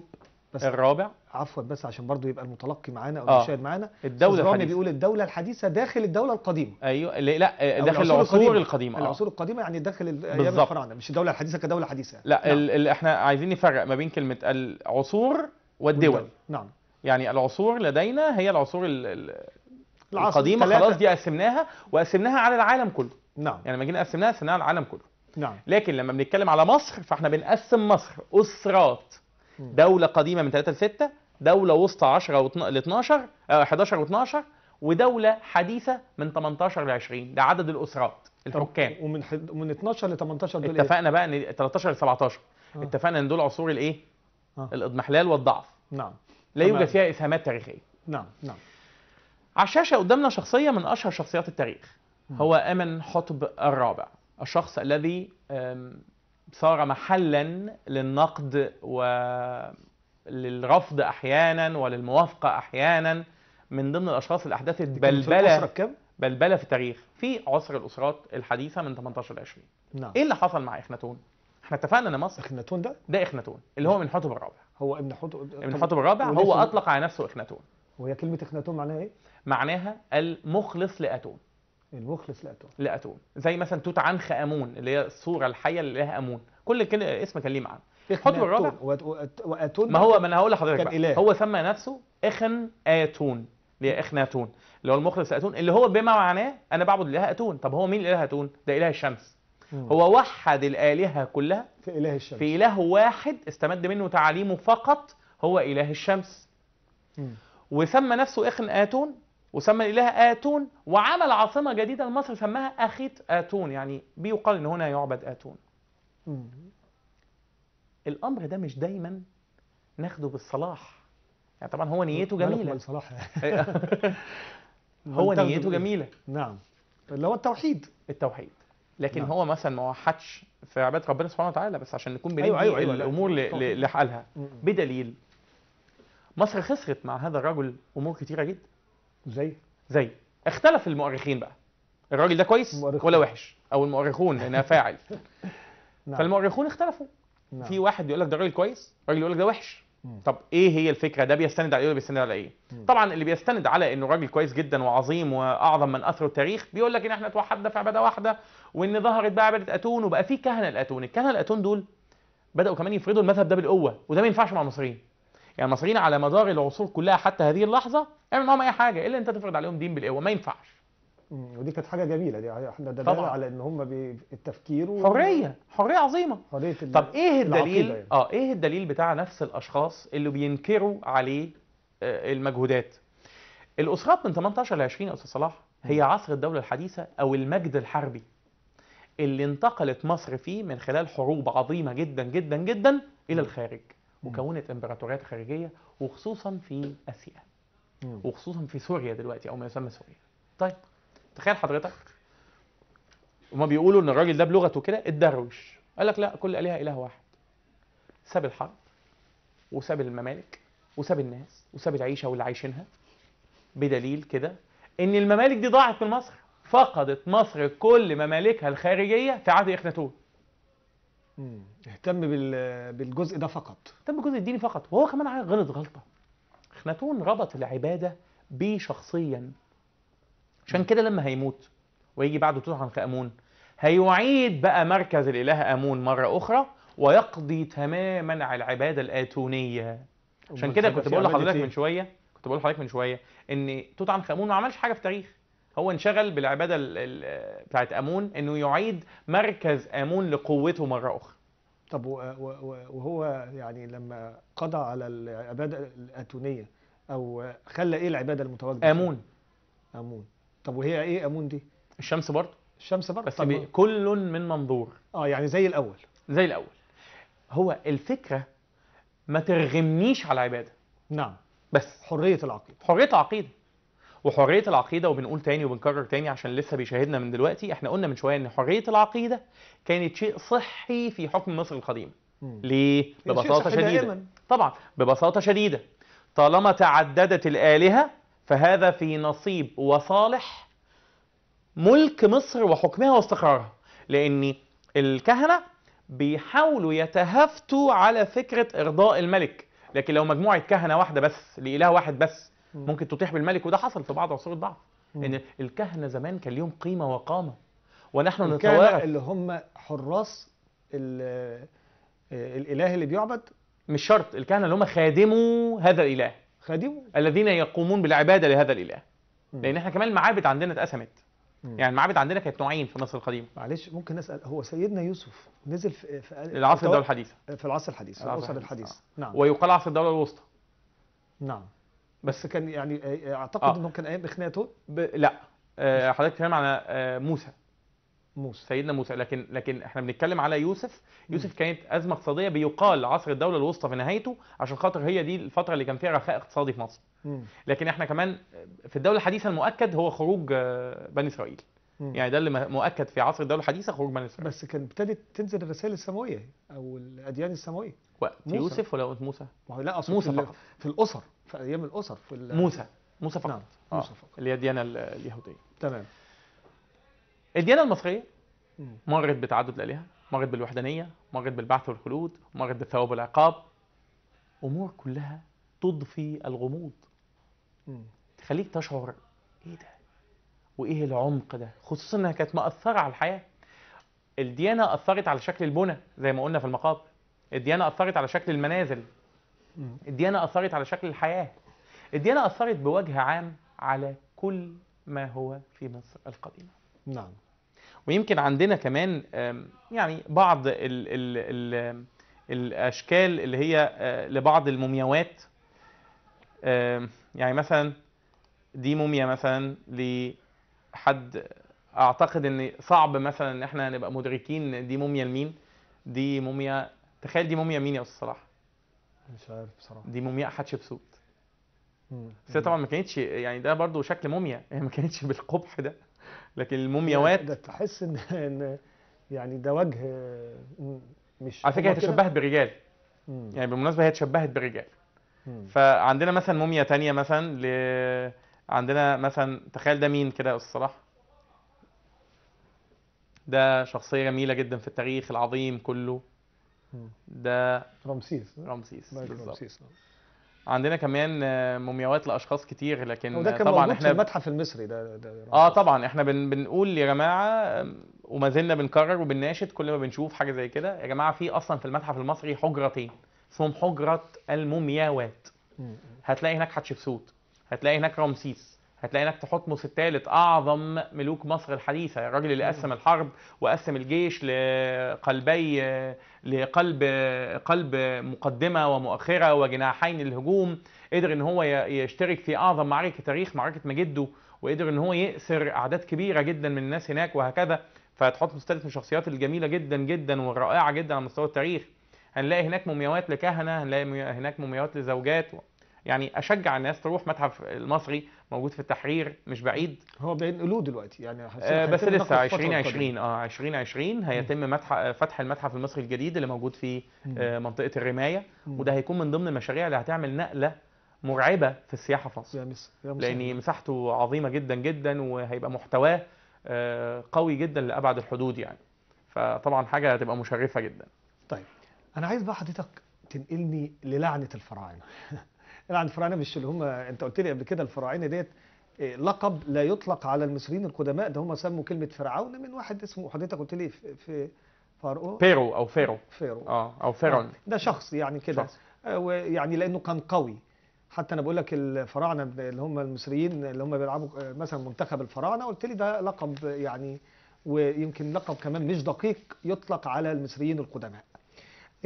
الرابع عفوا بس عشان برضو يبقى المتلقي معانا او المشاهد آه. معانا الدوله الحديثه بيقول الدوله الحديثه داخل الدوله القديمه ايوه لا داخل العصور القديمه القديمه, آه. العصور القديمه يعني داخل ايام الفراعنه مش الدوله الحديثه كدوله حديثه لا نعم. لا. ال احنا عايزين نفرق ما بين كلمه العصور والدول, والدول. نعم يعني العصور لدينا هي العصور ال القديمه خلاص دي قسمناها وقسمناها على العالم كله نعم يعني لما جينا قسمناها قسمناها على العالم كله نعم لكن لما بنتكلم على مصر فاحنا بنقسم مصر اسرات دوله قديمه من 3 ل 6 دوله وسطى 10 ل 12 11 و 12 ودوله حديثه من 18 ل 20 ده عدد الاسرات الحكام ومن حد... من 12 ل 18 دول إيه؟ اتفقنا إيه؟ بقى ان 13 ل 17 آه. اتفقنا ان دول عصور الايه؟ آه. الاضمحلال والضعف نعم لا يوجد فيها اسهامات تاريخيه نعم نعم على الشاشه قدامنا شخصيه من اشهر شخصيات التاريخ مم. هو امن حطب الرابع الشخص الذي صار محلا للنقد و للرفض احيانا وللموافقه احيانا من ضمن الاشخاص الاحداث البلبله بلبله في التاريخ في عصر الاسرات الحديثه من 18 ل 20 نعم ايه اللي حصل مع اخناتون؟ احنا اتفقنا ان مصر اخناتون ده؟ ده اخناتون اللي هو من حطب الرابع هو ابن حطب ابن حطب الرابع هو اطلق على نفسه اخناتون وهي كلمه اخناتون معناها ايه؟ معناها المخلص لاتون المخلص لاتون لاتون زي مثلا توت عنخ امون اللي هي الصوره الحيه اللي لها امون كل كده اسم كان ليه معنى الحطب الرابع واتون ما هو ما انا هقول لحضرتك كان إله. هو سمى نفسه اخن اتون اللي هي اخن اتون اللي هو المخلص اتون اللي هو بما معناه انا بعبد الاله اتون طب هو مين الاله اتون ده اله الشمس مم. هو وحد الالهه كلها في اله الشمس في اله واحد استمد منه تعاليمه فقط هو اله الشمس مم. وسمى نفسه اخن اتون وسمى الاله اتون وعمل عاصمه جديده لمصر سماها اخيت اتون يعني بيقال ان هنا يعبد اتون مم. الامر ده مش دايما ناخده بالصلاح يعني طبعا هو نيته جميله صلاح هو نيته جميله نعم اللي هو التوحيد التوحيد لكن نعم. هو مثلا ما وحدش في عباده ربنا سبحانه وتعالى بس عشان نكون بندي أيوة،, أيوة أيوة أيوة الامور لحالها بدليل مصر خسرت مع هذا الرجل امور كتيره جدا زي زي اختلف المؤرخين بقى الراجل ده كويس ولا وحش او المؤرخون هنا فاعل نعم. فالمؤرخون اختلفوا نعم. في واحد يقول لك ده راجل كويس راجل يقول لك ده وحش مم. طب ايه هي الفكره ده بيستند على ايه بيستند على ايه مم. طبعا اللي بيستند على انه راجل كويس جدا وعظيم واعظم من اثره التاريخ بيقول لك ان احنا توحدنا في عباده واحده وان ظهرت بقى عباده اتون وبقى في كهنه الاتون الكهنه الاتون دول بداوا كمان يفرضوا المذهب ده بالقوه وده ما ينفعش مع المصريين يعني المصريين على مدار العصور كلها حتى هذه اللحظه اعمل معاهم اي حاجه الا انت تفرض عليهم دين بالقوه ما ينفعش ودي كانت حاجه جميله دي احنا دلاله على ان هم بالتفكير و... حريه حريه عظيمه حريه ال... طب ايه الدليل يعني. اه ايه الدليل بتاع نفس الاشخاص اللي بينكروا عليه آه المجهودات الاسرات من 18 ل 20 يا استاذ صلاح هي عصر الدوله الحديثه او المجد الحربي اللي انتقلت مصر فيه من خلال حروب عظيمه جدا جدا جدا الى الخارج وكونت امبراطوريات خارجيه وخصوصا في اسيا وخصوصا في سوريا دلوقتي او ما يسمى سوريا طيب تخيل حضرتك هما بيقولوا ان الراجل ده بلغته كده الدرويش قال لك لا كل الهه اله واحد ساب الحرب وساب الممالك وساب الناس وساب العيشه واللي عايشينها بدليل كده ان الممالك دي ضاعت من مصر فقدت مصر كل ممالكها الخارجيه في عهد اخناتون اهتم بالجزء ده فقط اهتم بالجزء الديني فقط وهو كمان غلط غلطه اخناتون ربط العباده بيه شخصيا عشان كده لما هيموت ويجي بعده توت عنخ امون هيعيد بقى مركز الاله امون مره اخرى ويقضي تماما على العباده الاتونيه عشان كده كنت بقول لحضرتك من شويه كنت بقول لحضرتك من شويه ان توت عنخ امون ما عملش حاجه في تاريخ هو انشغل بالعباده بتاعت امون انه يعيد مركز امون لقوته مره اخرى طب وهو يعني لما قضى على العباده الاتونيه او خلى ايه العباده المتواجده امون امون طب وهي ايه امون دي الشمس برضه الشمس برضه بس طب كل من منظور اه يعني زي الاول زي الاول هو الفكره ما ترغمنيش على العباده نعم بس حريه العقيده حريه العقيده وحريه العقيده وبنقول تاني وبنكرر تاني عشان لسه بيشاهدنا من دلوقتي احنا قلنا من شويه ان حريه العقيده كانت شيء صحي في حكم مصر القديم ليه يعني ببساطه شديده طبعا ببساطه شديده طالما تعددت الالهه فهذا في نصيب وصالح ملك مصر وحكمها واستقرارها لأن الكهنة بيحاولوا يتهافتوا على فكرة إرضاء الملك لكن لو مجموعة كهنة واحدة بس لإله واحد بس ممكن تطيح بالملك وده حصل في بعض عصور البعض ان الكهنه زمان كان ليهم قيمه وقامه ونحن نتوارث اللي هم حراس آه، الاله اللي بيعبد مش شرط الكهنه اللي هم خادموا هذا الاله خادمه الذين يقومون بالعباده لهذا الاله لان احنا كمان المعابد عندنا اتقسمت يعني المعابد عندنا كانت نوعين في مصر القديمه معلش ممكن اسال هو سيدنا يوسف نزل في, في العصر الدوله الحديثه في العصر الحديث في العصر الحديث آه. نعم ويقال عصر الدوله الوسطى نعم بس كان يعني آه، آه، اعتقد آه. انه كان ايام اخناتون ب... لا آه حضرتك تتكلم على آه موسى موسى سيدنا موسى لكن لكن احنا بنتكلم على يوسف يوسف كانت ازمه اقتصاديه بيقال عصر الدوله الوسطى في نهايته عشان خاطر هي دي الفتره اللي كان فيها رخاء اقتصادي في مصر لكن احنا كمان في الدوله الحديثه المؤكد هو خروج آه، بني اسرائيل يعني ده اللي مؤكد في عصر الدوله الحديثه خروج بني اسرائيل بس كان ابتدت تنزل الرسائل السماويه او الاديان السماويه وقت موسى. يوسف ولا وقت موسى؟ ما هو لا أصلاً موسى في فقط في الاسر في ايام الاسر في موسى موسى فقط نعم. موسى آه. فقط آه. اللي هي الديانه اليهوديه تمام الديانه المصريه مرت بتعدد الالهه مرت بالوحدانيه مرت بالبعث والخلود مرت بالثواب والعقاب امور كلها تضفي الغموض تخليك تشعر ايه ده وايه العمق ده خصوصا انها كانت مأثره على الحياه الديانه اثرت على شكل البنى زي ما قلنا في المقابر الديانه اثرت على شكل المنازل الديانه اثرت على شكل الحياه الديانه اثرت بوجه عام على كل ما هو في مصر القديمه نعم ويمكن عندنا كمان يعني بعض ال ال ال الاشكال اللي هي آه، لبعض المومياوات يعني مثلا دي موميا مثلا لحد اعتقد ان صعب مثلا ان احنا نبقى مدركين دي موميا لمين دي موميا تخيل دي موميا مين يا استاذ صلاح مش عارف بصراحه دي موميا حتشبسوت بس طبعا ما كانتش يعني ده برضو شكل موميا هي ما كانتش بالقبح ده لكن المومياوات ده تحس ان ان يعني ده وجه مش على فكره هي تشبهت برجال مم. يعني بالمناسبه هي تشبهت برجال مم. فعندنا مثلا موميا تانية مثلا ل... عندنا مثلا تخيل ده مين كده يا استاذ صلاح ده شخصيه جميله جدا في التاريخ العظيم كله ده رمسيس رمسيس بالظبط عندنا كمان آه، مومياوات لاشخاص كتير لكن وده كان طبعا احنا في المتحف المصري ده, ده اه طبعا احنا بن بنقول يا جماعه وما زلنا بنكرر وبنناشد كل ما بنشوف حاجه زي كده يا جماعه في اصلا في المتحف المصري حجرتين اسمهم حجره المومياوات هتلاقي هناك حتشبسوت هتلاقي هناك رمسيس هتلاقي انك حطمس الثالث اعظم ملوك مصر الحديثه الراجل اللي قسم الحرب وقسم الجيش لقلبي لقلب قلب مقدمه ومؤخره وجناحين الهجوم قدر ان هو يشترك في اعظم معركه تاريخ معركه مجده وقدر ان هو يأسر اعداد كبيره جدا من الناس هناك وهكذا فتحطمس الثالث من الشخصيات الجميله جدا جدا والرائعه جدا على مستوى التاريخ هنلاقي هناك مومياوات لكهنه هنلاقي هناك مومياوات لزوجات يعني اشجع الناس تروح متحف المصري موجود في التحرير مش بعيد هو بينقلوه دلوقتي يعني آه بس لسه 2020 اه 2020 هيتم متح... فتح المتحف المصري الجديد اللي موجود في آه منطقه الرمايه مم. وده هيكون من ضمن المشاريع اللي هتعمل نقله مرعبه في السياحه في مصر يا مصر. يا مصر. لان مساحته عظيمه جدا جدا وهيبقى محتواه آه قوي جدا لابعد الحدود يعني فطبعا حاجه هتبقى مشرفه جدا طيب انا عايز بقى حضرتك تنقلني للعنه الفراعنه يعني عن الفراعنه مش اللي هم انت قلت لي قبل كده الفراعنه ديت إيه، لقب لا يطلق على المصريين القدماء ده هم سموا كلمه فرعون من واحد اسمه حضرتك قلت لي في فارو بيرو او فيرو فيرو اه او فيرون آه، ده شخص يعني كده آه، ويعني لانه كان قوي حتى انا بقول لك الفراعنه اللي هم المصريين اللي هم بيلعبوا آه، مثلا منتخب الفراعنه قلت لي ده لقب يعني ويمكن لقب كمان مش دقيق يطلق على المصريين القدماء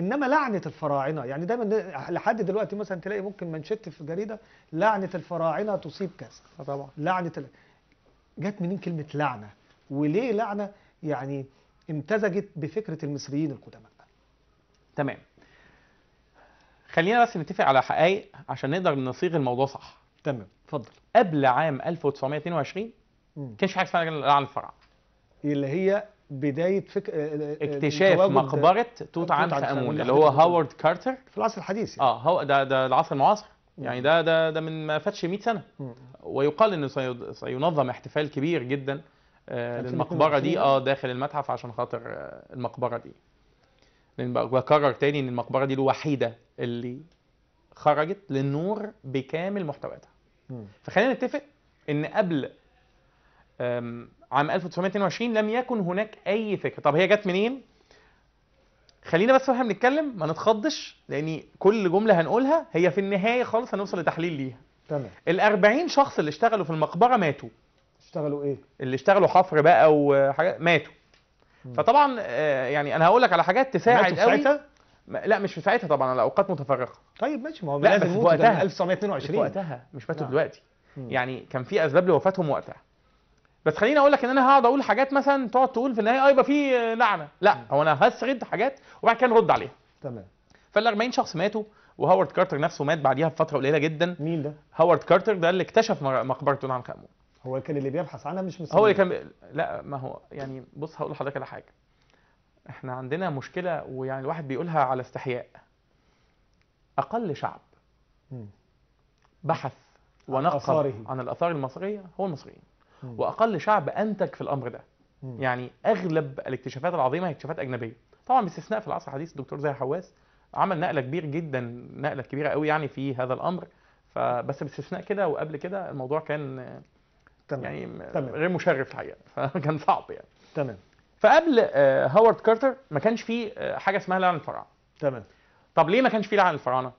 انما لعنه الفراعنه يعني دايما لحد دلوقتي مثلا تلاقي ممكن منشط في جريده لعنه الفراعنه تصيب كذا آه، طبعا لعنه ال... جت منين كلمه لعنه وليه لعنه يعني امتزجت بفكره المصريين القدماء تمام خلينا بس نتفق على حقائق عشان نقدر نصيغ الموضوع صح تمام اتفضل قبل عام 1922 ما كانش حاجه اسمها لعنه الفراعنه اللي هي بدايه فكر آه، آه، آه، اكتشاف مقبره توت عنخ امون اللي هو هاورد كارتر في العصر الحديث يعني. اه هو ده ده العصر المعاصر يعني ده ده ده من ما فاتش 100 سنه ويقال انه سينظم احتفال كبير جدا للمقبره دي اه داخل المتحف عشان خاطر المقبره دي لان بكرر تاني ان المقبره دي الوحيده اللي خرجت للنور بكامل محتوياتها فخلينا نتفق ان قبل عام 1922 لم يكن هناك اي فكره طب هي جت منين خلينا بس واحنا بنتكلم ما نتخضش لان كل جمله هنقولها هي في النهايه خالص هنوصل لتحليل ليها تمام ال 40 شخص اللي اشتغلوا في المقبره ماتوا اشتغلوا ايه اللي اشتغلوا حفر بقى وحاجات ماتوا مم. فطبعا آه، يعني انا هقول لك على حاجات تساعد قوي لا مش في ساعتها طبعا على اوقات متفرقه طيب ماشي ما هو لازم في وقتها 1922 وقتها مش ماتوا نعم. دلوقتي مم. يعني كان في اسباب لوفاتهم وقتها بس خليني اقول لك ان انا هقعد اقول حاجات مثلا تقعد تقول في النهايه اه يبقى في لعنه لا هو انا هسرد حاجات وبعد كده نرد عليها تمام فال 40 شخص ماتوا وهوارد كارتر نفسه مات بعديها بفتره قليله جدا مين ده؟ هوارد كارتر ده اللي اكتشف مقبره تون عنخ امون هو كان اللي بيبحث عنها مش مسلم هو اللي كان ب... لا ما هو يعني بص هقول لحضرتك على حاجه احنا عندنا مشكله ويعني الواحد بيقولها على استحياء اقل شعب بحث ونقل عن الاثار المصريه هو المصريين واقل شعب انتج في الامر ده يعني اغلب الاكتشافات العظيمه هي اكتشافات اجنبيه طبعا باستثناء في العصر الحديث الدكتور زاهي حواس عمل نقله كبير جدا نقله كبيره قوي يعني في هذا الامر فبس باستثناء كده وقبل كده الموضوع كان تمام. يعني تمام. غير مشرف الحقيقه فكان صعب يعني تمام فقبل هوارد آه، كارتر ما كانش فيه آه، حاجه اسمها لعن الفراعنه تمام طب ليه ما كانش فيه لعن الفراعنه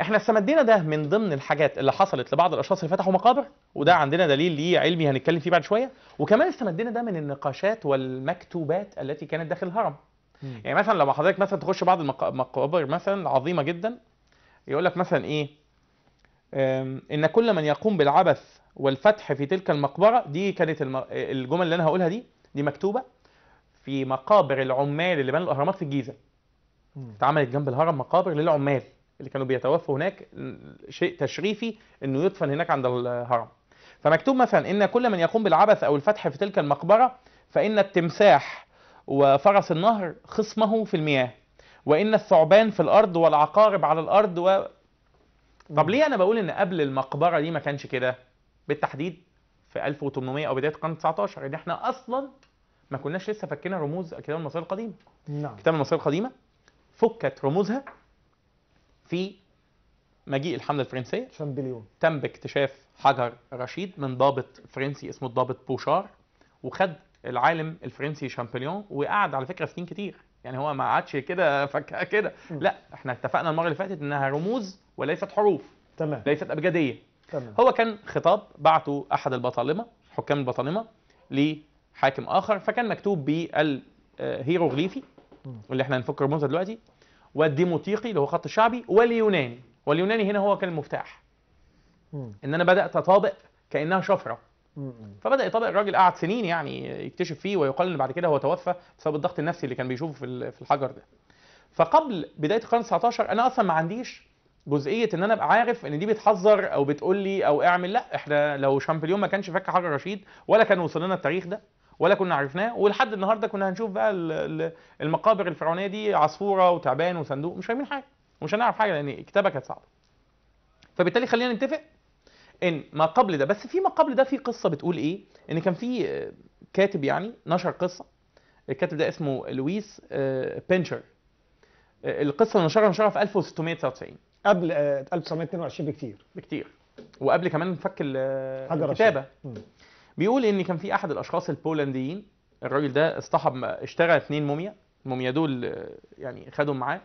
احنا استمدينا ده من ضمن الحاجات اللي حصلت لبعض الاشخاص اللي فتحوا مقابر وده عندنا دليل ليه علمي هنتكلم فيه بعد شويه وكمان استمدينا ده من النقاشات والمكتوبات التي كانت داخل الهرم مم. يعني مثلا لما حضرتك مثلا تخش بعض المقابر مثلا عظيمه جدا يقول لك مثلا ايه ان كل من يقوم بالعبث والفتح في تلك المقبره دي كانت الجمل اللي انا هقولها دي دي مكتوبه في مقابر العمال اللي بنوا الاهرامات في الجيزه اتعملت جنب الهرم مقابر للعمال اللي كانوا بيتوفوا هناك شيء تشريفي انه يدفن هناك عند الهرم فمكتوب مثلا ان كل من يقوم بالعبث او الفتح في تلك المقبره فان التمساح وفرس النهر خصمه في المياه وان الثعبان في الارض والعقارب على الارض و طب ليه انا بقول ان قبل المقبره دي ما كانش كده بالتحديد في 1800 او بدايه القرن 19 ان احنا اصلا ما كناش لسه فكينا رموز الكتاب المصريه القديمه نعم الكتاب المصريه القديمه فكت رموزها في مجيء الحمله الفرنسيه شامبليون تم باكتشاف حجر رشيد من ضابط فرنسي اسمه الضابط بوشار وخد العالم الفرنسي شامبليون وقعد على فكره سنين كتير يعني هو ما قعدش كده فكها كده لا احنا اتفقنا المره اللي فاتت انها رموز وليست حروف تمام ليست ابجديه تمام. هو كان خطاب بعته احد البطالمه حكام البطالمه لحاكم اخر فكان مكتوب بالهيروغليفي اللي احنا هنفك رموزها دلوقتي والديموتيقي اللي هو خط الشعبي واليوناني واليوناني هنا هو كان المفتاح ان انا بدات اطابق كانها شفره فبدا يطابق الراجل قعد سنين يعني يكتشف فيه ويقال ان بعد كده هو توفى بسبب الضغط النفسي اللي كان بيشوفه في في الحجر ده فقبل بدايه القرن 19 انا اصلا ما عنديش جزئيه ان انا ابقى عارف ان دي بتحذر او بتقول لي او اعمل لا احنا لو شامبليون ما كانش فك حجر رشيد ولا كان وصل لنا التاريخ ده ولا كنا عرفناه ولحد النهارده كنا هنشوف بقى المقابر الفرعونيه دي عصفوره وتعبان وصندوق مش فاهمين حاجه ومش هنعرف حاجه لان الكتابه كانت صعبه فبالتالي خلينا نتفق ان ما قبل ده بس في ما قبل ده في قصه بتقول ايه ان كان في آه، كاتب يعني نشر قصه الكاتب ده اسمه لويس آه، بنشر آه، القصه اللي نشرها نشرها في 1699 قبل 1922 بكتير بكتير وقبل كمان فك الكتابه بيقول ان كان في احد الاشخاص البولنديين الراجل ده اصطحب اشترى اثنين موميا الموميا دول آه، يعني خدهم معاه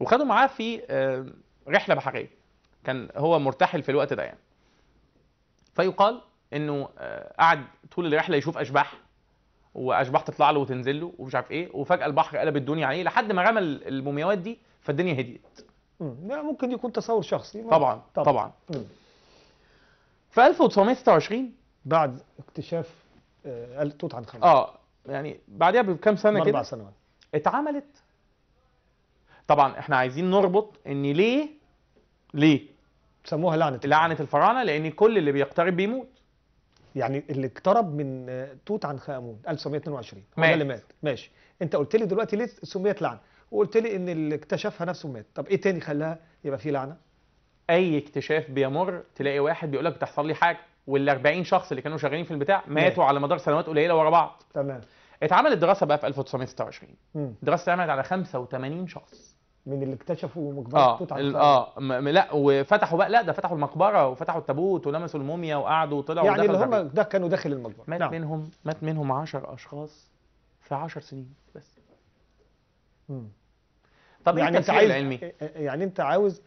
وخدوا معاه في آه، رحله بحريه كان هو مرتحل في الوقت ده يعني فيقال انه آه، قعد طول الرحله يشوف اشباح واشباح تطلع له وتنزل له ومش عارف ايه وفجاه البحر قلب الدنيا عليه لحد ما رمى المومياوات دي فالدنيا هديت لا يعني ممكن يكون تصور شخصي طبعا طبعا, طبعا. في 1926 بعد اكتشاف آه، توت عنخ آمون اه يعني بعدها بكام سنه كده اربع سنوات اتعملت طبعا احنا عايزين نربط ان ليه ليه سموها لعنه لعنه الفراعنه لان كل اللي بيقترب بيموت يعني اللي اقترب من آه، توت عنخ امون 1922 هو اللي مات ماشي انت قلت لي دلوقتي ليه سميت لعنه وقلت لي ان اللي اكتشفها نفسه مات طب ايه تاني خلاها يبقى فيه لعنه اي اكتشاف بيمر تلاقي واحد بيقول لك بتحصل لي حاجه وال 40 شخص اللي كانوا شغالين في البتاع ماتوا على مدار سنوات قليله ورا بعض تمام اتعملت دراسه بقى في 1926 مم. دراسه اتعملت على 85 شخص من اللي اكتشفوا مقبره توت عنخ اه, آه، م- لا وفتحوا بقى لا ده فتحوا المقبره وفتحوا التابوت ولمسوا الموميا وقعدوا وطلعوا يعني اللي هم ده كانوا داخل المقبره مات نعم. منهم مات منهم 10 اشخاص في 10 سنين بس امم طب إيه يعني انت عايز إيه، إيه، يعني انت عاوز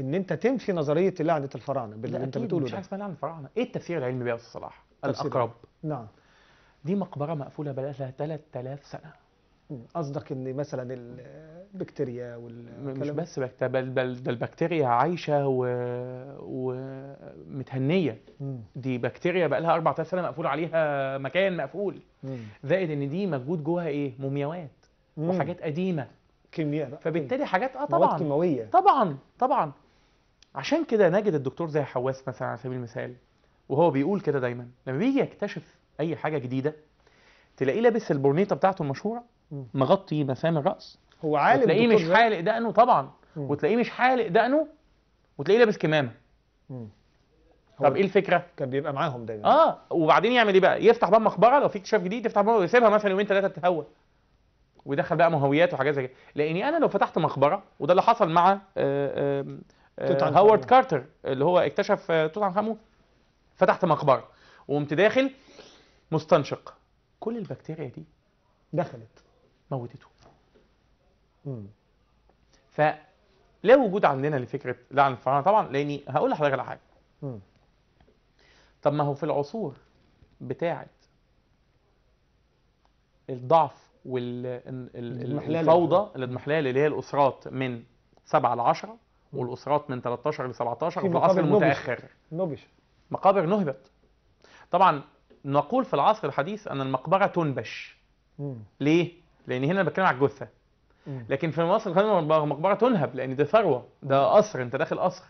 ان انت تنفي نظريه لعنه الفراعنه باللي انت بتقوله ده مش حاجه اسمها لعنه الفراعنه ايه التفسير العلمي بيها يا استاذ صلاح الاقرب نعم دي مقبره مقفوله بقى لها 3000 سنه قصدك ان مثلا البكتيريا والكلام مش بس بكتيريا بل, بل ده البكتيريا عايشه و... ومتهنيه دي بكتيريا بقى لها 4000 سنه مقفول عليها مكان مقفول زائد ان دي موجود جواها ايه مومياوات وحاجات قديمه كيمياء بقى فبالتالي حاجات اه طبعا مواد كيماويه طبعا طبعا عشان كده نجد الدكتور زي حواس مثلا على سبيل المثال وهو بيقول كده دايما لما بيجي يكتشف اي حاجه جديده تلاقيه لابس البورنيطه بتاعته المشهوره مغطي مسام الراس هو عالم تلاقيه مش حالق دقنه طبعا وتلاقيه مش حالق دقنه وتلاقيه لابس كمامه طب ايه الفكره؟ كان بيبقى معاهم دايما اه وبعدين يعمل ايه بقى؟ يفتح باب مقبره لو في اكتشاف جديد يفتح مقبره ويسيبها مثلا يومين ثلاثه تتهوى ويدخل بقى مهويات وحاجات زي كده لاني انا لو فتحت مقبره وده اللي حصل مع آآ آه، آآ هوارد آه، كارتر اللي هو اكتشف آه، توت عنخ امون فتحت مقبره وقمت داخل مستنشق كل البكتيريا دي دخلت موتته ف فلا وجود عندنا لفكره لعن الفراعنه طبعا لاني هقول لحضرتك على حاجه طب ما هو في العصور بتاعه الضعف والفوضى الاضمحلال اللي هي الاسرات من 7 ل 10 والاسرات من 13 ل 17 في العصر المتاخر نبش مقابر نهبت طبعا نقول في العصر الحديث ان المقبره تنبش مم. ليه؟ لان هنا انا بتكلم على الجثه لكن في مصر المقبره تنهب لان دي ثروه ده قصر انت داخل قصر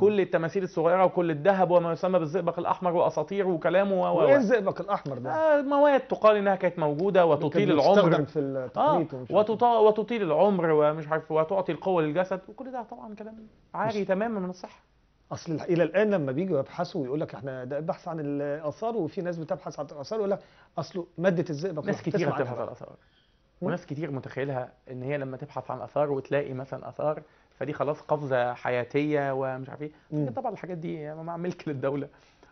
كل التماثيل الصغيره وكل الذهب وما يسمى بالزئبق الاحمر واساطير وكلامه و ايه الزئبق الاحمر ده؟ آه مواد تقال انها كانت موجوده وتطيل العمر في التقنيط آه إيه. وتط... وتطيل العمر ومش عارف وتعطي القوه للجسد وكل ده طبعا كلام عاري تماما من الصحه اصل الى الان لما بيجوا يبحثوا ويقول لك احنا ده بحث عن الاثار وفي ناس بتبحث عن الاثار ويقول لك اصله ماده الزئبق ناس كتير بتبحث عن الاثار وناس كتير متخيلها ان هي لما تبحث عن اثار وتلاقي مثلا اثار فدي خلاص قفزه حياتيه ومش عارف ايه طبعا الحاجات دي يعني ملك للدوله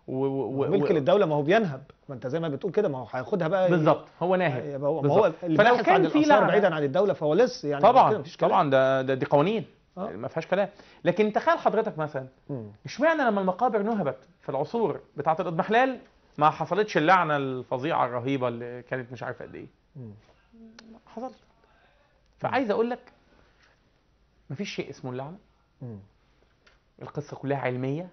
و... و... ملك و... للدوله ما هو بينهب ما انت زي ما بتقول كده ما هو هياخدها بقى بالظبط هو ناهب ما هو, ما هو الباحث في الاثار بعيدا عن الدوله فهو لسه يعني طبعا طبعا ده, ده دي قوانين آه. يعني ما فيهاش كلام لكن تخيل حضرتك مثلا اشمعنى لما المقابر نهبت في العصور بتاعه الاضمحلال ما حصلتش اللعنه الفظيعه الرهيبه اللي كانت مش عارف قد ايه حصلت فعايز اقول لك مفيش شيء اسمه اللعنه القصه كلها علميه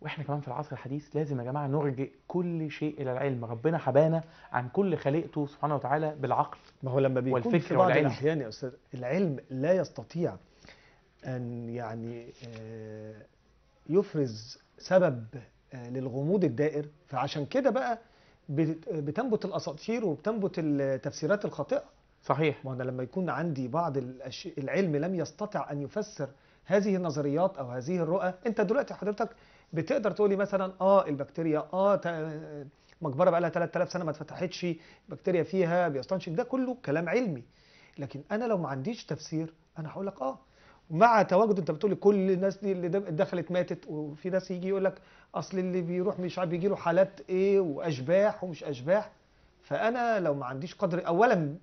واحنا كمان في العصر الحديث لازم يا جماعه نرجئ كل شيء الى العلم ربنا حبانا عن كل خليقته سبحانه وتعالى بالعقل ما هو لما بيكون والفكر في بعض الاحيان يا استاذ العلم لا يستطيع ان يعني آه، يفرز سبب آه، للغموض الدائر فعشان كده بقى بتنبت الاساطير وبتنبت التفسيرات الخاطئه صحيح ما انا لما يكون عندي بعض الاشياء العلم لم يستطع ان يفسر هذه النظريات او هذه الرؤى انت دلوقتي حضرتك بتقدر تقولي مثلا اه البكتيريا اه مقبره بقى لها 3000 سنه ما اتفتحتش بكتيريا فيها بيستنشق ده كله كلام علمي لكن انا لو ما عنديش تفسير انا هقول لك اه مع تواجد انت بتقولي كل الناس دي اللي دخلت ماتت وفي ناس يجي يقول لك اصل اللي بيروح مش عارف بيجي له حالات ايه واشباح ومش اشباح فانا لو ما عنديش قدر اولا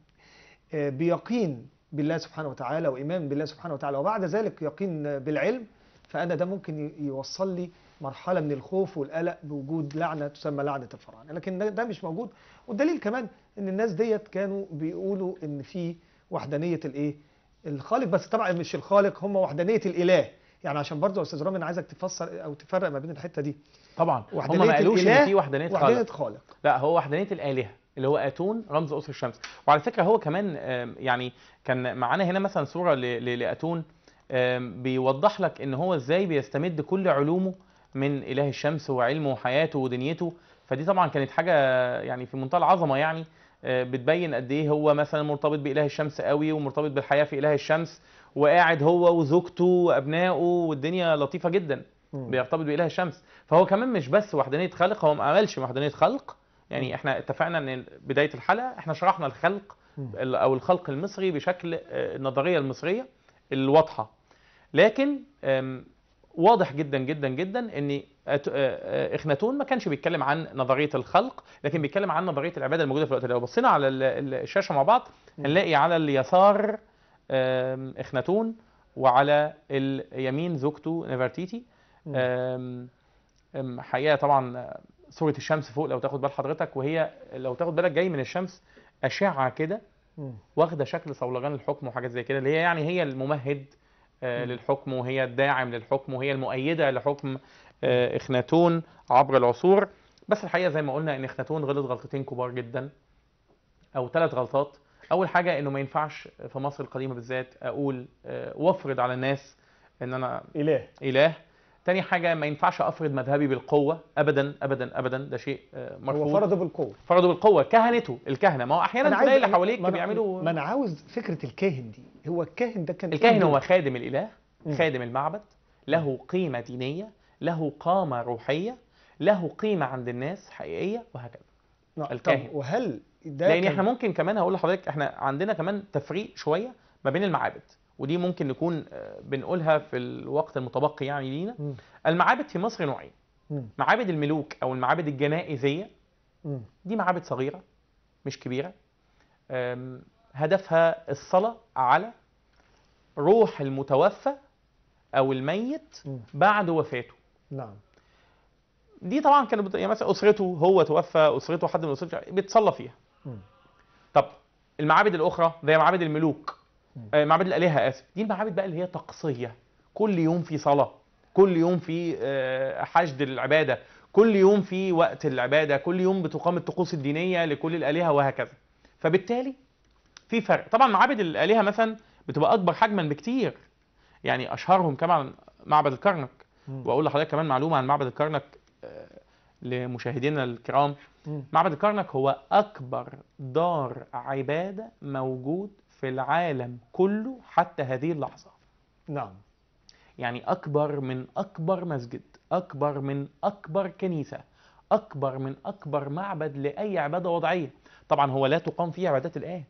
آه، بيقين بالله سبحانه وتعالى وإيمان بالله سبحانه وتعالى وبعد ذلك يقين بالعلم فأنا ده ممكن يوصل لي مرحلة من الخوف والقلق بوجود لعنة تسمى لعنة الفراعنة لكن ده مش موجود والدليل كمان ان الناس ديت كانوا بيقولوا ان في وحدانية الايه الخالق بس طبعا مش الخالق هم وحدانية الاله يعني عشان برضه يا استاذ رامي انا عايزك تفسر او تفرق ما بين الحته دي طبعا هم ما قالوش ان في وحدانيه خالق وحدانيه خالق لا هو وحدانيه الالهه اللي هو اتون رمز قصر الشمس وعلى فكره هو كمان يعني كان معانا هنا مثلا صوره لاتون بيوضح لك ان هو ازاي بيستمد كل علومه من اله الشمس وعلمه وحياته ودنيته فدي طبعا كانت حاجه يعني في منتهى العظمه يعني آه، بتبين قد ايه هو مثلا مرتبط باله الشمس قوي ومرتبط بالحياه في اله الشمس وقاعد هو وزوجته وابنائه والدنيا لطيفه جدا بيرتبط باله الشمس فهو كمان مش بس وحدانيه خلق هو ما عملش وحدانيه خلق يعني احنا اتفقنا ان بدايه الحلقه احنا شرحنا الخلق او الخلق المصري بشكل آه، النظريه المصريه الواضحه لكن واضح جدا جدا جدا ان آه، آه، اخناتون ما كانش بيتكلم عن نظريه الخلق لكن بيتكلم عن نظريه العباده الموجوده في الوقت ده لو بصينا على الشاشه مع بعض هنلاقي على اليسار اخناتون وعلى اليمين زوجته نفرتيتي حقيقه طبعا صوره الشمس فوق لو تاخد بال حضرتك وهي لو تاخد بالك جاي من الشمس اشعه كده واخده شكل صولجان الحكم وحاجات زي كده اللي هي يعني هي الممهد آه، للحكم وهي الداعم للحكم وهي المؤيده لحكم آه، اخناتون عبر العصور بس الحقيقه زي ما قلنا ان اخناتون غلط غلطتين كبار جدا او ثلاث غلطات اول حاجه انه ما ينفعش في مصر القديمه بالذات اقول آه، وافرض على الناس ان انا اله اله تاني حاجة ما ينفعش أفرض مذهبي بالقوة أبدا أبدا أبدا ده شيء مرفوض آه، هو فرضه بالقوة فرضه بالقوة كهنته الكهنة ما هو أحيانا تلاقي اللي حواليك بيعملوا ما أنا عاوز فكرة الكاهن دي هو الكاهن ده كان الكاهن هو خادم الإله خادم المعبد له قيمة دينية له قامة روحية له قيمة عند الناس حقيقية وهكذا نعم. الكاهن وهل ده لأن احنا ممكن كمان هقول لحضرتك احنا عندنا كمان تفريق شوية ما بين المعابد ودي ممكن نكون آه، بنقولها في الوقت المتبقي يعني لينا المعابد في مصر نوعين معابد الملوك او المعابد الجنائزيه دي معابد صغيره مش كبيره هدفها الصلاه على روح المتوفى او الميت بعد وفاته نعم دي طبعا كانوا بت... يعني مثلا اسرته هو توفى اسرته حد من اسرته بيتصلى فيها طب المعابد الاخرى زي معابد الملوك آه، معابد الالهه اسف دي المعابد بقى اللي هي طقسيه كل يوم في صلاه كل يوم في آه، حشد العباده كل يوم في وقت العباده كل يوم بتقام الطقوس الدينيه لكل الالهه وهكذا فبالتالي في فرق طبعا معابد الالهه مثلا بتبقى اكبر حجما بكتير يعني اشهرهم كمان معبد الكرنك واقول لحضرتك كمان معلومه عن معبد الكرنك آه، لمشاهدينا الكرام معبد الكرنك هو اكبر دار عباده موجود في العالم كله حتى هذه اللحظة نعم يعني أكبر من أكبر مسجد أكبر من أكبر كنيسة أكبر من أكبر معبد لأي عبادة وضعية طبعا هو لا تقام فيه عبادات الآن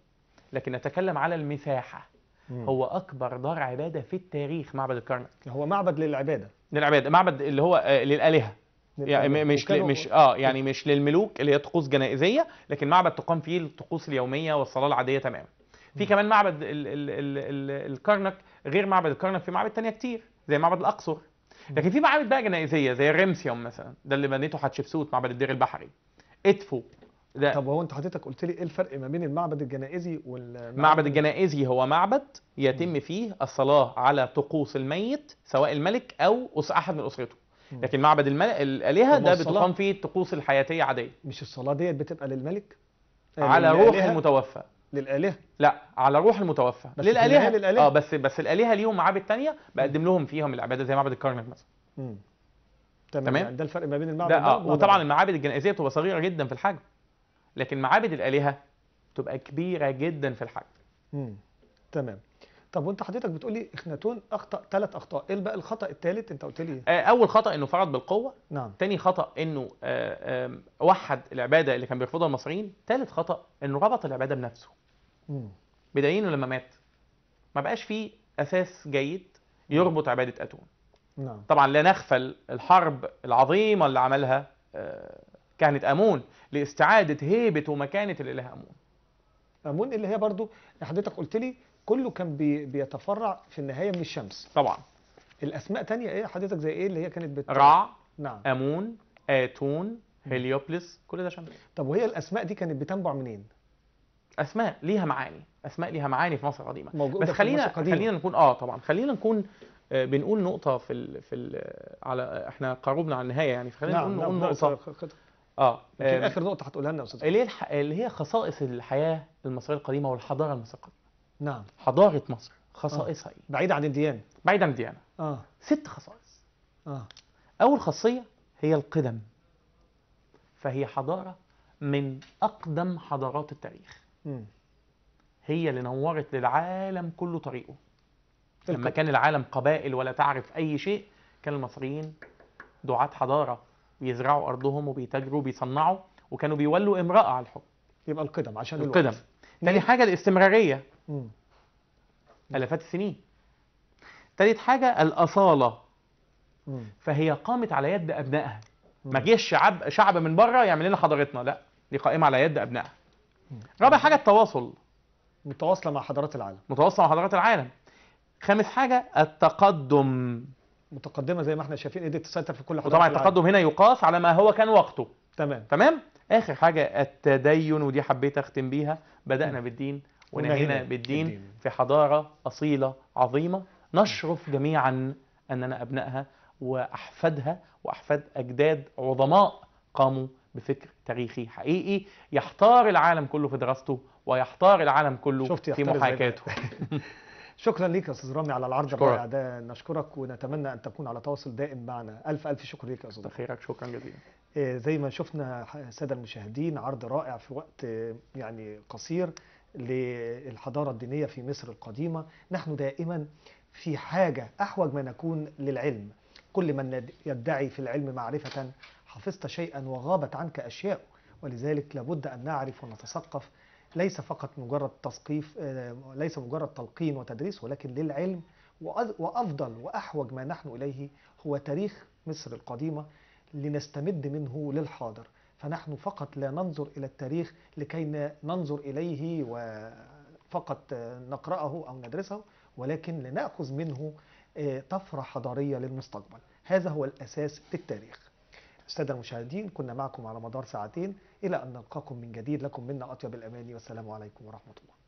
لكن نتكلم على المساحة مم. هو أكبر دار عبادة في التاريخ معبد الكرنك هو معبد للعبادة للعبادة معبد اللي هو آه، للآلهة يعني مش ل... مش اه يعني مش للملوك اللي هي طقوس جنائزيه لكن معبد تقام فيه الطقوس اليوميه والصلاه العاديه تماما في كمان معبد الكرنك غير معبد الكرنك في معابد تانية كتير زي معبد الاقصر لكن في معابد بقى جنائزيه زي الرمسيوم مثلا ده اللي بنيته حتشبسوت معبد الدير البحري ادفو ده طب هو انت حضرتك قلت لي ايه الفرق ما بين المعبد الجنائزي والمعبد معبد الجنائزي هو معبد يتم فيه الصلاه على طقوس الميت سواء الملك او أس احد من اسرته لكن معبد الالهه ده بتقام فيه الطقوس الحياتيه عاديه مش الصلاه ديت بتبقى للملك آه، على روح المتوفى للالهه لا على روح المتوفى بس للالهه للالهه اه بس بس الالهه ليهم معابد تانية بقدم لهم فيهم العباده زي معبد الكرنك مثلا تمام, تمام, يعني ده الفرق ما بين المعبد ده آه. وطبعا المعابد الجنائزيه بتبقى صغيره جدا في الحجم لكن معابد الالهه بتبقى كبيره جدا في الحجم تمام طب وانت حضرتك بتقول لي اخناتون اخطا ثلاث اخطاء ايه بقى الخطا الثالث انت قلت لي آه، اول خطا انه فرض بالقوه نعم ثاني خطا انه آه، وحد العباده اللي كان بيرفضها المصريين ثالث خطا انه ربط العباده بنفسه بدايين لما مات ما بقاش فيه اساس جيد يربط عباده اتون نعم. طبعا لا نغفل الحرب العظيمه اللي عملها آه، كانت امون لاستعاده هيبه ومكانه الاله امون امون اللي هي برضو حضرتك قلت لي كله كان بيتفرع في النهايه من الشمس طبعا الاسماء تانية ايه حضرتك زي ايه اللي هي كانت بت... رع نعم امون اتون هيليوبلس كل ده شمس طب وهي الاسماء دي كانت بتنبع منين اسماء ليها معاني اسماء ليها معاني في مصر القديمه بس خلينا خلينا نكون اه طبعا خلينا نكون آه بنقول نقطه في ال في ال على احنا قربنا على النهايه يعني فخلينا نعم, نعم، نقول نعم نقطه اه اخر نقطه هتقولها لنا يا استاذ اللي هي اللي هي خصائص الحياه المصريه القديمه والحضاره المصريه القديمه نعم حضاره مصر آه. خصائصها آه. ايه بعيد عن الديانه بعيد عن الديانه اه ست خصائص اه اول خاصيه هي القدم فهي حضاره من اقدم حضارات التاريخ هي اللي نورت للعالم كله طريقه لما كان العالم قبائل ولا تعرف اي شيء كان المصريين دعاة حضاره بيزرعوا ارضهم وبيتاجروا وبيصنعوا وكانوا بيولوا امراه على الحكم يبقى القدم عشان القدم تاني حاجه الاستمراريه مم. الافات السنين تالت حاجه الاصاله مم. فهي قامت على يد ابنائها ما جيش شعب شعب من بره يعمل لنا حضارتنا لا دي قائمه على يد ابنائها رابع حاجه التواصل متواصله مع حضارات العالم متواصله مع حضارات العالم خامس حاجه التقدم متقدمه زي ما احنا شايفين قدرت إيه تسيطر في كل حضاره وطبعا التقدم العالم. هنا يقاس على ما هو كان وقته تمام تمام اخر حاجه التدين ودي حبيت اختم بيها بدانا م. بالدين ونهينا بالدين الدين. في حضاره اصيله عظيمه نشرف جميعا اننا ابنائها واحفادها واحفاد اجداد عظماء قاموا بفكر تاريخي حقيقي يحتار العالم كله في دراسته ويحتار العالم كله شفت في محاكاته شكرا ليك يا استاذ رامي على العرض الرائع ده نشكرك ونتمنى ان تكون على تواصل دائم معنا الف الف شكر لك يا استاذ خيرك شكرا جزيلا آه، زي ما شفنا ساده المشاهدين عرض رائع في وقت آه، يعني قصير للحضاره الدينيه في مصر القديمه نحن دائما في حاجه احوج ما نكون للعلم كل من يدعي في العلم معرفه حفظت شيئا وغابت عنك أشياء ولذلك لابد أن نعرف ونتثقف ليس فقط مجرد تثقيف آه، ليس مجرد تلقين وتدريس ولكن للعلم وأفضل وأحوج ما نحن إليه هو تاريخ مصر القديمة لنستمد منه للحاضر فنحن فقط لا ننظر إلى التاريخ لكي ننظر إليه فقط نقرأه أو ندرسه ولكن لنأخذ منه آه، طفرة حضارية للمستقبل هذا هو الأساس للتاريخ الساده المشاهدين كنا معكم على مدار ساعتين الى ان نلقاكم من جديد لكم منا اطيب الاماني والسلام عليكم ورحمه الله